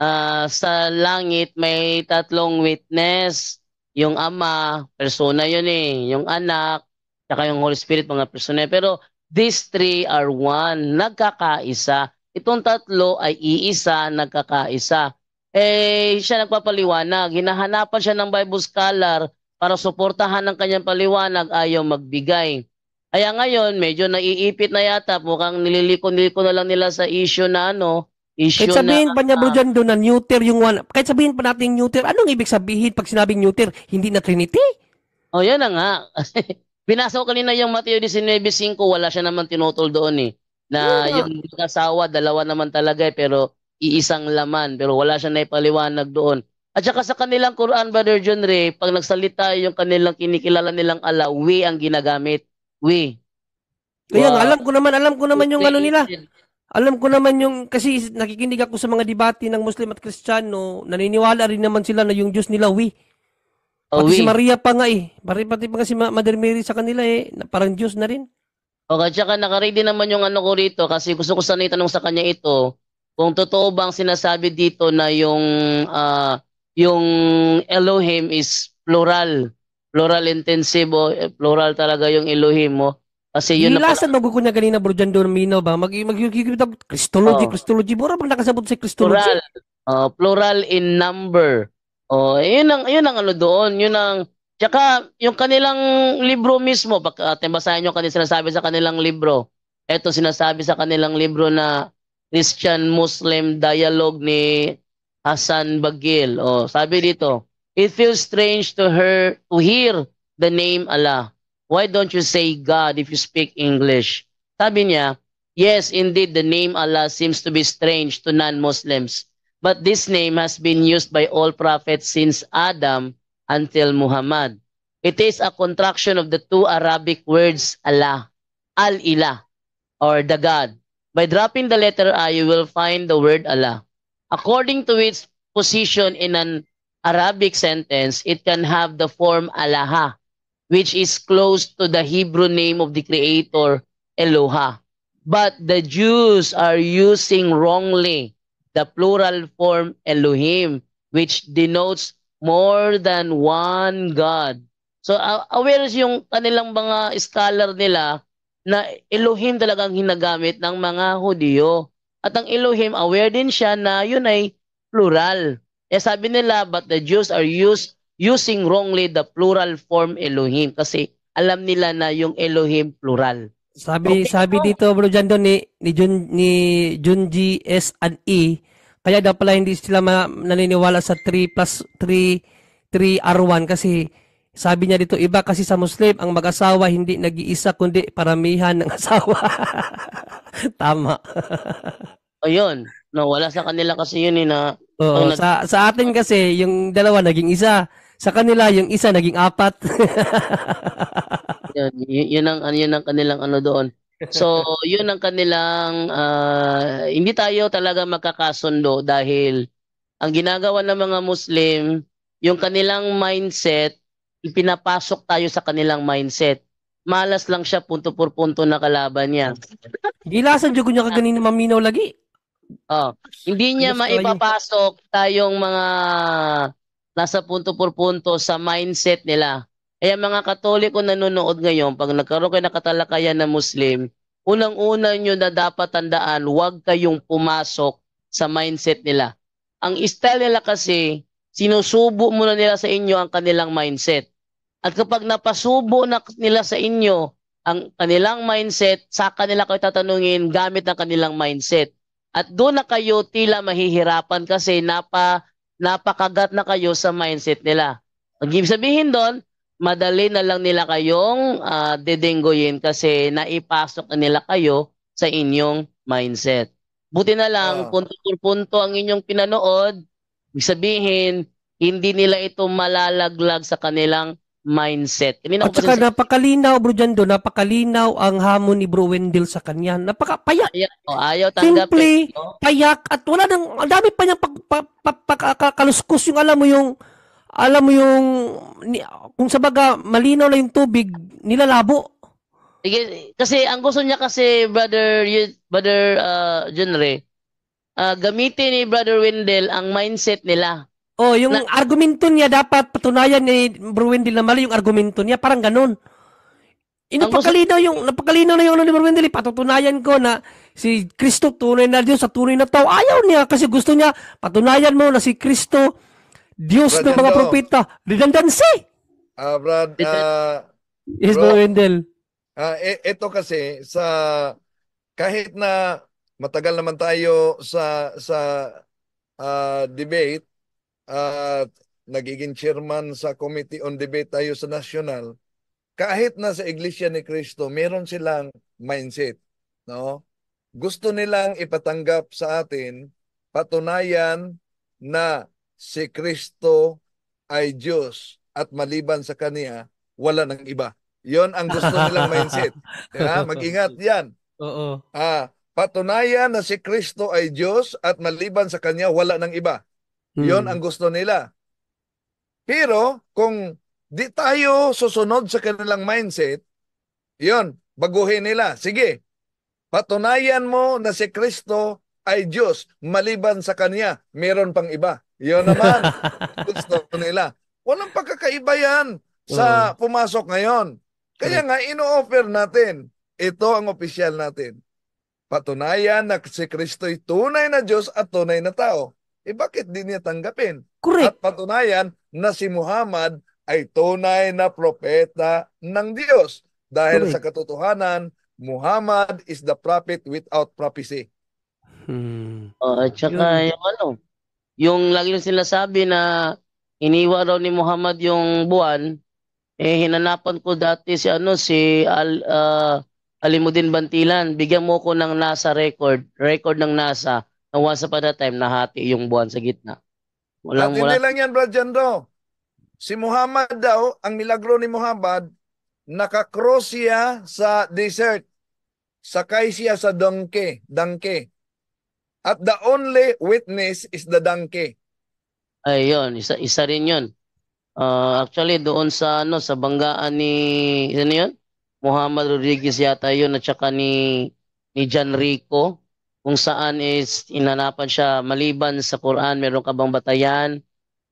uh, sa langit may tatlong witness. Yung ama, persona yun eh. Yung anak, saka yung Holy Spirit, mga persona. Pero these three are one, nagkakaisa. Itong tatlo ay iisa, nagkakaisa eh siya nagpapaliwanag. Hinahanapan siya ng Bible scholar para suportahan ng kanyang paliwanag ayaw magbigay. Kaya ngayon, medyo naiipit na yata. Mukhang nililiko-niliko na lang nila sa issue na ano, issue kahit sabihin na, pa niya, bro, ah, dyan
doon na new yung one. Kahit sabihin pa natin neuter, tier, anong ibig sabihin pag sinabing neuter? hindi na Trinity? O, oh, yan na nga.
Binasa ko kanina yung Mateo 19.5, wala siya naman tinutol doon eh. Na yeah. yung kasawa, dalawa naman talaga eh, pero iisang laman pero wala siya naipaliwanag doon. At saka sa kanilang Quran, Brother John Ray, pag nagsalita yung kanilang kinikilala nilang Allah, we ang ginagamit. We.
Kaya wow. alam ko naman, alam ko naman yung ano nila. Alam ko naman yung, kasi nakikinig ako sa mga debate ng Muslim at Kristiyano, naniniwala rin naman sila na yung Diyos nila, we. Oh, pati we. si Maria pa nga eh. Pati, pati pa nga si Mother Mary sa kanila eh, na parang Diyos na rin.
O Okay, naka-ready naman yung ano ko rito kasi gusto ko sana itanong sa kanya ito kung totoo bang sinasabi dito na yung uh, yung Elohim is plural, plural intensive o eh, plural talaga yung Elohim mo. Oh. Kasi yun Hilasan
na pala... magukunya kanina bro John Dormino ba? Mag mag Christology, oh. Christology. Bura bang nakasabot sa
Christology? Plural.
Uh, plural in number. Oh, yun ang yun ang ano doon, yun ang Tsaka yung kanilang libro mismo, pag uh, basahin nyo kanil sinasabi sa kanilang libro. Ito sinasabi sa kanilang libro na Christian-Muslim dialogue ni Hassan Bagil. Oh, sabi dito, It feels strange to her to hear the name Allah. Why don't you say God if you speak English? Sabi niya, yes, indeed, the name Allah seems to be strange to non-Muslims. But this name has been used by all prophets since Adam until Muhammad. It is a contraction of the two Arabic words Allah, Al-Ilah, or the God. By dropping the letter I, you will find the word Allah. According to its position in an Arabic sentence, it can have the form Alaha, which is close to the Hebrew name of the Creator, Eloha. But the Jews are using wrongly the plural form Elohim, which denotes more than one God. So uh, aware yung kanilang mga scholar nila na Elohim talaga ang hinagamit ng mga Hudyo. At ang Elohim, aware din siya na yun ay plural. Eh sabi nila, but the Jews are used using wrongly the plural form Elohim kasi alam nila na yung Elohim plural.
Sabi okay. sabi dito bro Jando ni ni Jun ni Junji S and E kaya daw pala hindi sila ma, naniniwala sa 3 plus 3 3 R1 kasi sabi niya dito, iba kasi sa Muslim, ang mag-asawa hindi nag-iisa kundi paramihan ng asawa. Tama.
o yun. No, wala sa kanila kasi yun eh na... Oo, nag- sa,
sa atin kasi, yung dalawa naging isa. Sa kanila, yung isa naging apat. yun,
yun, ang, yun ang kanilang ano doon. So, yun ang kanilang... Uh, hindi tayo talaga magkakasundo dahil ang ginagawa ng mga Muslim, yung kanilang mindset pinapasok tayo sa kanilang mindset. Malas lang siya punto por punto na kalaban niya. Hindi Gilasan jud niya kaganina maminaw lagi. Oh, hindi niya maipapasok tayong mga nasa punto por punto sa mindset nila. Kaya mga Katoliko nanonood ngayon, pag nagkaroon kayo ng katalakayan na Muslim, unang-una nyo na dapat tandaan, huwag kayong pumasok sa mindset nila. Ang style nila kasi, sinusubo muna nila sa inyo ang kanilang mindset. At kapag napasubo na nila sa inyo ang kanilang mindset, sa kanila kayo tatanungin gamit ang kanilang mindset. At doon na kayo tila mahihirapan kasi napa, napakagat na kayo sa mindset nila. Ang sabihin doon, madali na lang nila kayong uh, ah, didenggoyin kasi naipasok na nila kayo sa inyong mindset. Buti na lang, oh. punto-punto ang inyong pinanood, ibig sabihin, hindi nila ito malalaglag sa kanilang mindset. I mean, At saka
napakalinaw, bro Jando, napakalinaw ang hamon ni bro Wendell sa kanya. Napakapayak. Ayaw,
oh, ayaw tanggapin. Simple, no?
payak. At wala nang, ang dami pa niyang pagkakaluskos yung alam mo yung, alam mo yung, kung sabaga, malinaw na yung tubig, nilalabo.
kasi ang gusto niya kasi, brother, you, brother, uh, Junre, uh, gamitin ni brother Wendell ang mindset nila
Oh, yung na, argumento niya dapat patunayan ni Bruin din na mali yung argumento niya, parang ganun. Inapakalinaw eh, yung napakalinaw na yung ano ni Bruin din, eh, patutunayan ko na si Kristo tunay na Diyos sa tunay na tao. Ayaw niya kasi gusto niya patunayan mo na si Kristo Diyos Brad ng mga propeta. Redundancy.
Ah, uh, Brad, uh, yes, bro, Uh, ah, ito e, kasi sa kahit na matagal naman tayo sa sa uh, debate uh, nagiging chairman sa Committee on Debate tayo sa National, kahit na sa Iglesia ni Cristo, meron silang mindset. No? Gusto nilang ipatanggap sa atin patunayan na si Kristo ay Diyos at maliban sa Kanya, wala ng iba. Yon ang gusto nilang mindset. Diba? Mag-ingat yan. Oo. Ah, patunayan na si Kristo ay Diyos at maliban sa Kanya, wala ng iba. Hmm. Yon ang gusto nila. Pero kung di tayo susunod sa kanilang mindset, yon, baguhin nila. Sige, patunayan mo na si Kristo ay Diyos maliban sa Kanya. Meron pang iba. Yon naman. gusto nila. Walang pagkakaiba yan sa pumasok ngayon. Kaya nga, ino-offer natin. Ito ang opisyal natin. Patunayan na si Kristo'y tunay na Diyos at tunay na tao eh bakit di niya tanggapin? Correct. At patunayan na si Muhammad ay tunay na propeta ng Diyos. Dahil Correct. sa katotohanan, Muhammad is the prophet without prophecy.
Hmm. Oh, at saka yun. yung ano, yung lagi nung sinasabi na iniwan raw ni Muhammad yung buwan, eh hinanapan ko dati si ano si Al uh, Alimuddin Bantilan, bigyan mo ko ng NASA record, record ng NASA na once upon a time nahati yung buwan sa gitna.
Walang, At hindi wala... lang yan, Brad Jando. Si Muhammad daw, ang milagro ni Muhammad, nakakross siya sa desert. Sakay siya sa donkey. Donkey. At the only witness is the donkey.
Ayun, isa, isa rin yun. Uh, actually, doon sa ano sa banggaan ni ano yun? Muhammad Rodriguez yata yun at saka ni ni John Rico kung saan is inanapan siya maliban sa Quran, meron ka bang batayan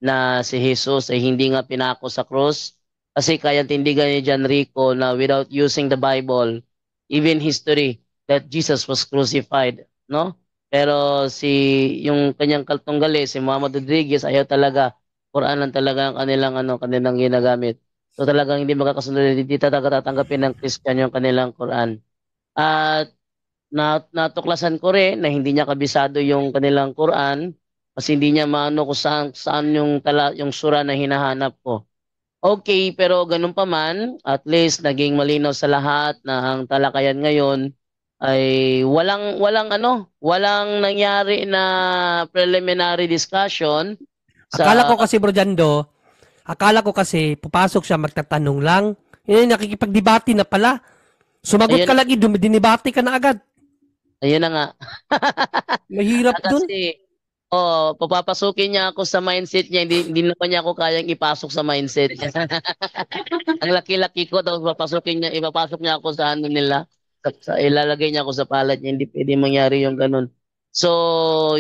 na si Jesus ay hindi nga pinako sa cross? Kasi kaya tindigan ni John Rico na without using the Bible, even history, that Jesus was crucified, no? Pero si yung kanyang kaltong si Muhammad Rodriguez, ayaw talaga. Quran lang talaga ang kanilang ano, kanilang ginagamit. So talagang hindi makakasunod, hindi talaga tatanggapin ng Christian yung kanilang Quran. At na natuklasan ko rin na hindi niya kabisado yung kanilang Quran kasi hindi niya maano kung saan, saan yung, tala, yung sura na hinahanap ko. Okay, pero ganun pa man, at least naging malinaw sa lahat na ang talakayan
ngayon ay walang walang
ano, walang nangyari na preliminary discussion.
Sa... Akala ko kasi Bro Jando, akala ko kasi pupasok siya magtatanong lang. Yun, nakikipagdebate na pala. Sumagot Ayun. ka lagi, dumidinibate ka na agad. Ayun na nga. Mahirap ah, doon.
Kasi, oh, papapasukin niya ako sa mindset niya. Hindi, hindi naman niya ako kayang ipasok sa mindset. Ang laki-laki ko, daw, papasukin niya, ipapasok niya ako sa ano nila. Sa, ilalagay niya ako sa palad niya. Hindi pwede mangyari yung ganun. So,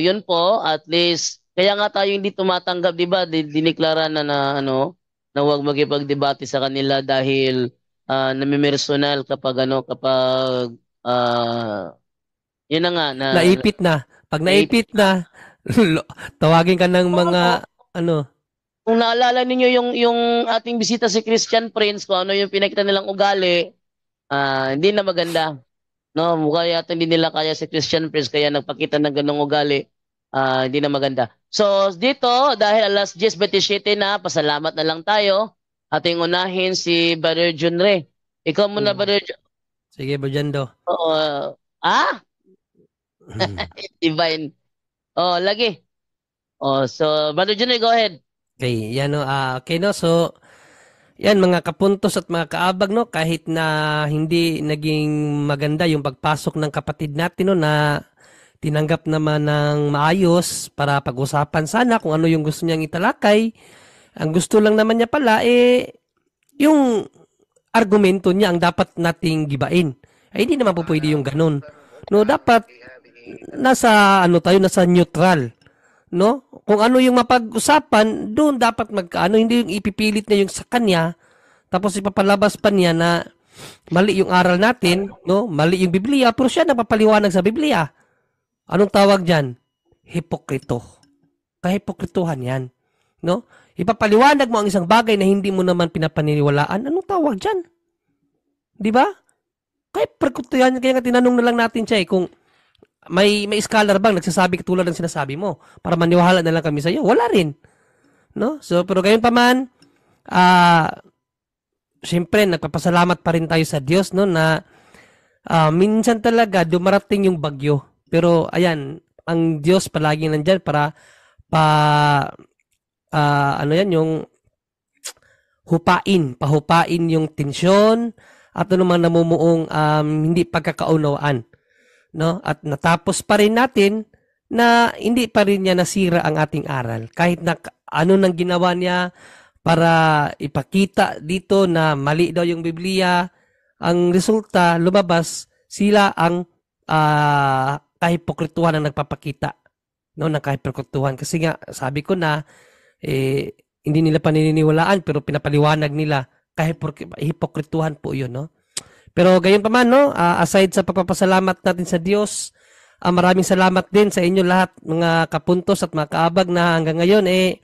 yun po, at least, kaya nga tayo hindi tumatanggap, di ba? Diniklara na na, ano, na huwag magipagdebate sa kanila dahil uh, ah, namimersonal kapag, ano, kapag, uh, yun na nga. Na, naipit
na. Pag naipit, naipit na, tawagin ka ng mga, oh, ano.
Kung naalala ninyo yung, yung ating bisita si Christian Prince, kung ano yung pinakita nilang ugali, uh, hindi na maganda. No, mukha yata hindi nila kaya si Christian Prince kaya nagpakita ng ganong ugali. Uh, hindi na maganda. So dito, dahil alas 10.27 na, pasalamat na lang tayo. Ating unahin si Brother Junre. Ikaw muna, hmm. Brother Sige, Bajando. Oo. Uh, ah? Divine. Oh, lagi.
Oh, so Brother Junay, go ahead. Okay, yan no. Uh, ah, okay no, so yan mga kapuntos at mga kaabag no kahit na hindi naging maganda yung pagpasok ng kapatid natin no na tinanggap naman ng maayos para pag-usapan sana kung ano yung gusto niyang italakay. Ang gusto lang naman niya pala eh yung argumento niya ang dapat nating gibain. Ay hindi naman po pwede yung ganun. No dapat nasa ano tayo, nasa neutral, no? Kung ano yung mapag-usapan, doon dapat magkaano, hindi yung ipipilit na yung sa kanya, tapos ipapalabas pa niya na mali yung aral natin, no? Mali yung Biblia, pero siya napapaliwanag sa Biblia. Anong tawag diyan? Hipokrito. Kahipokrituhan 'yan, no? Ipapaliwanag mo ang isang bagay na hindi mo naman pinapaniniwalaan. Anong tawag diyan? 'Di ba? Kaya perkutuyan, kaya nga tinanong na lang natin siya eh, kung may may scholar bang nagsasabi katulad ng sinasabi mo para maniwala na lang kami sa iyo? Wala rin. No? So pero gayon pa man, ah uh, siyempre nagpapasalamat pa rin tayo sa Diyos no na uh, minsan talaga dumarating yung bagyo. Pero ayan, ang Diyos palaging nandiyan para pa uh, ano yan yung hupain, pahupain yung tensyon at ano namang namumuong um, hindi pagkakaunawaan no? At natapos pa rin natin na hindi pa rin niya nasira ang ating aral. Kahit na ano nang ginawa niya para ipakita dito na mali daw yung Biblia, ang resulta lumabas sila ang uh, kahipokrituhan na nagpapakita no ng kahipokrituhan kasi nga sabi ko na eh, hindi nila paniniwalaan pero pinapaliwanag nila kahipokrituhan po 'yun no pero gayon pa man, no, uh, aside sa pagpapasalamat natin sa Diyos, uh, maraming salamat din sa inyo lahat, mga kapuntos at mga kaabag na hanggang ngayon, eh,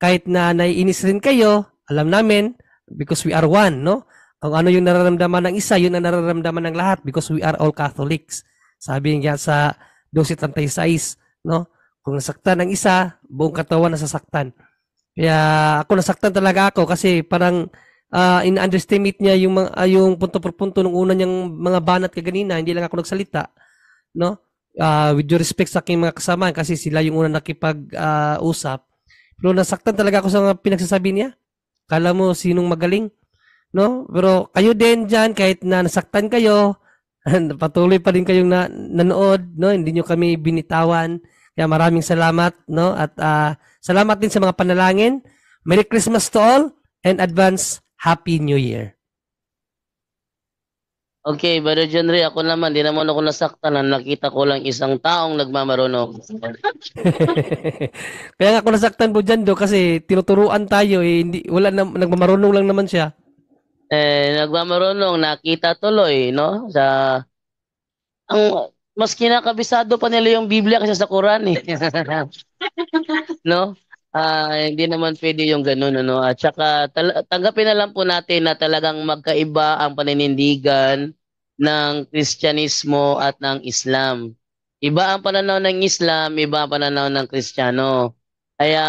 kahit na naiinis rin kayo, alam namin, because we are one, no? Kung ano yung nararamdaman ng isa, yun ang nararamdaman ng lahat because we are all Catholics. Sabi niya sa 1236, no? Kung nasaktan ng isa, buong katawan nasasaktan. Kaya ako nasaktan talaga ako kasi parang uh, in-underestimate niya yung mga, ah, yung punto per punto ng una niyang mga banat kaganina, hindi lang ako nagsalita, no? Uh, with due respect sa aking mga kasama kasi sila yung una nakipag-usap. Uh, Pero nasaktan talaga ako sa mga pinagsasabi niya. Kala mo sinong magaling, no? Pero kayo din diyan kahit na nasaktan kayo, patuloy pa rin kayong na, nanood, no? Hindi niyo kami binitawan. Kaya maraming salamat, no? At uh, salamat din sa mga panalangin. Merry Christmas to all and advance Happy New Year.
Okay, Brother John Ray, ako naman, di naman ako nasaktan. Nakita ko lang isang taong nagmamarunong.
Kaya ako nasaktan po dyan do, kasi tinuturuan tayo. Eh, hindi, wala na, nagmamarunong lang naman siya.
Eh, nagmamarunong, nakita tuloy, no? Sa, ang, mas kinakabisado pa nila yung Biblia kasi sa Quran eh. no? uh, hindi naman pwede yung ganun ano at saka tal- tanggapin na lang po natin na talagang magkaiba ang paninindigan ng Kristyanismo at ng Islam. Iba ang pananaw ng Islam, iba ang pananaw ng Kristiyano. Kaya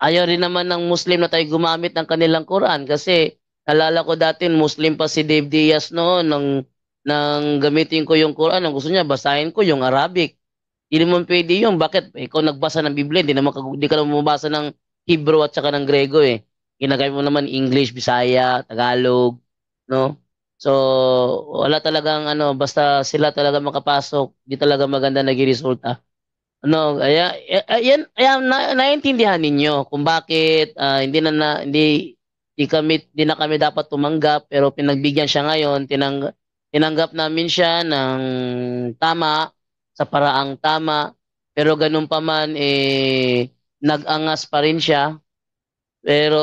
ayaw rin naman ng Muslim na tayo gumamit ng kanilang Quran kasi nalala ko dati Muslim pa si Dave Diaz noon nang nang gamitin ko yung Quran, ang gusto niya basahin ko yung Arabic. Hindi mo pwede yun. Bakit? Ikaw nagbasa ng Biblia, hindi naman hindi ka naman mabasa ng Hebrew at saka ng Grego eh. Ginagamit mo naman English, Bisaya, Tagalog, no? So, wala talagang ano, basta sila talaga makapasok, di talaga maganda nagiresulta. Ah. Ano, kaya ayan, eh, eh, ayan na, naiintindihan ninyo kung bakit uh, hindi na, na hindi di kami di na kami dapat tumanggap pero pinagbigyan siya ngayon, tinang, tinanggap namin siya ng tama sa paraang tama. Pero ganun pa man, eh, nag-angas pa rin siya. Pero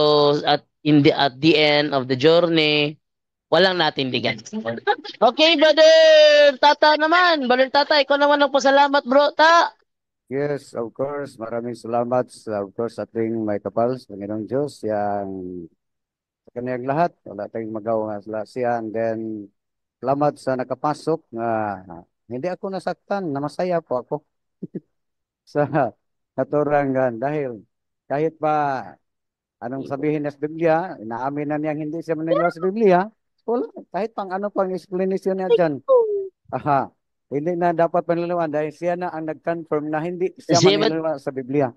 at, in the, at the end of the journey, walang natindigan. Okay, brother! Tata naman! Brother Tata, ikaw naman ang pasalamat, bro. Ta! Yes,
of course. Maraming salamat, of course, ating may kapal sa Panginoong Diyos. Yang sa kanyang lahat. Wala tayong magawa nga sila siya. And then, salamat sa nakapasok nga uh, hindi ako nasaktan, namasaya po ako sa katurangan dahil kahit pa anong sabihin ng Biblia, inaamin na niyang hindi siya maniniwala sa Biblia, wala, kahit pang ano pang explanation niya dyan. Aha, hindi na dapat paniniwala dahil siya na ang nag-confirm na hindi siya maniniwala sa Biblia.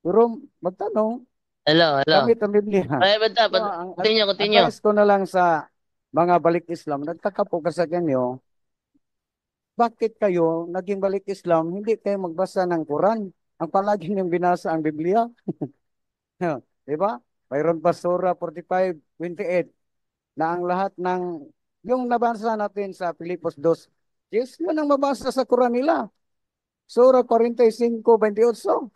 Pero magtanong, Hello, hello. Gamit ang Biblia. Ay, ba't dapat? continue, continue. Ang ko na lang sa mga balik Islam, nagtaka po kasi kanyo, bakit kayo naging balik Islam, hindi kayo magbasa ng Quran? Ang palagi niyong binasa ang Biblia. Di ba? Mayroon pa Surah 45, 28 na ang lahat ng yung nabasa natin sa Filipos 2, Diyos yun ang mabasa sa Quran nila. Surah 45, 28.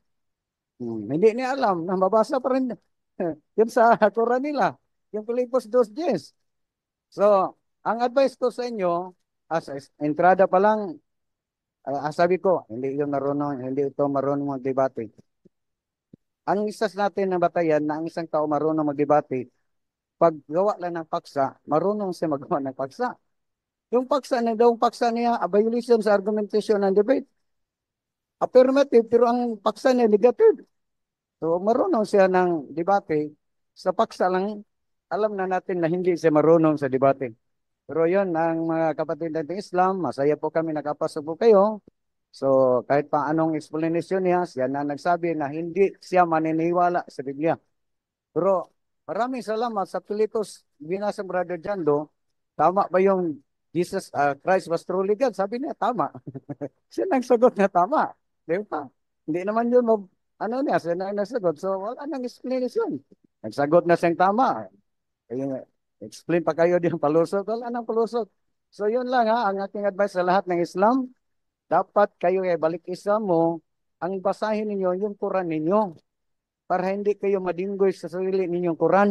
Hmm, hindi niya alam na mabasa pa rin yun sa Quran nila. Yung Filipos 2, Diyos. So, ang advice ko sa inyo, as, entrada pa lang, uh, sabi ko, hindi ito marunong, hindi ito marunong magdebate. Ang isas natin na batayan na ang isang tao marunong magdebate, pag gawa lang ng paksa, marunong siya magawa ng paksa. Yung paksa na daw, paksa niya, a ah, violation sa argumentation ng debate. Affirmative, pero ang paksa niya, negative. So, marunong siya ng debate. Sa paksa lang, alam na natin na hindi siya marunong sa debate. Pero yon ang mga kapatid ng Islam, masaya po kami nakapasok po kayo. So kahit pa anong explanation niya, siya na nagsabi na hindi siya maniniwala sa Biblia. Pero maraming salamat sa Pilipos binasa Brother Jando. Tama ba yung Jesus uh, Christ was truly God? Sabi niya, tama. siya nagsagot niya, tama. Di ba? Hindi naman yun, ano niya, siya na nagsagot. So wala nang explanation. Nagsagot na siyang tama. Ayun, Explain pa kayo din palusot. Wala nang palusot. So yun lang ha, ang aking advice sa lahat ng Islam, dapat kayo ay balik Islam mo, ang basahin ninyo yung Quran ninyo para hindi kayo madinggoy sa sarili ninyong Quran.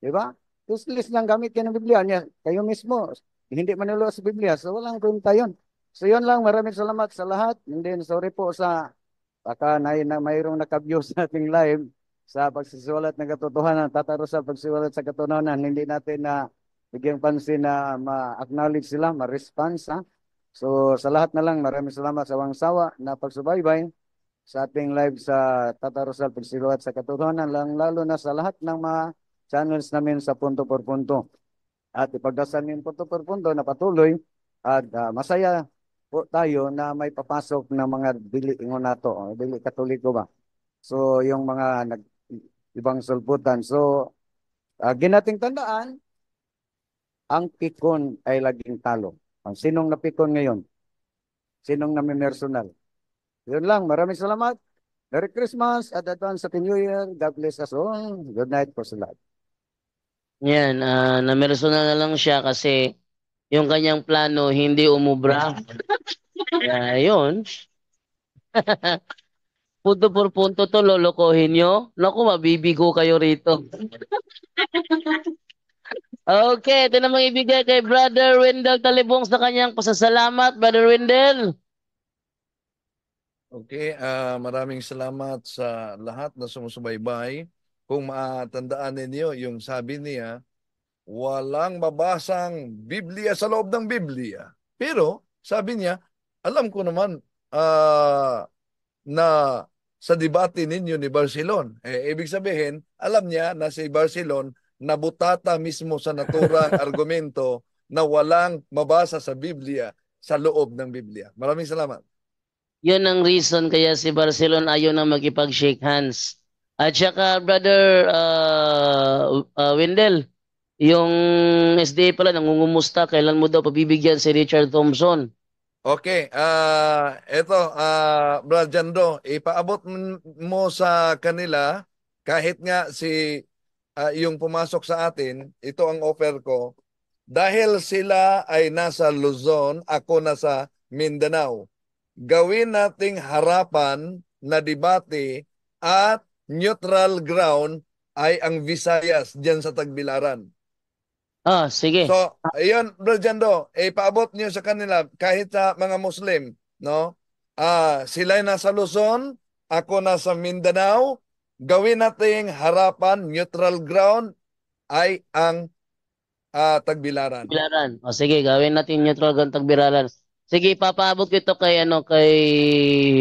Di ba? Useless lang gamit yan ng Biblia niya. Kayo mismo, hindi manulo sa Biblia. So walang punta yun. So yun lang, maraming salamat sa lahat. And then, sorry po sa baka na, na mayroong nakabuse sa ating live sa pagsisulat ng katotohanan, tataro sa pagsulat sa katotohanan, hindi natin na uh, bigyan pansin na ma-acknowledge sila, ma-response. Ha? So sa lahat na lang, maraming salamat sa wangsawa na pagsubaybay sa ating live sa Tatarosal Rosal Pagsiluat sa Katotohanan lang, lalo na sa lahat ng mga channels namin sa punto por punto. At ipagdasal niyo punto por punto na patuloy at uh, masaya po tayo na may papasok ng mga bili ingon nato, dili katoliko ba. So yung mga nag ibang sulputan. So, uh, ginating tandaan, ang pikon ay laging talo. Ang sinong napikon ngayon? Sinong namimersonal? Yun lang. Maraming salamat. Merry Christmas at advance Happy New Year. God bless us all. Good night po sa lahat.
Yan, uh, namersonal na lang siya kasi yung kanyang plano hindi umubra. uh, punto por punto to, lolokohin nyo. Naku, mabibigo kayo rito. okay, ito na ibigay kay Brother Wendell Talibong sa kanyang pasasalamat. Brother Wendell.
Okay, uh, maraming salamat sa lahat na sumusubaybay. Kung maatandaan ninyo yung sabi niya, walang mabasang Biblia sa loob ng Biblia. Pero sabi niya, alam ko naman, uh, na sa debate ninyo ni Barcelon. Eh, ibig sabihin, alam niya na si Barcelon nabutata mismo sa naturang argumento na walang mabasa sa Biblia sa loob ng Biblia. Maraming salamat.
Yun ang reason kaya si Barcelon ayaw na magipag-shake hands. At saka, brother uh, uh, Wendell, yung SDA pala nangungumusta, kailan mo daw pabibigyan si Richard Thompson?
Okay, uh, ah, ito, uh, ah, Brad Jando, ipaabot mo sa kanila, kahit nga si uh, yung pumasok sa atin, ito ang offer ko, dahil sila ay nasa Luzon, ako nasa Mindanao. Gawin nating harapan na debate at neutral ground ay ang Visayas diyan sa Tagbilaran.
Ah, sige. So,
ayun, Bro Jando, eh, paabot niyo sa kanila kahit sa mga Muslim, no? Ah, sila na sa Luzon, ako na sa Mindanao, gawin nating harapan, neutral ground ay ang ah, tagbilaran. Tagbilaran.
O sige, gawin natin neutral ground tagbilaran. Sige, papaabot ko ito kay ano kay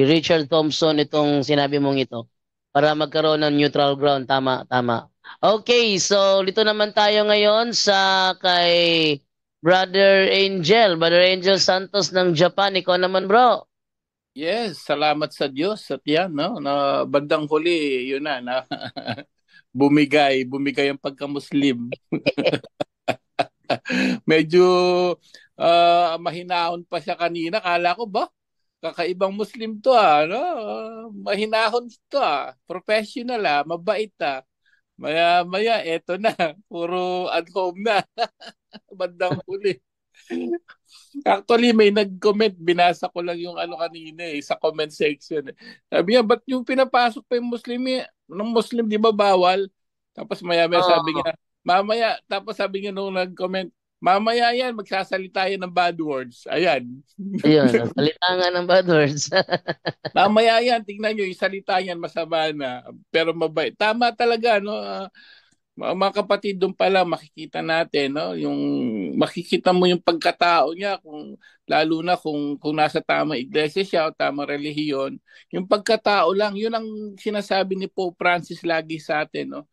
Richard Thompson itong sinabi mong ito para magkaroon ng neutral ground tama tama. Okay, so dito naman tayo ngayon sa kay Brother Angel, Brother Angel Santos ng Japan. Ikaw naman, bro.
Yes, salamat sa Diyos at yan, no? Na bandang huli, yun na, na bumigay, bumigay ang pagka-Muslim. Medyo uh, mahinaon pa siya kanina. Kala ko ba? Kakaibang Muslim to ah. No? Uh, mahinahon to ah. Professional ah. Mabait ah. Maya-maya, eto na. Puro at home na. Bandang huli. Actually, may nag-comment. Binasa ko lang yung ano kanina eh, sa comment section. Eh. Sabi niya, ba't yung pinapasok pa yung Muslim eh? Ng Muslim, di ba bawal? Tapos maya-maya sabi niya, mamaya, tapos sabi niya nung nag-comment, Mamaya yan, magsasalita yan ng bad words. Ayan. Ayun, salita nga ng bad words. Mamaya yan, tingnan nyo, yung salita yan masama na, pero mabait. Tama talaga, no? Uh, mga kapatid, doon pala makikita natin, no? Yung, makikita mo yung pagkatao niya, kung, lalo na kung, kung nasa tama iglesia siya o tama relihiyon. Yung pagkatao lang, yun ang sinasabi ni Pope Francis lagi sa atin, no?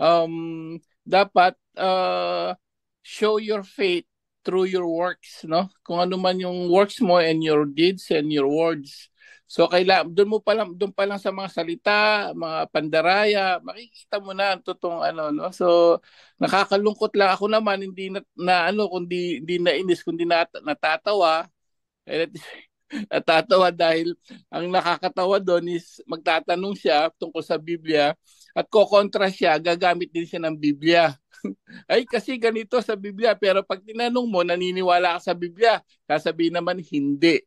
Um, dapat, uh, show your faith through your works, no? Kung ano man yung works mo and your deeds and your words. So kaila doon mo pa lang doon pa lang sa mga salita, mga pandaraya, makikita mo na ang totoong ano no. So nakakalungkot lang ako naman hindi na, na ano kundi hindi na inis kundi na, natatawa. And natatawa dahil ang nakakatawa doon is magtatanong siya tungkol sa Biblia at kokontra siya, gagamit din siya ng Biblia ay kasi ganito sa Biblia. Pero pag tinanong mo, naniniwala ka sa Biblia, sasabihin naman hindi.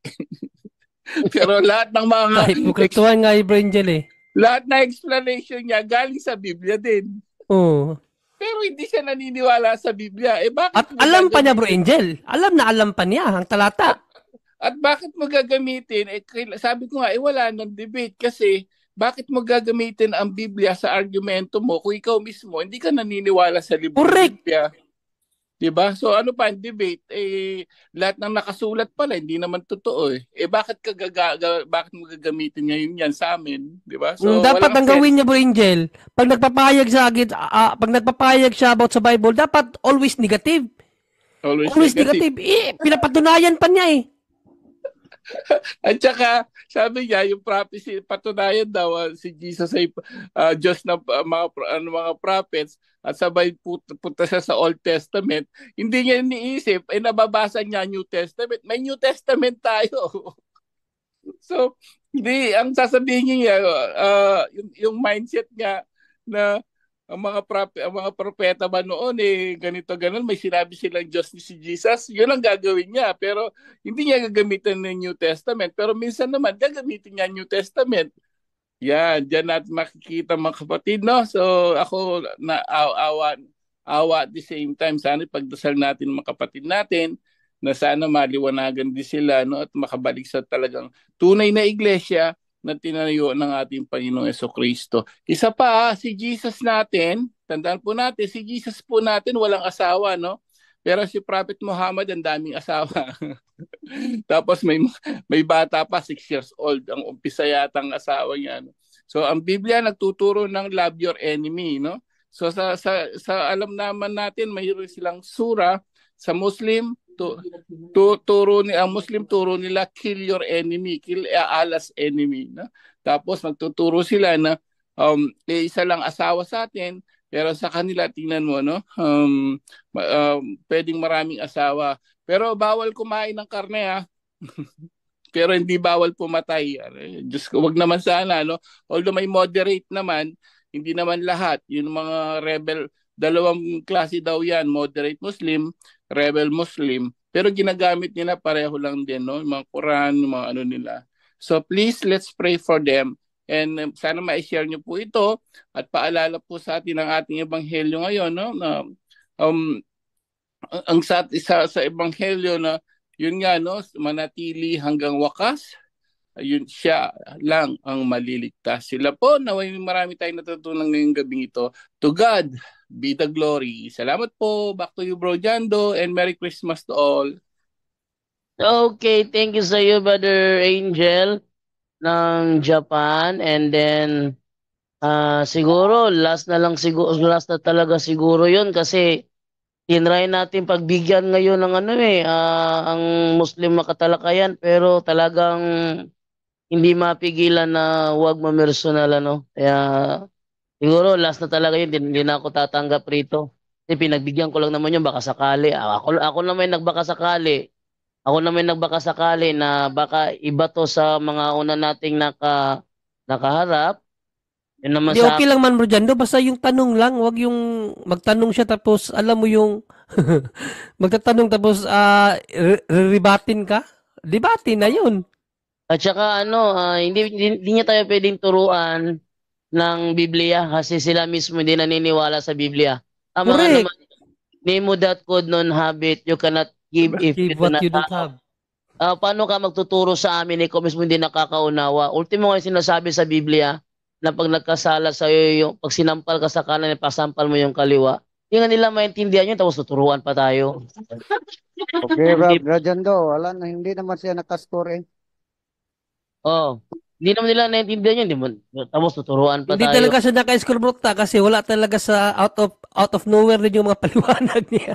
pero lahat ng mga... Ay, mukristuhan nga
yung eh.
Lahat na explanation niya galing sa Biblia din. Oo. Oh. Pero hindi siya naniniwala sa Biblia. Eh bakit At alam
pa niya, Bro Angel. Alam na alam pa niya ang
talata. At, at bakit mo gagamitin? Eh, sabi ko nga, eh wala nang debate kasi bakit mo gagamitin ang Biblia sa argumento mo kung ikaw mismo hindi ka naniniwala sa libro Correct. Biblia? 'Di ba? So ano pa ang debate eh lahat ng nakasulat pala hindi naman totoo eh. Eh bakit ka gaga, bakit mo gagamitin ngayon 'yan sa amin, 'di ba? So mm, dapat ang gawin
niya Bro Angel, pag nagpapayag sa akin, uh, pag nagpapayag siya about sa Bible, dapat always negative.
Always, always negative. negative.
Eh, pinapatunayan pa niya eh.
At saka, sabi niya, yung prophecy, patunayan daw uh, si Jesus ay uh, Diyos ng uh, mga, ano, mga prophets at sabay put- punta siya sa Old Testament. Hindi niya iniisip, ay eh, nababasa niya New Testament. May New Testament tayo. so, hindi, ang sasabihin niya, uh, yung, yung mindset niya na ang mga prop- ang mga propeta ba noon eh ganito ganon may sinabi silang Diyos ni si Jesus yun ang gagawin niya pero hindi niya gagamitin ng New Testament pero minsan naman gagamitin niya New Testament yan diyan natin makikita mga kapatid no so ako na awa awa at the same time sana pagdasal natin mga kapatid natin na sana maliwanagan din sila no at makabalik sa talagang tunay na iglesia na tinayo ng ating Panginoong Yeso Kristo. Isa pa, ah, si Jesus natin, tandaan po natin, si Jesus po natin walang asawa, no? Pero si Prophet Muhammad, ang daming asawa. Tapos may, may bata pa, 6 years old, ang umpisa yata ang asawa niya. No? So ang Biblia nagtuturo ng love your enemy, no? So sa, sa, sa alam naman natin, mayroon silang sura sa Muslim, tu, tu, turo ni ang Muslim turo nila kill your enemy, kill Allah's enemy, no? Tapos magtuturo sila na um eh, isa lang asawa sa atin, pero sa kanila tingnan mo no, um, um pwedeng maraming asawa, pero bawal kumain ng karne ha. pero hindi bawal pumatay. Just wag naman sana no. Although may moderate naman, hindi naman lahat. Yung mga rebel, dalawang klase daw yan, moderate Muslim, rebel Muslim, pero ginagamit nila pareho lang din, no? Yung mga Quran, yung mga ano nila. So please, let's pray for them. And um, sana ma-share nyo po ito at paalala po sa atin ang ating ebanghelyo ngayon, no? Na, um, ang sa, sa, sa ebanghelyo na yun nga, no? Manatili hanggang wakas, yun siya lang ang maliligtas. Sila po, naway marami tayong natutunan ngayong gabing ito. To God be the glory. Salamat po. Back to you, Bro Jando. And Merry Christmas to all.
Okay, thank you sa iyo, Brother Angel ng Japan. And then, uh, siguro, last na lang siguro, last na talaga siguro yon kasi tinry natin pagbigyan ngayon ng ano eh, uh, ang Muslim makatalakayan, pero talagang hindi mapigilan na wag mamersonal ano. Kaya Siguro, last na talaga yun. Hindi na ako tatanggap rito. Kasi pinagbigyan ko lang naman yun, baka sakali. Ah, ako, ako naman yung nagbaka sakali. Ako naman yung nagbaka sakali na baka iba to sa mga una nating naka, nakaharap. Yun naman Di, sa okay lang
man, bro, dyan. basta yung tanong lang, wag yung magtanong siya tapos alam mo yung magtatanong tapos uh, ah, ribatin ka. Debate na yun. At saka ano, uh, hindi, hindi, hindi niya tayo pwedeng
turuan ng Biblia kasi sila mismo hindi naniniwala sa Biblia. Ang mga Correct. naman, Nemo that could non habit, you cannot give if give you, what do not you don't have. Uh, paano ka magtuturo sa amin, ikaw eh, mismo hindi nakakaunawa. Ultimo nga sinasabi sa Biblia na pag nagkasala sa iyo, yung, pag sinampal ka sa kanan, pasampal mo yung kaliwa. Yung nga nila maintindihan yun, tapos tuturuan pa tayo.
okay, Rob,
Rajan do, wala
na, hindi naman siya nakascore
eh. Oh. Hindi naman nila naiintindihan yun, di mo, tapos tuturuan pa hindi tayo. Hindi talaga siya
naka-eskurbrukta kasi wala talaga sa out of out of nowhere din yung mga paliwanag niya.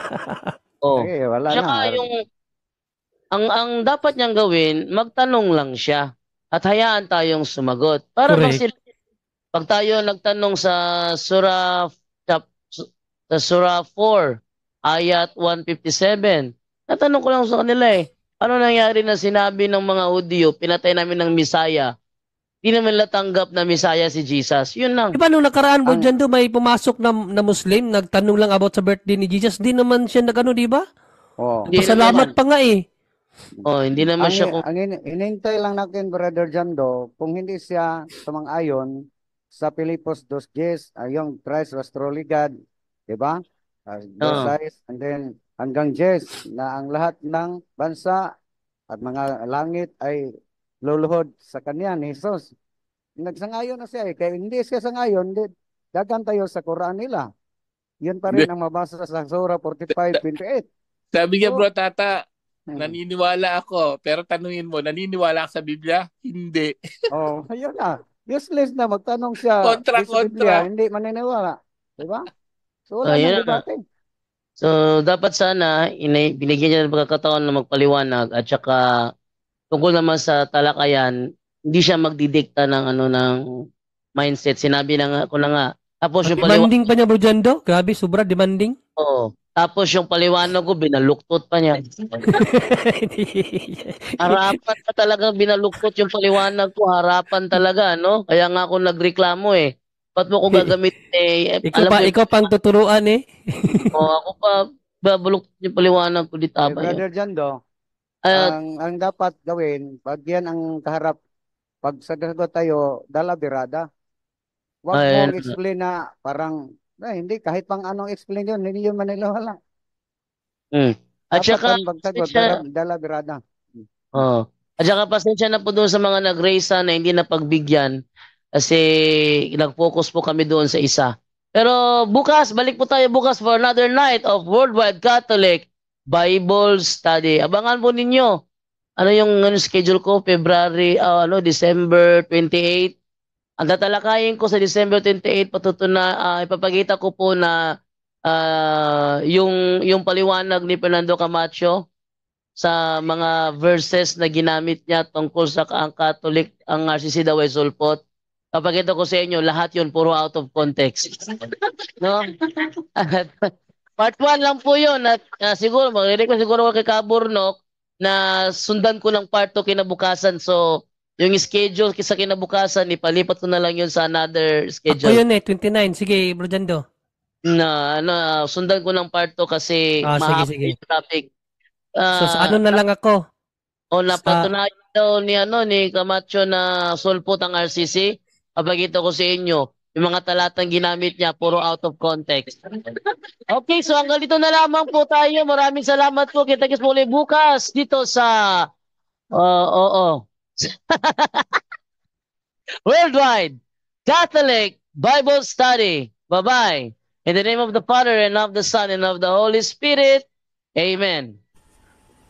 Oo. Oh. Okay, wala Saka na. yung, ang, ang dapat niyang gawin, magtanong lang siya at hayaan tayong sumagot. Para kasi, pag tayo nagtanong sa Surah, chap, sa Surah 4, ayat 157, natanong ko lang sa kanila eh, ano nangyari na sinabi ng mga audio, pinatay namin ng Misaya, di naman natanggap na Messiah si Jesus.
Yun lang. Diba nung nakaraan mo dyan do, may pumasok na, na Muslim, nagtanong lang about sa birthday ni Jesus, di naman siya nagano, di ba? Oh. Pasalamat pa nga eh. Oh, hindi naman ang, siya kung...
Ang in, lang natin, Brother Jando, kung hindi siya tumang-ayon sa Pilipos 2.10, uh, yung Christ was truly God, di ba? Uh, oh. and then hanggang 10 na ang lahat ng bansa at mga langit ay luluhod sa kanya ni Jesus. Nagsangayon na siya eh. Kaya hindi siya sangayon, hindi, dagan tayo sa Quran nila. Yan pa rin ang mabasa sa Surah 45.28.
Sabi niya so, bro, tata, hmm. naniniwala ako. Pero tanungin mo, naniniwala ka sa Biblia? Hindi. oh, ayun na.
Useless na magtanong siya. Kontra, kontra. Biblia, hindi maniniwala. Diba? So, wala oh, na
debate. So, dapat sana, inay, binigyan niya ng pagkakataon na magpaliwanag at saka tungkol naman sa talakayan, hindi siya magdidikta ng ano ng mindset. Sinabi na nga ko na nga. Tapos yung paliwanag... Demanding
pa niya bro dyan do? Grabe, sobra demanding.
Oo. Tapos yung paliwanag ko, binaluktot pa niya.
harapan
pa talaga, binaluktot yung paliwanag ko. Harapan talaga, no? Kaya nga ako nagreklamo eh. Ba't mo ko gagamit eh? ikaw pa, mo, ikaw
pang tuturuan eh.
o, ako pa, babaluktot yung paliwanag ko dito. Hey, eh, brother yun. Jando,
ang ang dapat gawin, pag yan ang kaharap, pag sagot tayo, dala birada. Huwag Ayan. mong ano explain na parang, eh, hindi, kahit pang anong explain yun, hindi yun manilawala.
Mm.
At saka, ang pagsagot, dala,
pasensya, dala birada.
oh. At saka pasensya na po doon sa mga nag-raise na hindi na pagbigyan kasi nag-focus po kami doon sa isa. Pero bukas, balik po tayo bukas for another night of Worldwide Catholic Bible study. Abangan po ninyo. Ano yung ano, schedule ko? February, uh, ano, December 28. Ang tatalakayin ko sa December 28, patutuna, uh, ah, ipapagita ko po na uh, yung, yung paliwanag ni Fernando Camacho sa mga verses na ginamit niya tungkol sa ang Catholic, ang RCC Daway Kapag Papakita ko sa inyo, lahat yun puro out of context. no? Part 1 lang po yun at uh, siguro, mag-request siguro kay Kaburnok na sundan ko lang part 2 kinabukasan. So, yung schedule sa kinabukasan, ipalipat ko na lang yun sa another schedule. Ako yun
eh, 29. Sige, Bro Jando. Na, na
sundan ko ng part 2 kasi oh, ah, mahapon yung topic. Uh, so, sa ano na lang ako? O, oh, napatunayan sa... daw ni, ano, ni Camacho na sulpot ang RCC. Papagito ko sa inyo. Yung mga talatang ginamit niya, puro out of context. Okay, so hanggang dito na lamang po tayo. Maraming salamat po. Kita-kits po bukas dito sa... Oo, uh, oo. Oh, oh. Worldwide Catholic Bible Study. Bye-bye. In the name of the Father, and of the Son, and of the Holy Spirit. Amen.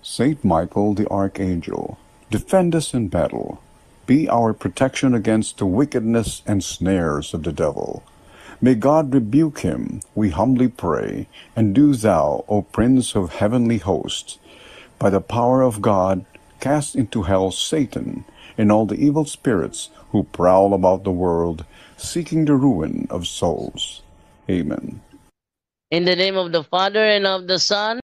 Saint Michael the
Archangel, defend us in battle be our protection against the wickedness and snares of the devil. May God rebuke him, we humbly pray, and do thou, O Prince of heavenly hosts, by the power of God, cast into hell Satan and all the evil spirits who prowl about the
world, seeking the ruin of souls. Amen.
In the name of the Father, and of the Son,